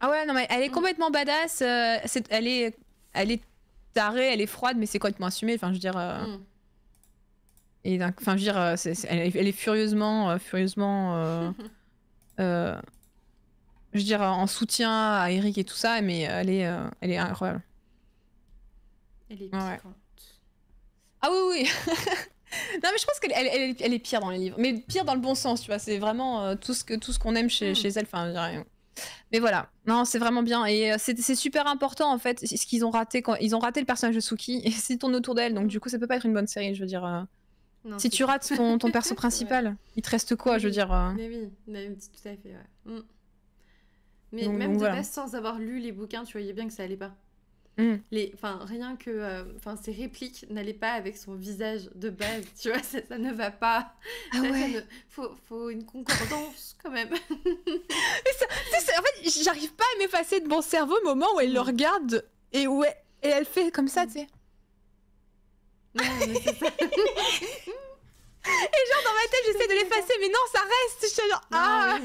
Ah ouais, non, mais elle est hmm. complètement badass. C'est, elle, est, elle est tarée, elle est froide, mais c'est complètement assumé. Enfin, je veux dire. Hmm. Et enfin, je veux dire, euh, elle, est furieusement, euh, furieusement, euh, [laughs] je veux dire, en soutien à Eric et tout ça, mais elle est, elle est incroyable. Elle est Ah oui, oui. [laughs] non mais je pense qu'elle elle, elle, est pire dans les livres, mais pire dans le bon sens, tu vois. C'est vraiment tout ce que tout ce qu'on aime chez, hmm. chez elle. Enfin, mais voilà. Non, c'est vraiment bien et c'est super important en fait. Ce qu'ils ont raté quand ils ont raté le personnage de Suki et c'est tourne autour d'elle, donc du coup ça peut pas être une bonne série, je veux dire si tu rates ton, ton perso [laughs] principal, il te reste quoi, je veux dire euh Mais oui, mais tout à fait, ouais. Mm. Mais même de base, sans avoir lu les bouquins, tu voyais bien que ça allait pas. Mm. Les, enfin, rien que, euh, enfin, ses répliques n'allaient pas avec son visage de base, tu vois, ça, ne va pas. Ah ouais. faut, faut, une concordance quand même. [laughs] ça, en fait, j'arrive pas à m'effacer de mon cerveau au moment où elle le mm. regarde et où elle, et elle fait comme ça, tu sais. [laughs] Et genre dans ma tête, j'essaie de l'effacer, mais non, ça reste. Je suis ah.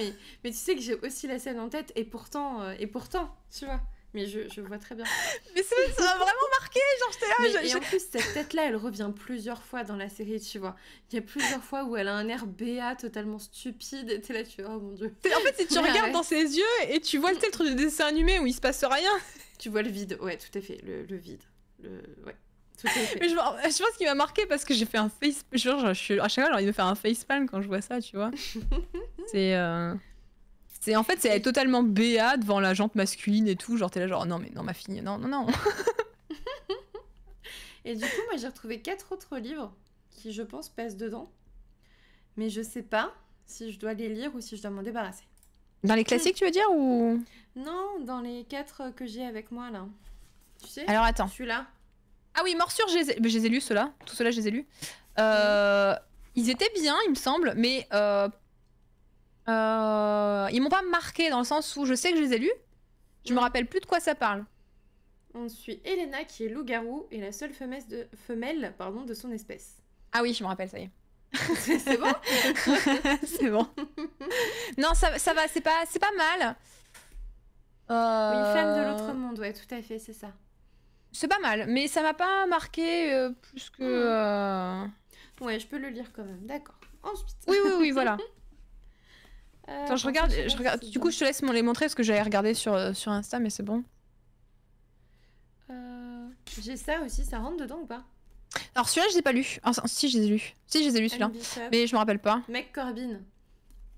mais, tu sais que j'ai aussi la scène en tête, et pourtant, euh, et pourtant, tu vois. Mais je, vois très bien. [laughs] mais ça m'a vraiment marqué, genre j'étais là. et en plus, cette tête-là, elle revient plusieurs fois dans la série, tu vois. Il y a plusieurs fois où elle a un air béat totalement stupide, et t'es là, tu vois, oh mon dieu. En fait, si tu [laughs] ah regardes dans ses yeux et tu vois le titre du dessin animé où il se passe rien. Tu vois le vide, ouais, tout à fait, le, vide. Le... Ouais je, je pense qu'il m'a marqué parce que j'ai fait un face. Genre, je suis, à chaque fois, j'ai envie de faire un facepalm quand je vois ça, tu vois. [laughs] c'est. Euh, c'est en fait, c'est être totalement béat devant la jante masculine et tout. Genre, t'es là, genre, non, mais non, ma fille, non, non, non. et du coup, moi, j'ai retrouvé quatre autres livres qui, je pense, pèsent dedans. Mais je sais pas si je dois les lire ou si je dois m'en débarrasser. Dans les classiques, tu veux dire ou Non, dans les quatre que j'ai avec moi là. Tu sais Alors attends. Celui-là. Ah oui, morsure, je les ai, je les ceux-là. Tout cela, je les ai lus. Euh, ils étaient bien, il me semble, mais euh, euh, ils m'ont pas marqué dans le sens où je sais que je les ai lus, je me rappelle plus de quoi ça parle. On suit Elena qui est loup-garou et la seule femelle de, son espèce. Ah oui, je me rappelle, ça y est. [laughs] c'est bon [laughs] C'est bon. non, ça, va, c'est pas, pas mal. Une femme de l'autre monde, ouais, tout à fait, c'est ça. C'est pas mal, mais ça m'a pas marqué euh, plus que. Hmm. Euh, ouais, je peux le lire quand même, d'accord. Ensuite. Oui, oui, oui, voilà. [laughs] Euh, Attends, je regarde, je, regarde. Du coup, je te laisse les montrer parce que j'avais regardé sur, sur Insta, mais c'est bon. J'ai ça aussi, ça rentre dedans ou pas Alors celui-là, je l'ai pas lu. Ah, si, je les ai Si, je les ai lus celui-là. Mais je me rappelle pas. Mec Corbin.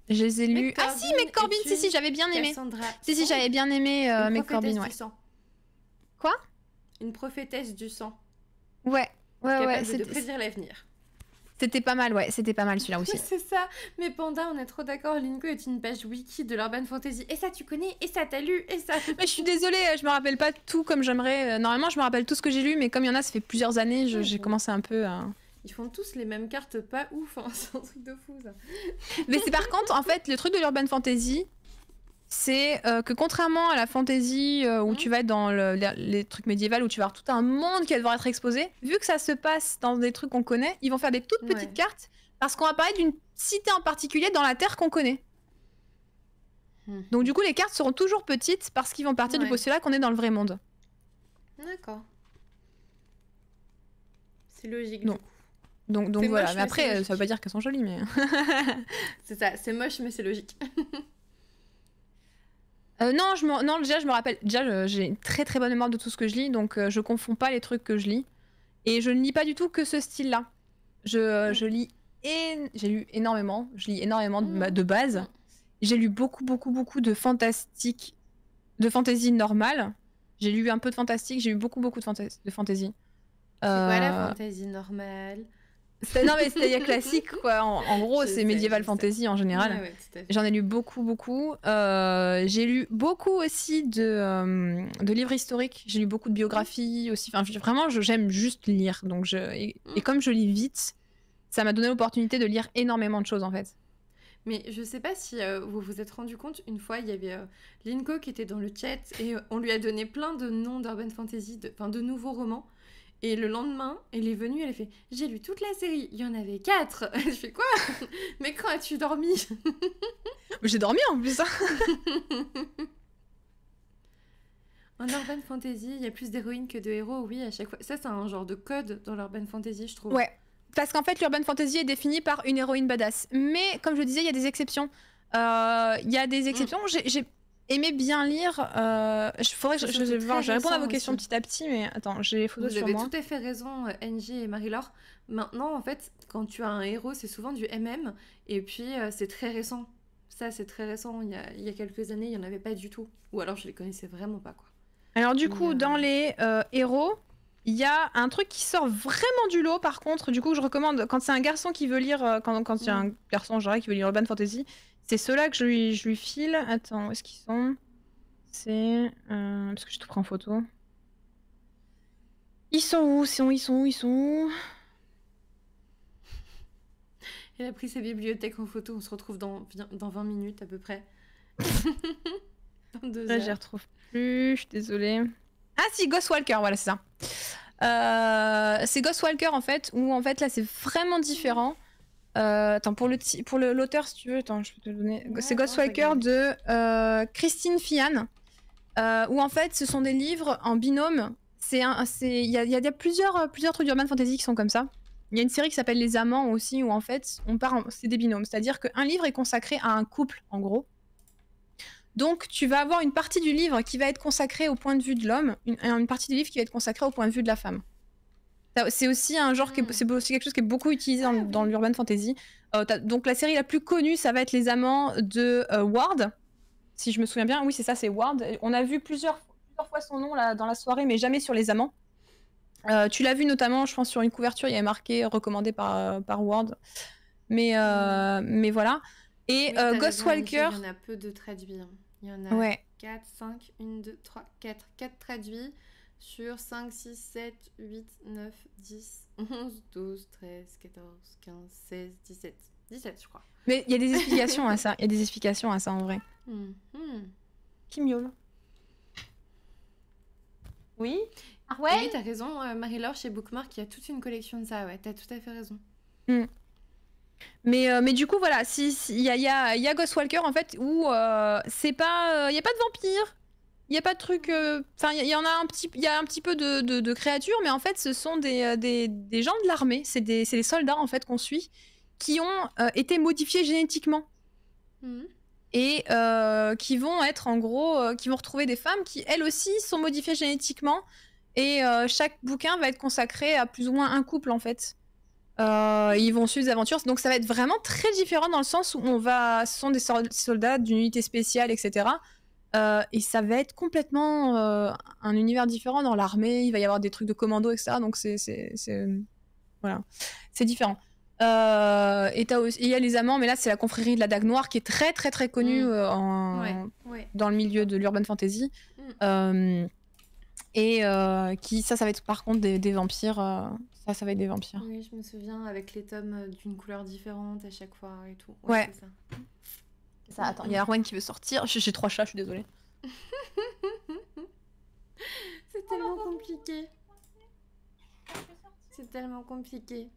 Je les ai lus. Ah si, Mec Corbin, si, si, j'avais bien aimé. Si, si, j'avais bien aimé Mec Corbin, ouais. Quoi une prophétesse du sang. Ouais, ouais, ouais. C'était de prédire l'avenir. C'était pas mal, ouais, c'était pas mal celui-là aussi. [laughs] c'est ça, mais Panda, on est trop d'accord, Linko est une page wiki de l'urban fantasy. Et ça, tu connais, et ça, t'as lu, et ça. [laughs] Mais je suis désolée, euh, je me rappelle pas tout comme j'aimerais. Euh, normalement, je me rappelle tout ce que j'ai lu, mais comme il y en a, ça fait plusieurs années, j'ai commencé un peu à. Ils font tous les mêmes cartes, pas ouf, hein, [laughs] c'est un truc de fou Mais c'est par contre, en fait, le truc de l'urban fantasy, c'est euh, que contrairement à la fantasy euh, où mhm. tu vas être dans les, trucs médiévaux où tu vas avoir tout un monde qui va devoir être exposé, vu que ça se passe dans des trucs qu'on connaît, ils vont faire des toutes petites cartes parce qu'on va parler d'une cité en particulier dans la terre qu'on connaît. Mhm. Donc du coup les cartes seront toujours petites parce qu'ils vont partir du postulat qu'on est dans le vrai monde. D'accord. C'est logique. Non. Donc, voilà, mais après, euh, ça veut pas dire qu'elles sont jolies, mais... [laughs] c'est ça, c'est moche, mais c'est logique. [laughs] Euh, non, je déjà, je me rappelle. Déjà, j'ai une très très bonne mémoire de tout ce que je lis, donc je euh, je confonds pas les trucs que je lis. Et je ne lis pas du tout que ce style-là. Je, euh, mm. lis. Et... J'ai lu énormément. Je lis énormément de, mm. base. Mm. J'ai lu beaucoup, beaucoup, beaucoup de fantastique. de fantasy normale. J'ai lu un peu de fantastique. J'ai lu beaucoup, beaucoup de, de fantasy. C'est la fantasy normale non, mais cest classique, quoi. En, gros, c'est médiéval fantasy en général. J'en ai lu beaucoup, beaucoup. Euh, j'ai lu beaucoup aussi euh, de, livres historiques. J'ai lu beaucoup de biographies aussi. Enfin, vraiment, j'aime juste lire. Donc je... Mm. et, comme je lis vite, ça m'a donné l'opportunité de lire énormément de choses, en fait. Mais je sais pas si euh, vous vous êtes rendu compte, une fois, il y avait euh, qui était dans le chat et on lui a donné plein de noms d'urban fantasy, de, nouveaux romans. Et le lendemain, elle est venue, elle a fait J'ai lu toute la série, il y en avait quatre. [laughs] je fais quoi Mais quand as-tu dormi j'ai dormi en plus. Hein. [laughs] en urban fantasy, il y a plus d'héroïnes que de héros, oui, à chaque fois. Ça, c'est un genre de code dans l'urban fantasy, je trouve. Ouais. Parce qu'en fait, l'urban fantasy est défini par une héroïne badass. Mais comme je le disais, il y a des exceptions. Euh, il y a des exceptions. Mm. J'ai Aimer bien lire. Euh, faudrait que je, je, je, à vos questions petit à petit, mais attends, j'ai les photos sur moi. Vous avez tout à fait raison, euh, Ng et Marie-Laure. Maintenant, en fait, quand tu as un héros, c'est souvent du MM, et puis euh, c'est très récent. Ça, c'est très récent. Il y, a, il y a quelques années, il n'y en avait pas du tout. Ou alors, je les connaissais vraiment pas, quoi. Alors, du coup, euh, dans les héros, il y a un truc qui sort vraiment du lot, par contre, du coup, je recommande, quand c'est un garçon qui veut lire, quand, quand il mm. un garçon, genre, qui veut lire Urban Fantasy, c'est ceux-là que je lui, file. Attends, où est-ce qu'ils sont C'est... Euh, parce que je te prends en photo. Ils sont où Ils sont où Ils sont où, Ils sont Elle a pris sa bibliothèque en photo. On se retrouve dans, dans 20 minutes à peu près. [laughs] dans deux Là, je retrouve plus. Je suis désolée. Ah si, Walker, voilà, c'est ça. Euh, c'est c'est Walker en fait, où en fait là c'est vraiment différent. Euh, attends, pour l'auteur, le, pour l'auteur si tu veux, attends, je peux te donner. c'est Ghostwalker de euh, Christine Fian, euh, où en fait, ce sont des livres en binôme. C'est il y, y a, plusieurs, plusieurs trucs d'urban fantasy qui sont comme ça. Il y a une série qui s'appelle Les Amants aussi, où en fait, on part, c'est des binômes, c'est-à-dire qu'un livre est consacré à un couple, en gros. Donc, tu vas avoir une partie du livre qui va être consacrée au point de vue de l'homme, et une partie du livre qui va être consacrée au point de vue de la femme. C'est aussi un genre qui mm. c'est aussi quelque chose qui est beaucoup utilisé dans, l'urban fantasy. Euh, donc la série la plus connue, ça va être les amants de euh, Ward, si je me souviens bien. Oui, c'est ça, c'est Ward. On a vu plusieurs, fois son nom là, dans la soirée, mais jamais sur les amants. Euh, tu l'as vu notamment, je pense, sur une couverture, il y avait marqué recommandé par, par Ward. Mais, mm. mais voilà. Et Ghost Ghostwalker. Il y en a peu de traduits. Hein. Il y en a ouais. 4, 5, 1, 2, 3, 4. 4 traduits sur 5, 6, 7, 8, 9, 10, 11, 12, 13, 14, 15, 16, 17. 17, je crois. Mais il y a des explications à ça. Il y a des explications à ça en vrai. Qui mm-hmm. miaule Oui. Ah ouais. Oui, t'as raison. Euh, Marie-Laure chez Bookmark, il y a toute une collection de ça. Ouais, t'as tout à fait raison. Mm. Mais, euh, mais du coup, voilà, il si, y, a, y, a, en fait où euh, c'est pas. Il n'y a pas de vampire, il n'y a pas de truc. Euh, enfin, il y, en a un petit, il y a un petit peu de, créatures, mais en fait, ce sont des, euh, des, des gens de l'armée. C'est des, des, soldats en fait qu'on suit qui ont euh, été modifiés génétiquement mhm. et qui vont être en gros, qui vont retrouver des femmes qui elles aussi sont modifiées génétiquement. Et chaque bouquin va être consacré à plus ou moins un couple en fait. ils vont suivre des aventures. Donc ça va être vraiment très différent dans le sens où on va, ce sont des soldats d'une unité spéciale, etc. Euh, et ça va être complètement euh, un univers différent dans l'armée. Il va y avoir des trucs de commando, etc. Donc c'est voilà, c'est différent. Euh, et il y a les amants, mais là c'est la confrérie de la Dague Noire qui est très très très connue mm. euh, en, dans le milieu de l'urban fantasy. Mm. et qui ça, ça va être par contre des, vampires. ça, ça va être des vampires. Oui, je me souviens avec les tomes d'une couleur différente à chaque fois et tout. ouais. Ça, attends. Il y a Arwen qui veut sortir. J'ai trois chats, je suis désolée. [laughs] C'est tellement compliqué. C'est tellement compliqué.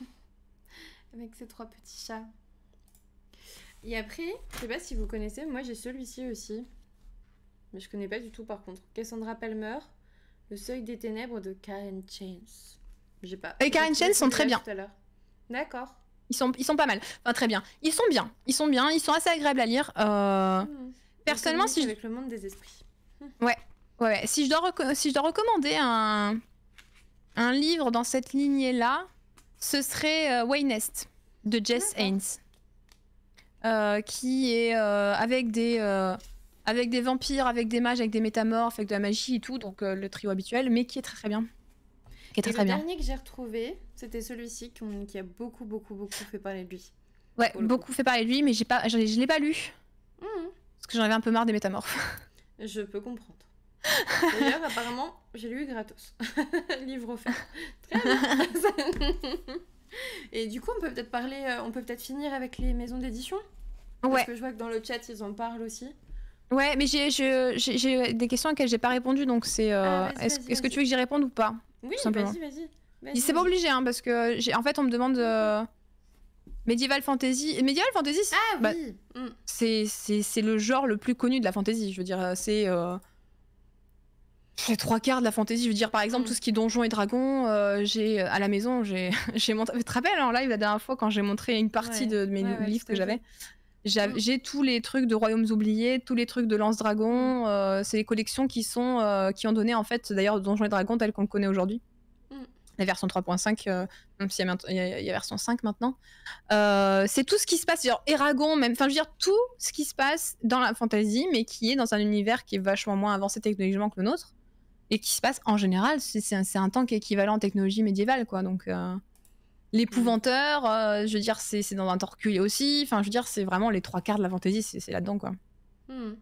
[laughs] Avec ces trois petits chats. Et après, je sais pas si vous connaissez, moi j'ai celui-ci aussi. Mais je connais pas du tout par contre. Cassandra Palmer, Le seuil des ténèbres de Karen Chains. J'ai pas. Et Karen Chains sont très bien. D'accord. Ils sont, ils sont pas mal. Enfin, très bien. Ils sont bien. Ils sont bien. Ils sont assez agréables à lire. Euh... Mmh. Personnellement, si je... Avec le monde des esprits. Mmh. Ouais. Ouais, ouais. Si, je dois si je dois recommander un, un livre dans cette lignée-là, ce serait euh, Waynest de Jess Haynes. Euh, qui est euh, avec des avec des vampires, avec des mages, avec des métamorphes, avec de la magie et tout, donc le trio habituel, mais qui est très très bien. Qui est très, et le dernier que j'ai retrouvé, c'était celui-ci qui a beaucoup, beaucoup, beaucoup fait parler de lui. Ouais, beaucoup fait parler de lui, mais j'ai pas, je, ne l'ai pas lu. Mhm. Parce que j'en avais un peu marre des métamorphes. [laughs] Je peux comprendre. D'ailleurs, apparemment, j'ai lu gratos. [laughs] Livre offert. Très bien. [laughs] Et du coup, on peut peut-être parler, euh, on peut peut-être finir avec les maisons d'édition. Ouais. Parce que je vois que dans le chat, ils en parlent aussi. Ouais, mais j'ai des questions auxquelles j'ai pas répondu, donc c'est. Euh, ah, est-ce que tu veux que j'y réponde ou pas Oui, vas-y, vas-y c'est pas obligé, hein, parce que euh, j'ai. En fait, on me demande. Euh, Medieval fantasy. Euh, Medieval fantasy, ah, bah, mm. c'est le genre le plus connu de la fantasy. Je veux dire, c'est les trois quarts de la fantasy. Je veux dire, par exemple, mm. tout ce qui est donjons et dragons. j'ai à la maison, [laughs] j'ai montré. Tu te rappelles en live la dernière fois quand j'ai montré une partie de, mes livres que j'avais. Mm. J'ai tous les trucs de Royaumes oubliés, tous les trucs de Lance Dragon. c'est les collections qui sont qui ont donné en fait d'ailleurs Donjons et Dragons tel qu'on le connaît aujourd'hui la version 3.5, euh, même s'il y, a, version 5 maintenant. Euh, c'est tout ce qui se passe, genre Eragon même, enfin je veux dire tout ce qui se passe dans la fantasy, mais qui est dans un univers qui est vachement moins avancé technologiquement que le nôtre, et qui se passe en général, c'est un, temps qui est équivalent en technologie médiévale, quoi. Donc euh, l'épouvanteur, je veux dire, c'est dans un temps aussi, enfin je veux dire, c'est vraiment les trois quarts de la fantasy, c'est là-dedans, quoi. Hmm.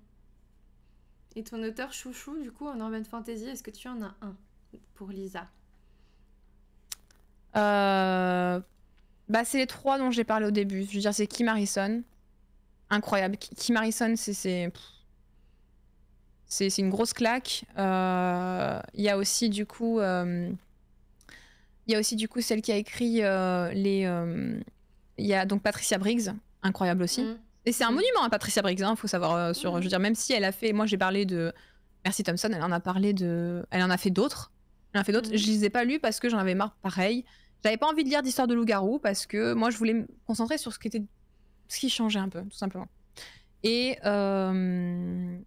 Et ton auteur chouchou, du coup, en urban fantasy, est-ce que tu en as un pour Lisa euh, bah, c'est les trois dont j'ai parlé au début. Je veux dire, c'est Kim Harrison. Incroyable. Kim Harrison, c'est. C'est une grosse claque. Il euh, y a aussi, du coup. Il euh, y a aussi, du coup, celle qui a écrit les. Il y a donc Patricia Briggs. Incroyable aussi. Mm. Et c'est un mm. monument hein, Patricia Briggs, il hein, faut savoir. sur, mm. Je veux dire, même si elle a fait. Moi, j'ai parlé de. Merci Thompson, elle en a parlé de. Elle en a fait d'autres. Elle en a fait d'autres. Je les ai pas lus parce que j'en avais marre pareil. J'avais pas envie de lire d'histoire de loup-garou parce que moi, je voulais me concentrer sur ce qui, était... ce qui changeait un peu, tout simplement. Et, euh,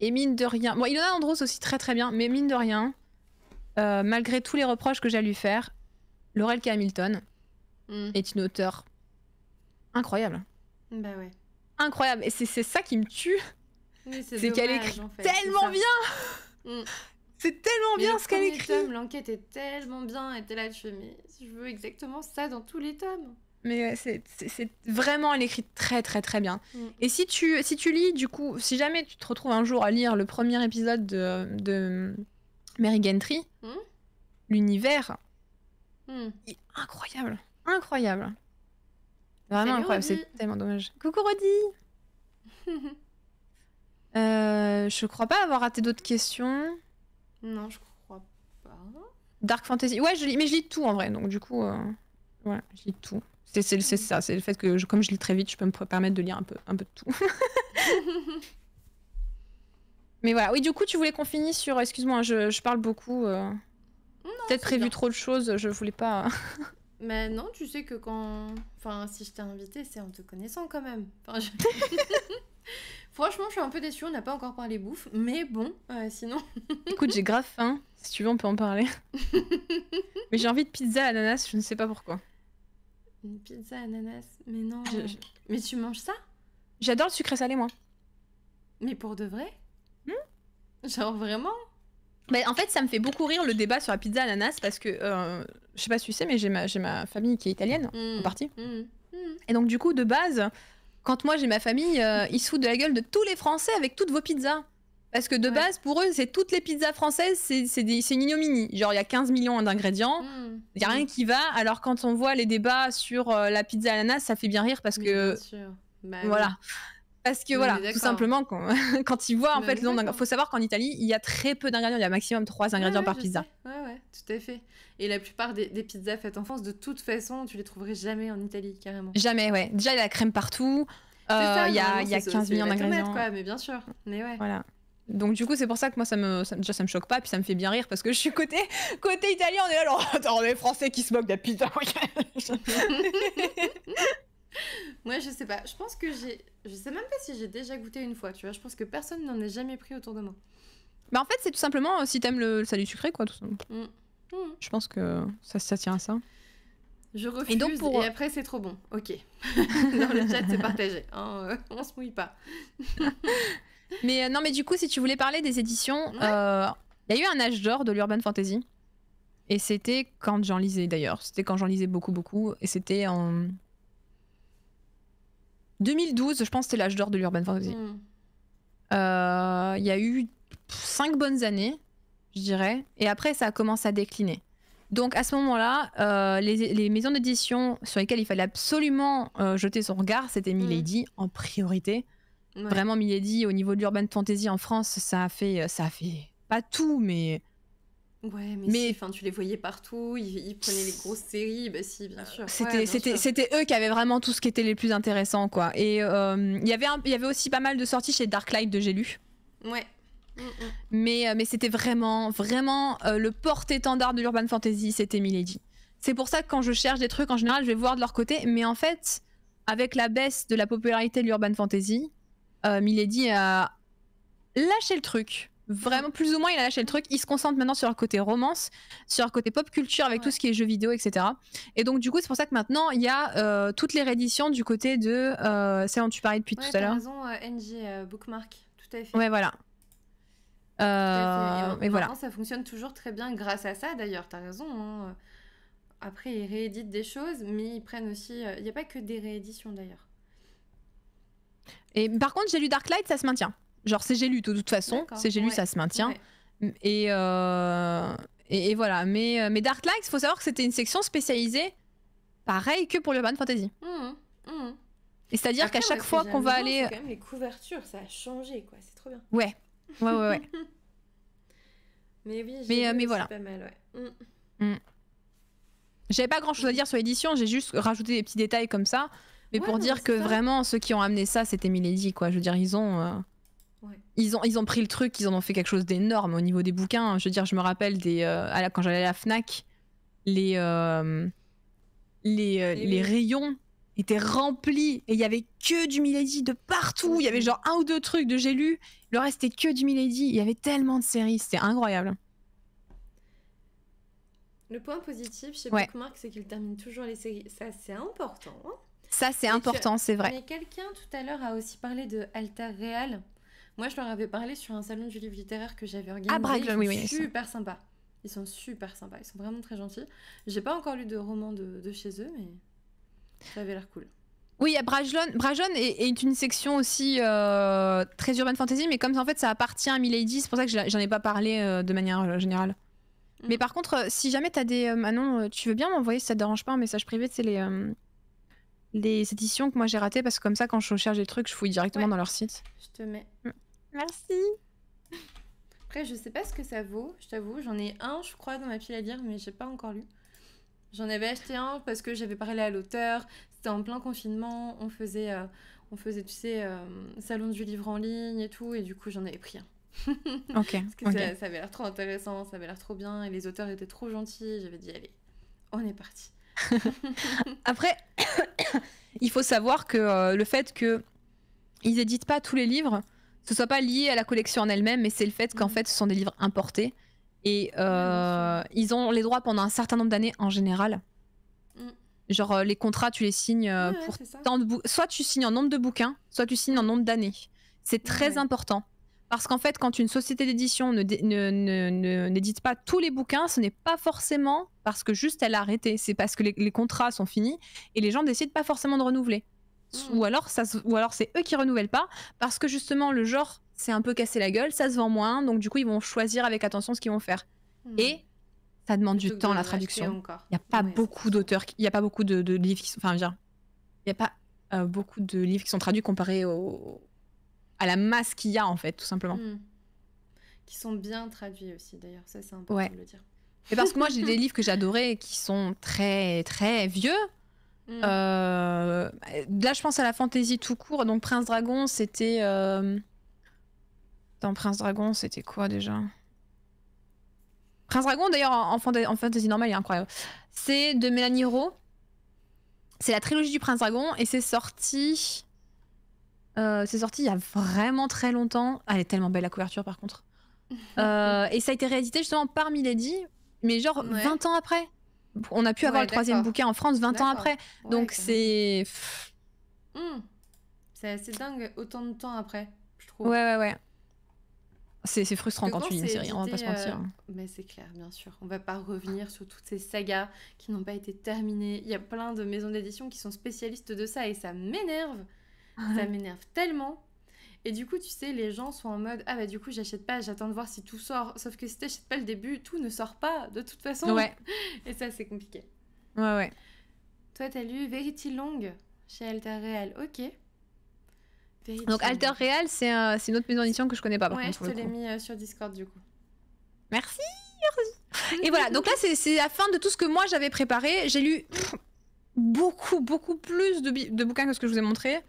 et mine de rien. Bon, a Andros aussi très très bien, mais mine de rien, euh, malgré tous les reproches que j'ai à lui faire, Laurel K. Hamilton mm. est une auteure incroyable. Bah ouais. Incroyable. Et c'est ça qui me tue. c'est qu'elle écrit tellement bien. Mm. C'est tellement bien ce qu'elle écrit. L'enquête est tellement bien, et t'es là, tu mais je veux exactement ça dans tous les tomes. Mais c'est vraiment, elle écrit très très très bien. Mm. Et si tu, si tu lis, du coup, si jamais tu te retrouves un jour à lire le premier épisode de, Mary Gentry, mm. l'univers mm. incroyable, incroyable. Vraiment incroyable, c'est tellement dommage. Coucou Rodi [laughs] euh, Je crois pas avoir raté d'autres questions. Non, je crois pas. Dark Fantasy. Ouais, je lis, mais je lis tout en vrai, donc du coup, euh, je lis tout. C'est ça, c'est le fait que comme je lis très vite, je peux me permettre de lire un peu, un peu de tout. [laughs] [laughs] mais voilà, oui, du coup, tu voulais qu'on finisse sur. Excuse-moi, je, je, parle beaucoup. Euh. Peut-être prévu trop de choses, je voulais pas. [laughs] mais non, tu sais que quand. Enfin, si je t'ai invité, c'est en te connaissant quand même. Enfin, Franchement, je suis un peu déçue, on n'a pas encore parlé bouffe, mais bon, euh, sinon. [laughs] Écoute, j'ai grave faim. Si tu veux, on peut en parler. [laughs] mais j'ai envie de pizza à ananas, je ne sais pas pourquoi. Une pizza à ananas Mais non. Mais tu manges ça J'adore le sucré salé, moi. Mais pour de vrai hmm Genre vraiment mais en fait, ça me fait beaucoup rire le débat sur la pizza ananas parce que euh, je sais pas si tu sais, mais j'ai ma, ma, famille qui est italienne hmm. en partie. Hmm. Hmm. Et donc, du coup, de base, quand moi j'ai ma famille, euh, ils se foutent de la gueule de tous les Français avec toutes vos pizzas. Parce que de base, pour eux, c'est toutes les pizzas françaises, c'est une ignominie. Genre, il y a 15 millions d'ingrédients, hmm. il y a rien qui va. Alors, quand on voit les débats sur euh, la pizza à l'ananas, ça fait bien rire parce que. Bah voilà. Parce que voilà, tout simplement, quand, il [laughs] ils voient en bah fait le nombre d'ingrédients. faut savoir qu'en Italie, il y a très peu d'ingrédients, il y a maximum 3 ingrédients par pizza. Ouais, ouais, tout à fait. Et la plupart des, pizzas faites en France, de toute façon, tu les trouverais jamais en Italie, carrément. Jamais, ouais. Déjà, il y a la crème partout. Euh, il y a, y a 15 millions d'ingrédients. quoi, mais bien sûr. Mais ouais. Voilà. Donc du coup, c'est pour ça que moi, ça me, ça, déjà, ça me choque pas, puis ça me fait bien rire parce que je suis côté, [laughs] côté italien, on est là, alors, attends, on français qui se moquent de la pizza. [laughs] Moi, je sais pas. Je pense que j'ai. Je sais même pas si j'ai déjà goûté une fois, tu vois. Je pense que personne n'en a jamais pris autour de moi. Bah, en fait, c'est tout simplement euh, si t'aimes le, le salut sucré, quoi. Tout simplement. Mm. Mm. Je pense que ça, ça tient à ça. Je refuse. Et, donc et après, c'est trop bon. Ok. [laughs] Dans le chat, c'est partagé. Hein, euh, on se mouille pas. [laughs] mais euh, non, mais du coup, si tu voulais parler des éditions, il y a eu un âge d'or de l'urban fantasy. Et c'était quand j'en lisais d'ailleurs. C'était quand j'en lisais beaucoup, beaucoup. Et c'était en 2012, je pense, c'était l'âge d'or de l'urban fantasy. Il hmm. euh, y a eu cinq bonnes années, je dirais, et après ça a commencé à décliner. Donc à ce moment-là, euh, les, maisons d'édition sur lesquelles il fallait absolument euh, jeter son regard, c'était hmm. Milady en priorité. Vraiment Milady, au niveau de l'urban fantasy en France, ça a fait, ça a fait pas tout, mais Ouais, mais, enfin, tu les voyais partout, ils, prenaient les grosses séries, bah si, bien ah, sûr. C'était, eux qui avaient vraiment tout ce qui était les plus intéressants, quoi. Et euh, y il y avait aussi pas mal de sorties chez Darklight de Gélu. Ouais. Mm, mm. Mais, euh, mais c'était vraiment, vraiment euh, le porte-étendard de l'urban fantasy, c'était Milady. C'est pour ça que quand je cherche des trucs, en général, je vais voir de leur côté. Mais en fait, avec la baisse de la popularité de l'urban fantasy, Milady a lâché le truc vraiment plus ou moins il a lâché le truc. Il se concentre maintenant sur le côté romance, sur le côté pop culture avec tout ce qui est jeux vidéo, etc. Et donc du coup c'est pour ça que maintenant il y a euh, toutes les rééditions du côté de euh, celle dont tu parlais depuis tout à l'heure. raison, euh, NJ NG euh, Bookmark, tout à fait. Ouais voilà. Et, voilà. Ça fonctionne toujours très bien grâce à ça d'ailleurs. T'as raison. Hein. Après ils rééditent des choses, mais ils prennent aussi. Il n'y a pas que des rééditions d'ailleurs. Et par contre j'ai lu Darklight, ça se maintient. Genre c'est e lu de toute façon, c'est e lu ça se maintient. Et, euh, et, voilà. Mais, euh, mais Dark Lights, faut savoir que c'était une section spécialisée, pareil que pour le Urban Fantasy. Mmh, mmh. Et c'est-à-dire qu'à chaque fois qu'on va aller. Quand même les couvertures, ça a changé, quoi. C'est trop bien. Ouais. Ouais, ouais, ouais. [laughs] mais oui, mais, euh, e voilà. pas mal, ouais. Mmh. J'avais pas grand chose à dire sur l'édition, j'ai juste rajouté des petits détails comme ça. Mais pour dire que vraiment, ceux qui ont amené ça, c'était Milady, quoi. Je veux dire, ils ont. Euh, ils, ont, ils ont pris le truc, ils en ont fait quelque chose d'énorme au niveau des bouquins. Je veux dire, je me rappelle des, euh, quand j'allais à la FNAC, les, euh, les, euh, eh les rayons étaient remplis et il y avait que du Milady de partout. Il y avait genre un ou deux trucs de j'ai lu, le reste était que du Milady. Il y avait tellement de séries, c'était incroyable. Le point positif chez Bookmark, c'est qu'il termine toujours les séries. Ça, c'est important. Hein. ça, c'est important, c'est vrai. Mais quelqu'un tout à l'heure a aussi parlé de Alta Real. Moi, je leur avais parlé sur un salon du livre littéraire que j'avais organisé. Ah, Brajon, oui, oui. Super sympas. sympa. Ils sont super sympas, ils sont vraiment très gentils. J'ai pas encore lu de roman de, chez eux, mais ça avait l'air cool. Oui, Brajlon est, est, une section aussi euh, très urban fantasy, mais comme en fait ça appartient à Milady, c'est pour ça que j'en ai pas parlé euh, de manière euh, générale. Mm. Mais par contre, si jamais t'as des. ah Manon, tu veux bien m'envoyer, si ça te dérange pas, un message privé, c'est les, les éditions que moi j'ai ratées, parce que comme ça, quand je cherche des trucs, je fouille directement dans leur site. Je te mets. Mm. Merci. Après, je sais pas ce que ça vaut, je t'avoue. J'en ai un, je crois, dans ma pile à lire, mais j'ai pas encore lu. J'en avais acheté un parce que j'avais parlé à l'auteur. C'était en plein confinement. On faisait, euh, on faisait tu sais, euh, salon du livre en ligne et tout. Et du coup, j'en avais pris un. [laughs] ok. Ça, avait l'air trop intéressant, ça avait l'air trop bien. Et les auteurs étaient trop gentils. J'avais dit, allez, on est parti. [laughs] Après, [coughs] il faut savoir que euh, le fait que n'éditent pas tous les livres, ce soit pas lié à la collection en elle-même, mais c'est le fait qu'en mm. fait, ce sont des livres importés. Et euh, ils ont les droits pendant un certain nombre d'années en général. Mm. Genre, euh, les contrats, tu les signes euh, pour tant de Soit tu signes en nombre de bouquins, soit tu signes en nombre d'années. C'est très important. Parce qu'en fait, quand une société d'édition n'édite pas tous les bouquins, ce n'est pas forcément parce que juste elle a arrêté. C'est parce que les, les, contrats sont finis et les gens décident pas forcément de renouveler. Mmh. Ou alors, ça ou alors c'est eux qui renouvellent pas parce que justement le genre c'est un peu cassé la gueule, ça se vend moins, donc du coup ils vont choisir avec attention ce qu'ils vont faire. Mmh. Et ça demande du temps la traduction. Il n'y a pas beaucoup d'auteurs, il n'y a pas beaucoup de, livres qui sont, il y a pas euh, beaucoup de livres qui sont traduits comparés au... à la masse qu'il y a en fait, tout simplement. Mmh. Qui sont bien traduits aussi d'ailleurs, ça c'est important de le dire. Et parce que moi j'ai des [laughs] livres que j'adorais qui sont très très vieux, Mm. Euh, là, je pense à la fantasy tout court. Donc, Prince Dragon, c'était. Euh, dans Prince Dragon, c'était quoi déjà Prince Dragon, d'ailleurs, en, fantasy normale, il est incroyable. C'est de Mélanie Rowe. C'est la trilogie du Prince Dragon et c'est sorti. Euh, c'est sorti il y a vraiment très longtemps. Ah, elle est tellement belle la couverture par contre. [laughs] et ça a été réédité justement par Milady, mais genre 20 ans après on a pu avoir le troisième bouquin en France 20 ans après. Donc c'est. Hmm. C'est assez dingue autant de temps après, je trouve. Ouais, ouais, ouais. C'est frustrant quand, tu lis une série, on va pas se mentir. Euh, Mais c'est clair, bien sûr. On va pas revenir ah. sur toutes ces sagas qui n'ont pas été terminées. Il y a plein de maisons d'édition qui sont spécialistes de ça et ça m'énerve. ça [laughs] m'énerve tellement et du coup, tu sais, les gens sont en mode Ah bah du coup, j'achète pas, j'attends de voir si tout sort. Sauf que si t'achètes pas le début, tout ne sort pas de toute façon. Ouais. [laughs] Et ça, c'est compliqué. Ouais, ouais. Toi, t'as lu Verity Long chez Alter Real. Ok. Donc Alter Real, c'est une autre maison d'édition que je connais pas. Par ouais, je te l'ai mis euh, sur Discord du coup. Merci, Et voilà, donc là, c'est la fin de tout ce que moi j'avais préparé. J'ai lu beaucoup, beaucoup plus de, de, bouquins que ce que je vous ai montré.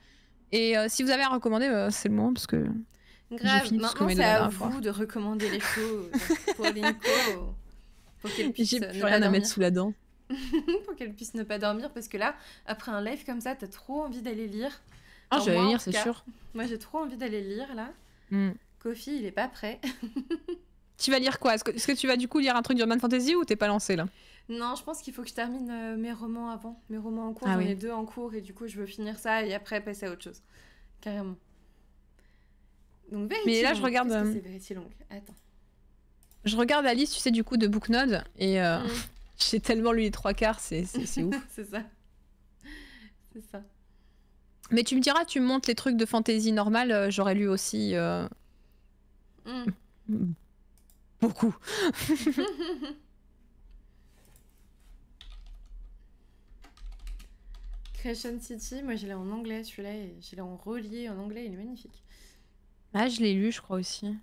Et euh, si vous avez à recommander, euh, c'est le moment parce que. Grave, maintenant c'est à vous de recommander les choses [laughs] pour Linko. Pour qu'elle puisse. J'ai euh, plus rien à mettre sous la dent. [laughs] pour qu'elle puisse ne pas dormir parce que là, après un live comme ça, t'as trop envie d'aller lire. Ah, je vais lire, c'est sûr. Moi j'ai trop envie d'aller lire là. Hmm. Kofi, il est pas prêt. [laughs] tu vas lire quoi Est-ce que, tu vas du coup lire un truc d'Urban Fantasy ou t'es pas lancé là non, je pense qu'il faut que je termine euh, mes romans avant. Mes romans en cours, ah j'en ai deux en cours et du coup, je veux finir ça et après passer à autre chose. Carrément. Donc, Verity Mais là, je regarde. Euh, c'est Long. Attends. Je regarde la liste, tu sais, du coup, de Booknode et euh, mm. [laughs] j'ai tellement lu les trois quarts, c'est ouf. [laughs] c'est ça. C'est ça. Mais tu me diras, tu montes les trucs de fantasy normale, j'aurais lu aussi. Mm. Beaucoup. [laughs] Creation City, moi je l'ai en anglais celui-là, et je l'ai en relié en anglais, il est magnifique. Ah, je l'ai lu, je crois aussi.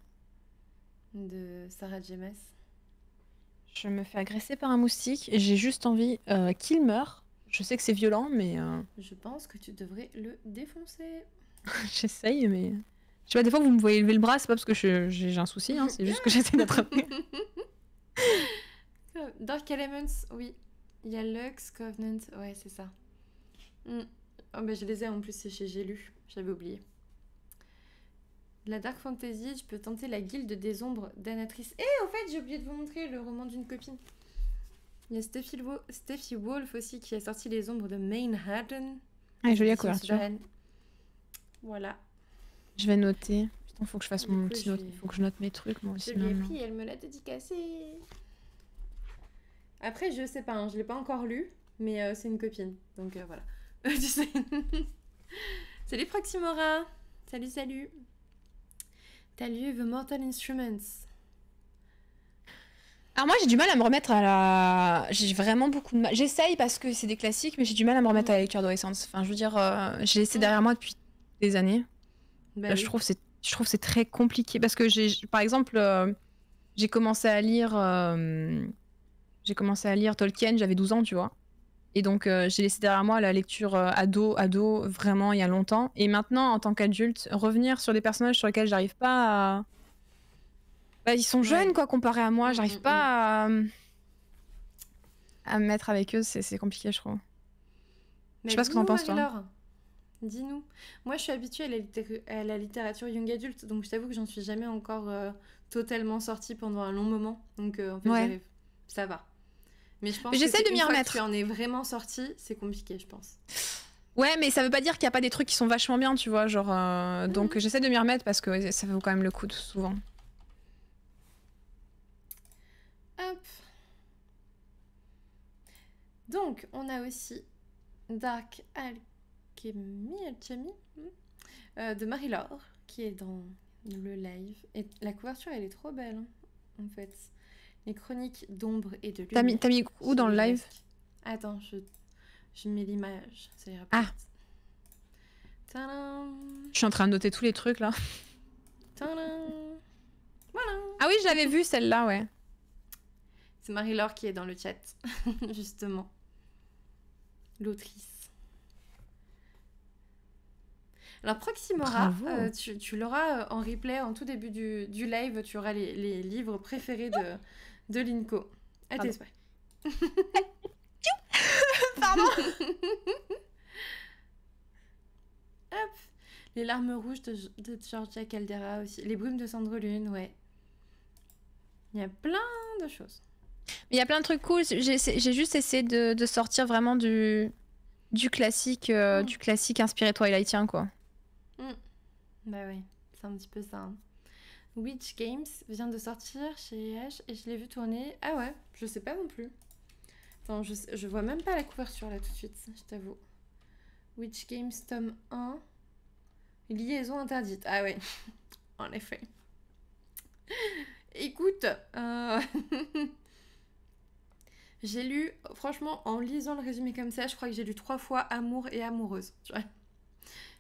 De Sarah James. Je me fais agresser par un moustique, j'ai juste envie euh, qu'il meure. Je sais que c'est violent, mais. Euh, je pense que tu devrais le défoncer. [laughs] J'essaye, mais. Je sais pas, des fois vous me voyez lever le bras, c'est pas parce que j'ai un souci, hein, c'est juste que j'essaie d'attraper. [laughs] Dark Elements, oui. Il y a Lux, Covenant, ouais, c'est ça. Mm. Oh, ben je les ai en plus, c'est chez J'ai j'avais oublié. La Dark Fantasy, je peux tenter la Guilde des Ombres d'Anatrice. Et eh, au fait, j'ai oublié de vous montrer le roman d'une copine. Il y a Steffi, Wolf aussi qui a sorti Les Ombres de Mainhaven. Ah, jolie la couverture. Voilà. Je vais noter. Putain, faut que je fasse mon petit note. Faut que je note mes trucs, moi aussi. Je l'ai pris, elle me l'a dédicacé. Après, je sais pas, hein, je l'ai pas encore lu, mais euh, c'est une copine. Donc euh, voilà. [laughs] Salut salut Proximora. Salut, salut. T'as lu The Mortal Instruments. Alors moi j'ai du mal à me remettre à la... J'ai vraiment beaucoup de mal. J'essaye parce que c'est des classiques, mais j'ai du mal à me remettre à la lecture d'adolescence. Enfin je veux dire, euh, j'ai laissé derrière moi depuis des années. Bah je trouve c'est je trouve c'est très compliqué parce que j'ai par exemple euh, j'ai commencé à lire euh, j'ai commencé à lire Tolkien, j'avais 12 ans, tu vois. Et donc, euh, j'ai laissé derrière moi la lecture euh, ado, ado, vraiment il y a longtemps. Et maintenant, en tant qu'adulte, revenir sur des personnages sur lesquels j'arrive pas à. Bah, ils sont jeunes, quoi, comparés à moi. J'arrive mm, mm, pas mm. à... à me mettre avec eux. C'est compliqué, je trouve. je sais pas ce que t'en penses, toi. Dis-nous. Moi, je suis habituée à la, littérature young adulte, donc je t'avoue que j'en suis jamais encore euh, totalement sortie pendant un long moment. Donc, en fait, ça va j'essaie de m'y remettre. on est vraiment sorti, c'est compliqué, je pense. Ouais, mais ça veut pas dire qu'il n'y a pas des trucs qui sont vachement bien, tu vois. Genre, euh, Donc mhm. j'essaie de m'y remettre parce que ça vaut quand même le coup, souvent. Hop. Donc, on a aussi Dark Alchemy, hmm, euh, de Marie-Laure, qui est dans le live. Et la couverture, elle est trop belle, hein, en fait. Les chroniques d'ombre et de lumière. T'as mis, où dans le live Attends, je, mets l'image. ah Je suis en train de noter tous les trucs là. Voilà. Ah oui, j'avais vu celle-là, ouais. C'est Marie-Laure qui est dans le chat, [laughs] justement. L'autrice. Alors Proximora, euh, tu, l'auras euh, en replay en tout début du, live, tu auras les livres préférés de, de l'INCO. À tes [laughs] Pardon. [laughs] Hop. Les larmes rouges de, de, Georgia Caldera aussi. Les brumes de Sandro Lune, ouais. Il y a plein de choses. Il y a plein de trucs cool. J'ai juste essayé de, sortir vraiment du, du classique euh, toi mm. du classique inspiré quoi. Mm. Bah oui, c'est un petit peu ça. Hein. Witch Games vient de sortir chez EH et je l'ai vu tourner. Ah ouais, je sais pas non plus. je, je vois même pas la couverture là tout de suite, je t'avoue. Witch Games tome 1. Liaison interdite. Ah ouais, [laughs] en effet. Écoute, euh, [laughs] j'ai lu, franchement, en lisant le résumé comme ça, je crois que j'ai lu trois fois Amour et Amoureuse.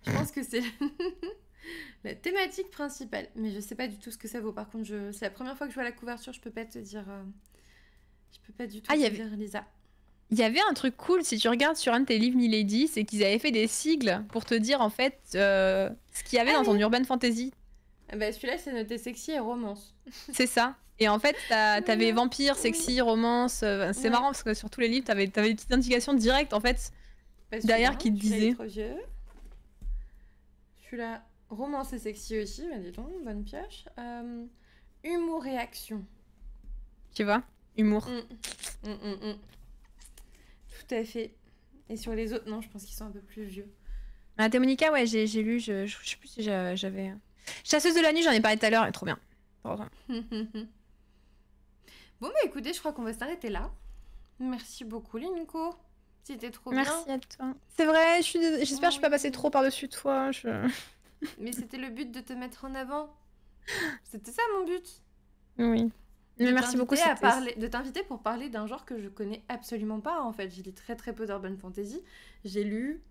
Je pense que c'est. [laughs] [laughs] la thématique principale. Mais je sais pas du tout ce que ça vaut. Par contre, je... c'est la première fois que je vois la couverture, je peux pas te dire. Euh, je peux pas du tout ah, te y avait... dire, Lisa. Il y avait un truc cool, si tu regardes sur un de tes livres Milady, c'est qu'ils avaient fait des sigles pour te dire en fait euh, ce qu'il y avait ah dans ton urban fantasy. Ah bah, celui-là, c'est noté sexy et romance. [laughs] c'est ça. Et en fait, t'avais vampire, sexy, romance. Euh, c'est marrant parce que sur tous les livres, t'avais avais une petite indication directe en fait bah, derrière qui te disait. Celui-là, Romance et sexy aussi, mais dis donc, bonne pioche. Euh, humour et action. Tu vois Humour. Hum, hum, hum, tout à fait. Et sur les autres, non, je pense qu'ils sont un peu plus vieux. Ah, Monica, ouais, j'ai lu, je, je, sais plus si j'avais. Euh, Chasseuse de la nuit, j'en ai parlé tout à l'heure, Elle est Trop bien. bon, bah écoutez, je crois qu'on va s'arrêter là. Merci beaucoup, Linko. C'était trop bien. Merci à toi. C'est vrai, j'espère que je ne suis pas passée trop par-dessus toi. Je... Mais c'était le but de te mettre en avant. C'était ça mon but. Oui. merci beaucoup. À parler, de t'inviter pour parler d'un genre que je connais absolument pas en fait. J'ai lu très très peu d'urban fantasy. J'ai lu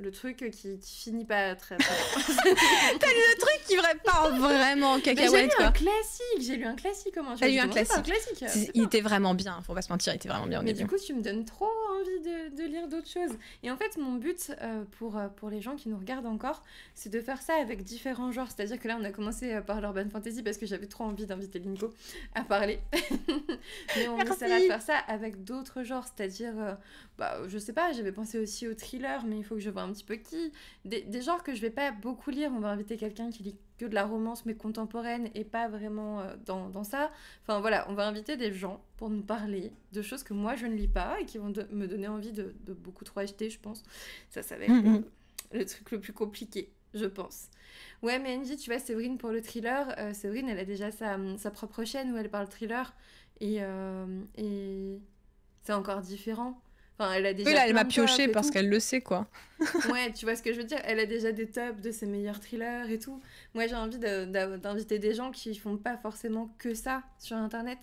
le truc qui, finit pas très. [laughs] [laughs] T'as lu le truc qui pas vraiment cacahuète. J'ai lu un classique, j'ai lu un classique. Comment un classique. Il était vraiment bien, faut pas se mentir, il était vraiment bien. Mais du coup, tu me donnes trop envie de, lire d'autres choses. Et en fait, mon but euh, pour, euh, pour les gens qui nous regardent encore, c'est de faire ça avec différents genres. C'est-à-dire que là, on a commencé euh, par l'urban fantasy parce que j'avais trop envie d'inviter Lingo à parler. [laughs] Mais on essaiera de faire ça avec d'autres genres. C'est-à-dire, bah, je sais pas, j'avais pensé aussi au thriller, mais il faut que je vois un petit peu qui. Des, genres que je vais pas beaucoup lire, on va inviter quelqu'un qui lit que de la romance mais contemporaine et pas vraiment euh, dans, dans, ça. Enfin voilà, on va inviter des gens pour nous parler de choses que moi je ne lis pas et qui vont me donner envie de, beaucoup trop acheter, je pense. Ça, ça va être mm, mm. le, truc le plus compliqué je pense. Ouais, mais Angie, tu vois, Séverine pour le thriller, euh, Séverine, elle a déjà sa, sa, propre chaîne où elle parle thriller. Et, euh, et c'est encore différent elle elle m'a pioché parce qu'elle le sait, quoi. [laughs] [laughs] ouais, tu vois ce que je veux dire. Elle a déjà des tops de ses meilleurs thrillers et tout. Moi, j'ai envie d'inviter des gens qui font pas forcément que ça sur Internet.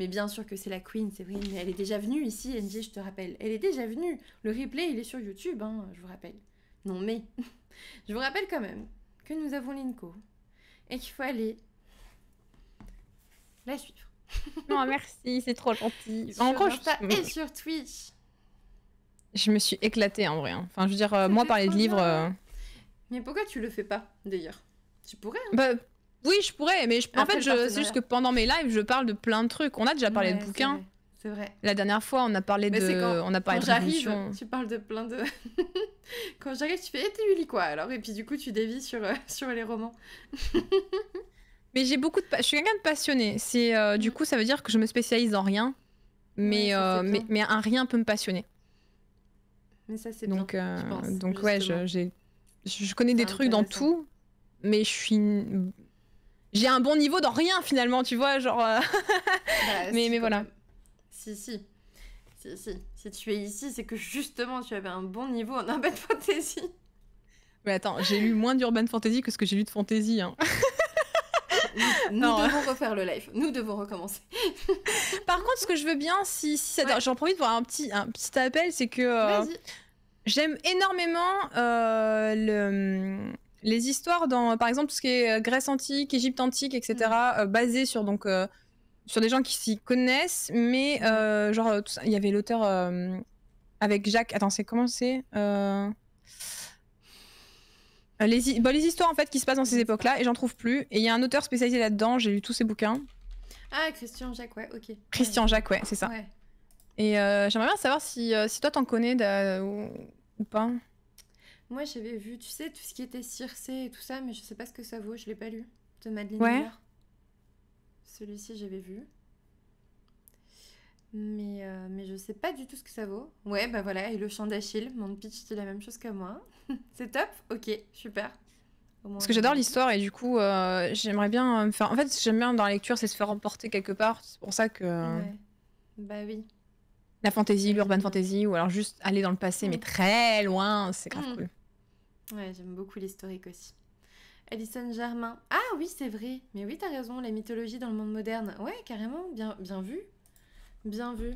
Mais bien sûr que c'est la Queen, c'est vrai. elle est déjà venue ici, NJ, je te rappelle. Elle est déjà venue. Le replay, il est sur YouTube, hein, je vous rappelle. Non, mais [laughs] je vous rappelle quand même que nous avons Linco et qu'il faut aller la suivre. non, merci, c'est trop gentil. encore en gros, et sur Twitch. Je me suis éclatée en vrai. Hein. Enfin, je veux dire, euh, moi, parler de livres. Euh, hein. Mais pourquoi tu le fais pas d'ailleurs Tu pourrais. Hein. Bah, oui, je pourrais, mais je... en fait, je... c'est juste que pendant mes lives, je parle de plein de trucs. On a déjà parlé de bouquins. C'est vrai. La dernière fois, on a parlé de. Quand... on a parlé j'arrive, tu parles de plein de. [laughs] quand j'arrive, tu fais Eh, tu lis quoi alors Et puis du coup, tu dévis sur, euh, sur les romans. [laughs] mais j'ai beaucoup de. Je suis quelqu'un de passionné. C'est, du mm. coup, ça veut dire que je me spécialise en rien. mais, mais un rien peut me passionner ça c'est donc, euh, donc ouais, je, je connais des trucs dans tout, mais je suis j'ai un bon niveau dans rien finalement, tu vois, genre. Euh, [laughs] bah, mais mais voilà. Si, si si. Si si. tu es ici, c'est que justement tu avais un bon niveau en urban [laughs] fantasy. Mais attends, j'ai lu moins d'urban fantasy que ce que j'ai lu de fantasy. Hein. [laughs] Nous, devons refaire le live. Nous devons recommencer. [laughs] Par contre, ce que je veux bien, si, j'en profite pour un petit, un petit appel, c'est que euh, j'aime énormément euh, le, hum, les histoires dans, par exemple, tout ce qui est euh, Grèce antique, Égypte antique, etc., mm. basées sur donc sur des gens qui s'y connaissent, mais mm. genre, il y avait l'auteur avec Jacques. Attends, c'est comment c'est euh, bah, les, histoires en fait qui se passent dans ces époques-là et j'en trouve plus. Et il y a un auteur spécialisé là-dedans, j'ai lu tous ses bouquins. Ah, Christian Jacques, ouais, ok. Christian Jacques, ouais, c'est ça. Et euh, j'aimerais bien savoir si, euh, si toi t'en connais ou, pas. Moi j'avais vu, tu sais, tout ce qui était Circé et tout ça, mais je sais pas ce que ça vaut, je l'ai pas lu. De Madeleine ouais. Celui-ci j'avais vu. Mais, euh, mais je sais pas du tout ce que ça vaut. Ouais, bah voilà, et le chant d'Achille, mon pitch dit la même chose qu'à moi. [laughs] c'est top Ok, super. Parce que j'adore l'histoire et du coup, euh, j'aimerais bien me faire. En fait, j'aime bien dans la lecture, c'est se faire emporter quelque part. C'est pour ça que. Bah oui. La fantasy, l'urban fantasy, ou alors juste aller dans le passé, mais mm. très loin, c'est grave mm. Ouais, j'aime beaucoup l'historique aussi. Alison Germain. Ah oui, c'est vrai. Mais oui, t'as raison, la mythologie dans le monde moderne. Ouais, carrément, bien, bien vu. Bien vu.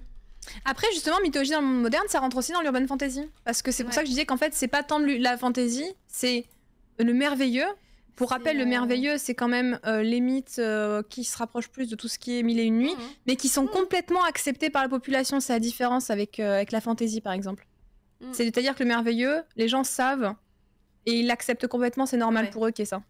Après, justement, mythologie moderne, ça rentre aussi dans l'urban fantasy. Parce que c'est pour ça que je disais qu'en fait, c'est pas tant la fantasy, c'est le merveilleux. Pour rappel, le euh, merveilleux, c'est quand même euh, les mythes euh, qui se rapprochent plus de tout ce qui est mille et une nuits, mhm. mais qui sont complètement acceptés par la population. C'est la différence avec, avec la fantasy, par exemple. Mm. C'est-à-dire que le merveilleux, les gens savent et ils l'acceptent complètement, c'est normal pour eux qu'il y ait ça.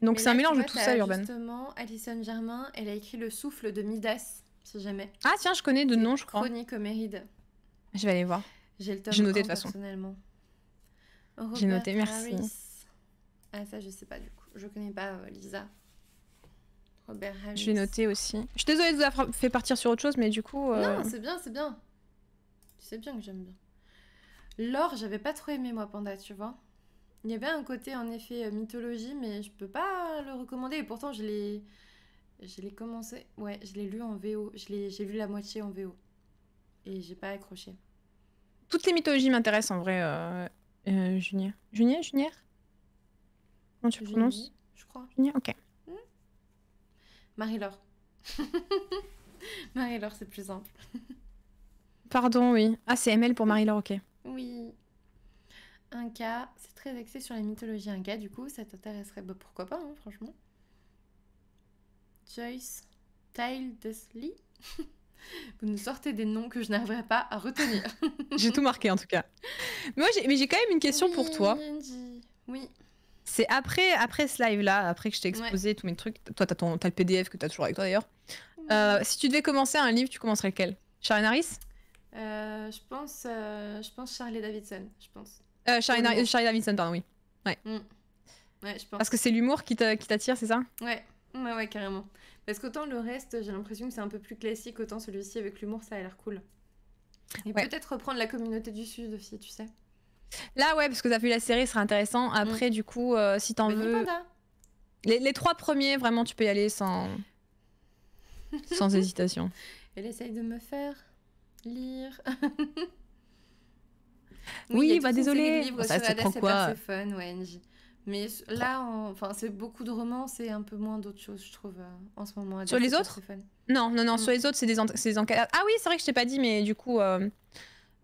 Donc c'est un mélange de tout ça, Justement, Alison Germain, elle a écrit Le souffle de Midas jamais. Ah tiens, je connais de nom, je crois. Chronique Méride. Je vais aller voir. J'ai le temps noté de façon. Personnellement. Oh, J'ai noté, merci. Ah ça, je sais pas du coup. Je connais pas euh, Lisa. Robert Harris. Je vais aussi. Je suis désolée de vous avoir fait partir sur autre chose, mais du coup... Euh, non, c'est bien, c'est bien. Tu sais bien que j'aime bien. L'or, j'avais pas trop aimé moi, Panda, tu vois. Il y avait un côté en effet euh, mythologie, mais je peux pas le recommander. Et pourtant, je l'ai... Je l'ai commencé, ouais, je l'ai lu en VO. J'ai lu la moitié en VO. Et j'ai pas accroché. Toutes les mythologies m'intéressent en vrai, euh, euh, Junier. Comment tu prononces Je crois. Junier, ok. Hmm Marie-Laure. [laughs] Marie-Laure, c'est plus simple. Pardon, oui. Ah, c'est ML pour Marie-Laure, ok. Oui. Un c'est très axé sur la mythologie. Un du coup, ça t'intéresserait bah, Pourquoi pas, hein, franchement Joyce Tildesley. Vous nous sortez des noms que je n'arriverai pas à retenir. [laughs] j'ai tout marqué en tout cas. mais j'ai quand même une question pour toi. Oui. C'est après, après ce live-là, après que je t'ai exposé tous mes trucs, toi, t'as, ton, as le PDF que tu as toujours avec toi d'ailleurs. Euh, si tu devais commencer un livre, tu commencerais lequel Charlie Harris euh, je, pense, euh, je pense Charlie Davidson, je pense. Charlie, Charlie, Davidson, pardon, oui. Ouais. Mm. ouais je pense. Parce que c'est l'humour qui, t'attire, c'est ça Ouais. Ouais, ouais, carrément. Parce qu'autant le reste, j'ai l'impression que c'est un peu plus classique, autant celui-ci avec l'humour, ça a l'air cool. Et peut-être reprendre la communauté du Sud aussi, tu sais. Là, ouais, parce que t'as vu la série, ce serait intéressant. Après, mm. du coup, euh, si t'en veux. Les, les, trois premiers, vraiment, tu peux y aller sans. [laughs] sans hésitation. Elle essaye de me faire lire. [laughs] oui, bah désolé. ça, quoi mais là, enfin, c'est beaucoup de romans, et un peu moins d'autres choses, je trouve, euh, en ce moment. Sur les autres Non, non, non, mm. sur les autres, c'est des, des enquêtes. Ah oui, c'est vrai que je t'ai pas dit, mais du coup, euh,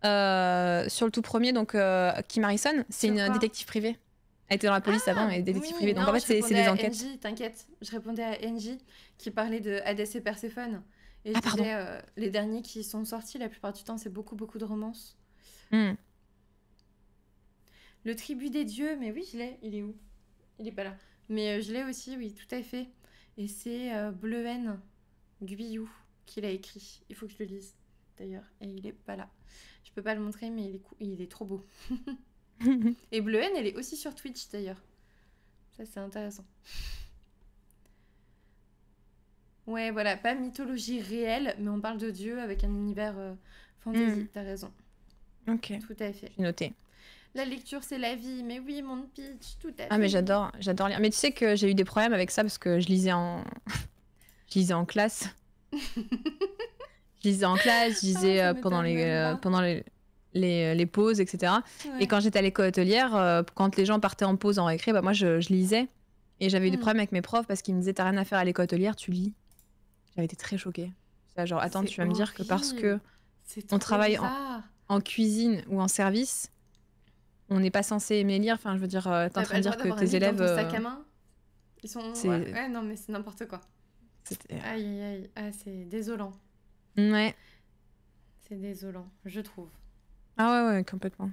euh, sur le tout premier, donc Kim Harrison, c'est une détective privée. Elle était dans la police avant ah, mais détective privée. Donc en fait, c'est des enquêtes. T'inquiète, je répondais à Angie, qui parlait de Hades et Perséphone. Et je ah, disais, les derniers qui sont sortis, la plupart du temps, c'est beaucoup, beaucoup de romances. Mmh. Le tribut des dieux, mais oui, je l'ai. Il est où Il est pas là. Mais euh, je l'ai aussi, oui, tout à fait. Et c'est Bleuhen Bleuen Guyou qui l'a écrit. Il faut que je le lise, d'ailleurs. Et il est pas là. Je peux pas le montrer, mais il est, il est trop beau. [laughs] Et Bleuhen, elle est aussi sur Twitch, d'ailleurs. Ça, c'est intéressant. Ouais, voilà, pas mythologie réelle, mais on parle de Dieu avec un univers fantastique euh, fantasy. Mm. T'as raison. Ok. Tout à fait. Noté. La lecture, c'est la vie. Mais oui, mon pitch, tout à fait. Ah, mais j'adore, j'adore lire. Mais tu sais que j'ai eu des problèmes avec ça parce que je lisais en, [laughs] [laughs] je lisais en classe. je ah, lisais en classe, je lisais pendant, les, euh, pendant les, euh, pauses, etc. Et quand j'étais à l'école hôtelière, euh, quand les gens partaient en pause, en récré, bah, moi, je, lisais. Et j'avais eu des hmm. problèmes avec mes profs parce qu'ils me disaient T'as rien à faire à l'école hôtelière, tu lis. J'avais été très choquée. Genre, attends, tu vas me dire que parce que on travaille en cuisine ou en service, on n'est pas censé aimer lire. Enfin, je veux dire, euh, t'es en train bah, de dire que tes élèves. Dans ton sac euh, à main, ils sont. Ouais. non, mais c'est n'importe quoi. Euh, aïe, aïe, ah, c'est désolant. Ouais. C'est désolant, je trouve. Ah ouais, ouais, complètement.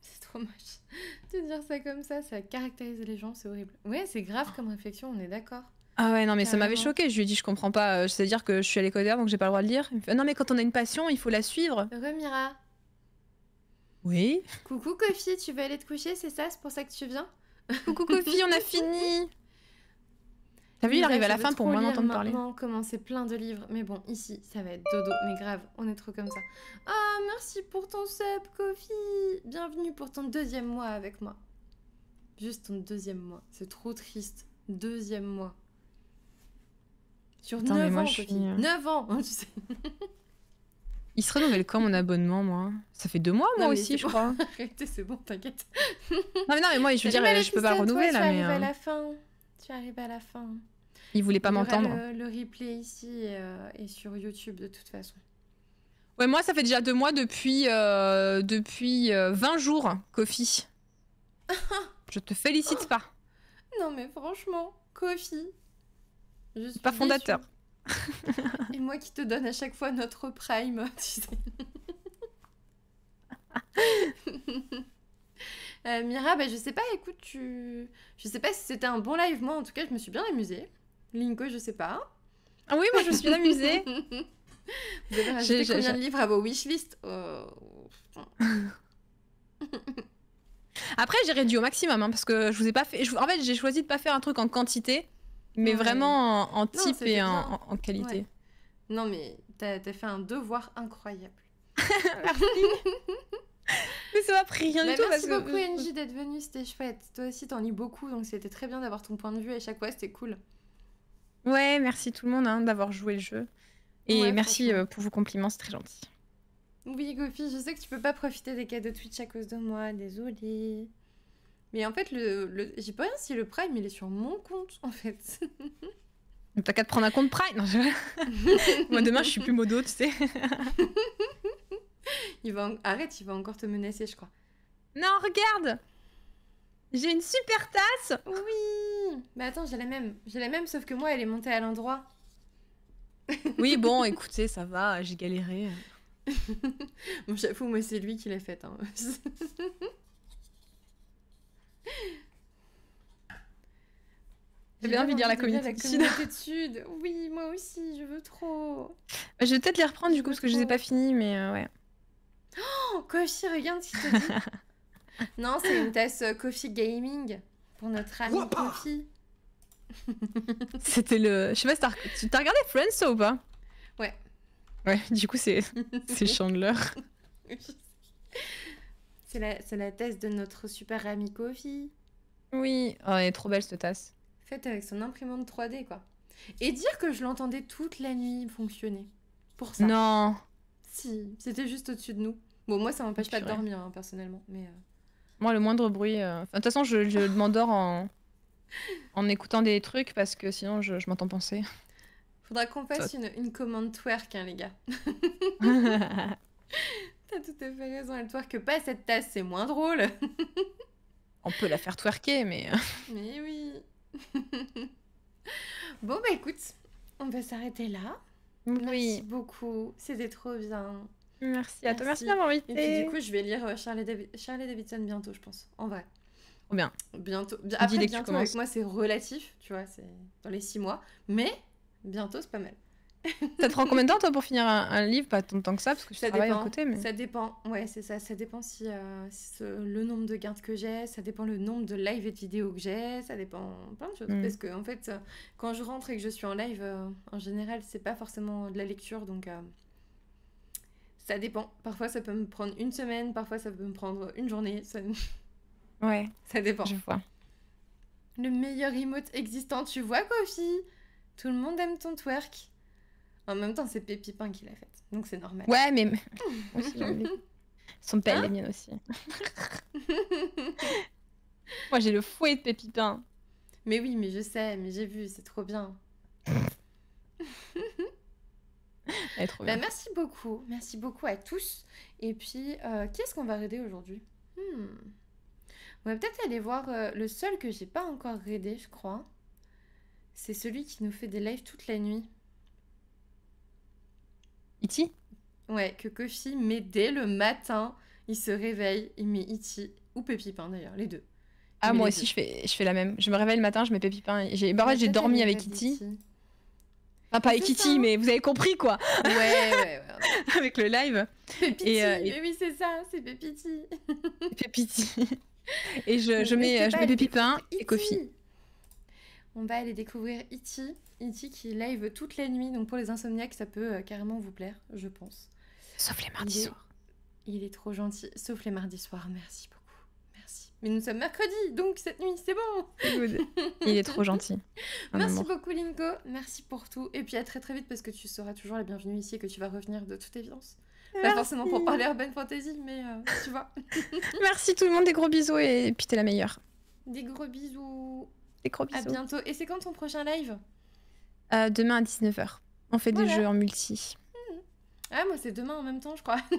C'est trop moche. [laughs] de dire ça comme ça, ça caractérise les gens, c'est horrible. Ouais, c'est grave comme réflexion, on est d'accord. Ah ouais, non, mais ça m'avait choqué. Je lui ai dit, je comprends pas. C'est-à-dire que je suis à l'école donc j'ai pas le droit de lire. non, mais quand on a une passion, il faut la suivre. Remira. Oui. Coucou Kofi, tu veux aller te coucher, c'est ça C'est pour ça que tu viens Coucou Kofi, on a [laughs] fini T'as vu, il arrive à bah, la fin pour moins d'entendre parler. On commencer plein de livres, mais bon, ici, ça va être dodo, mais grave, on est trop comme ça. Ah, merci pour ton sub, Kofi Bienvenue pour ton deuxième mois avec moi. Juste ton deuxième mois, c'est trop triste. Deuxième mois. Sur neuf 9 ans, moi, Kofi. 9 euh, ans, [laughs] tu sais. Il se renouvelle quand mon abonnement, moi Ça fait deux mois, moi aussi, je crois. [laughs] Arrêtez, c'est bon, t'inquiète. non, mais non, mais moi, je veux dire, je peux pas renouveler là. Tu arrives à euh, la fin. Tu arrives à la fin. Il voulait pas m'entendre. Le, replay ici est euh, sur YouTube, de toute façon. Ouais, moi, ça fait déjà deux mois depuis, euh, depuis 20 jours, Kofi. [laughs] je te félicite pas. Non, mais franchement, Kofi. Je pas fondateur. Et moi qui te donne à chaque fois notre prime, [laughs] tu [laughs] euh, Mira, bah, je sais pas, écoute, tu... je sais pas si c'était un bon live. Moi, en tout cas, je me suis bien amusée. Linko, je sais pas. Ah oui, moi, je me suis bien amusée. [laughs] Vous avez rajouté combien de livres à vos wish list oh, Après, j'ai réduit au maximum hein, parce que je vous ai pas fait. En fait, j'ai choisi de pas faire un truc en quantité mais vraiment en, type et en, qualité. Non, mais t'as fait un devoir incroyable. [laughs] [laughs] mais ça m'a pris rien du bah, tout. Merci beaucoup, d'être venu. C'était chouette. Toi aussi, t'en lis beaucoup. Donc, c'était très bien d'avoir ton point de vue à chaque fois. C'était cool. Ouais, merci tout le monde hein, d'avoir joué le jeu. Et merci euh, pour vos compliments. C'est très gentil. Oui, Goofy, je sais que tu peux pas profiter des cadeaux Twitch à cause de moi. Désolée. Mais en fait, le, le... pas rien si le Prime, il est sur mon compte, en fait. [laughs] T'as qu'à te prendre un compte Prime. Non, [laughs] Moi, demain, je suis plus modo, tu sais. [laughs] il va Arrête, il va encore te menacer, je crois. Non, regarde J'ai une super tasse Oui Mais attends, j'ai la même. J'ai la même, sauf que moi, elle est montée à l'endroit. oui, bon, écoutez, ça va, j'ai galéré. mon j'avoue, moi, c'est lui qui l'a fait Hein. J'avais envie de lire la communauté, de sud. Oui, moi aussi, je veux trop. Bah, je vais peut-être les reprendre du coup parce que je les ai pas finis, mais euh, ouais. Oh, Kofi, regarde ce qu'il te dit. [laughs] non, c'est une tasse Coffee euh, Gaming pour notre ami Kofi. [laughs] C'était le. Je sais pas si t'as regardé Friends ou pas Ouais. Ouais, du coup, c'est [laughs] Chandler. C'est la, la, tasse de notre super ami Kofi. Oui, oh, elle est trop belle cette tasse. Faite avec son imprimante 3D, quoi. Et dire que je l'entendais toute la nuit fonctionner. Pour ça. Non. Si, c'était juste au-dessus de nous. Bon, moi, ça m'empêche pas de dormir, hein, personnellement. Mais euh. Moi, le moindre bruit. Euh, de toute façon, je, je [laughs] m'endors en... en écoutant des trucs parce que sinon, je, je m'entends penser. Faudra qu'on fasse une, une, commande twerk, hein, les gars. [laughs] [laughs] T'as tout à fait raison, elle twerk pas cette tasse, c'est moins drôle. [laughs] On peut la faire twerker, mais. Euh. mais oui. [laughs] bon, bah écoute, on va s'arrêter là. Merci beaucoup, c'était trop bien. Merci, à toi, merci d'avoir invité. Et du coup, je vais lire euh, Charlie, Davidson bientôt, je pense, en vrai. Bien. Bientôt. Après, bientôt avec moi, c'est relatif, tu vois, c'est dans les six mois. Mais bientôt, c'est pas mal ça te prend combien de temps, toi, pour finir un, livre Pas tant de temps que ça, parce que je ça travaille dépend. à côté. Mais... Ça dépend, ouais, c'est ça. Ça dépend si, euh, le nombre de gardes que j'ai, ça dépend le nombre de lives et de vidéos que j'ai, ça dépend plein de choses. Mm. Parce que, en fait, euh, quand je rentre et que je suis en live, euh, en général, c'est pas forcément de la lecture, donc. ça dépend. Parfois, ça peut me prendre une semaine, parfois, ça peut me prendre une journée. Ça... [laughs] Ouais. Ça dépend. Je vois. Le meilleur emote existant, tu vois, Kofi Tout le monde aime ton twerk. En même temps, c'est Pépipin qui l'a faite, donc c'est normal. Ouais, mais. [laughs] Son père, hein est bien aussi. [laughs] Moi, j'ai le fouet de Pépipin. Mais oui, mais je sais, mais j'ai vu, c'est trop bien. [laughs] Elle est trop bah, bien. merci beaucoup, merci beaucoup à tous. Et puis, euh, qui est-ce qu'on va raider aujourd'hui hmm. On va peut-être aller voir euh, le seul que j'ai pas encore raidé, je crois. C'est celui qui nous fait des lives toute la nuit. Iti e Ouais, que Kofi met dès le matin, il se réveille, il met Iti e ou Pépipin d'ailleurs, les deux. ah, moi aussi, je fais, je fais la même. Je me réveille le matin, je mets Pépipin Bah J'ai j'ai dormi avec Iti. E enfin, pas ah, avec Kitty, mais vous avez compris quoi. Ouais, ouais, [laughs] avec le live. Pépiti, euh, oui, c'est ça, c'est Pépiti. Pépiti. [laughs] et je, je mets, je mets Pépipin et Kofi. On va aller découvrir Iti, e Iti e qui live toutes les nuits, donc pour les insomniaques, ça peut euh, carrément vous plaire, je pense. Sauf les mardis soirs. Il est trop gentil, sauf les mardis soirs, merci beaucoup. Merci. Mais nous sommes mercredi, donc cette nuit, c'est bon. il est trop gentil. [laughs] merci beaucoup, Linko. Merci pour tout. Et puis à très très vite, parce que tu seras toujours la bienvenue ici et que tu vas revenir de toute évidence. Pas forcément pour parler Urban Fantasy, mais euh, tu vois. [laughs] merci tout le monde, des gros bisous et puis t'es la meilleure. Des gros bisous. Des À bientôt. Et c'est quand ton prochain live euh, Demain à 19h. On fait des jeux en multi. Hmm. Ah, moi, c'est demain en même temps, je crois. [laughs]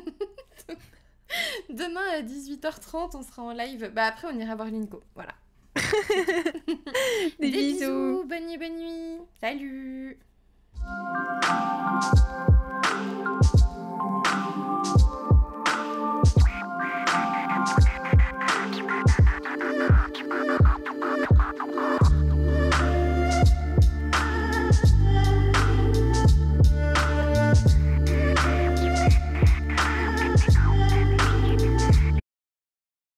demain à 18h30, on sera en live. Bah, après, on ira voir Linko. Voilà. [laughs] des, bisous. Bonne nuit, bonne nuit. Salut.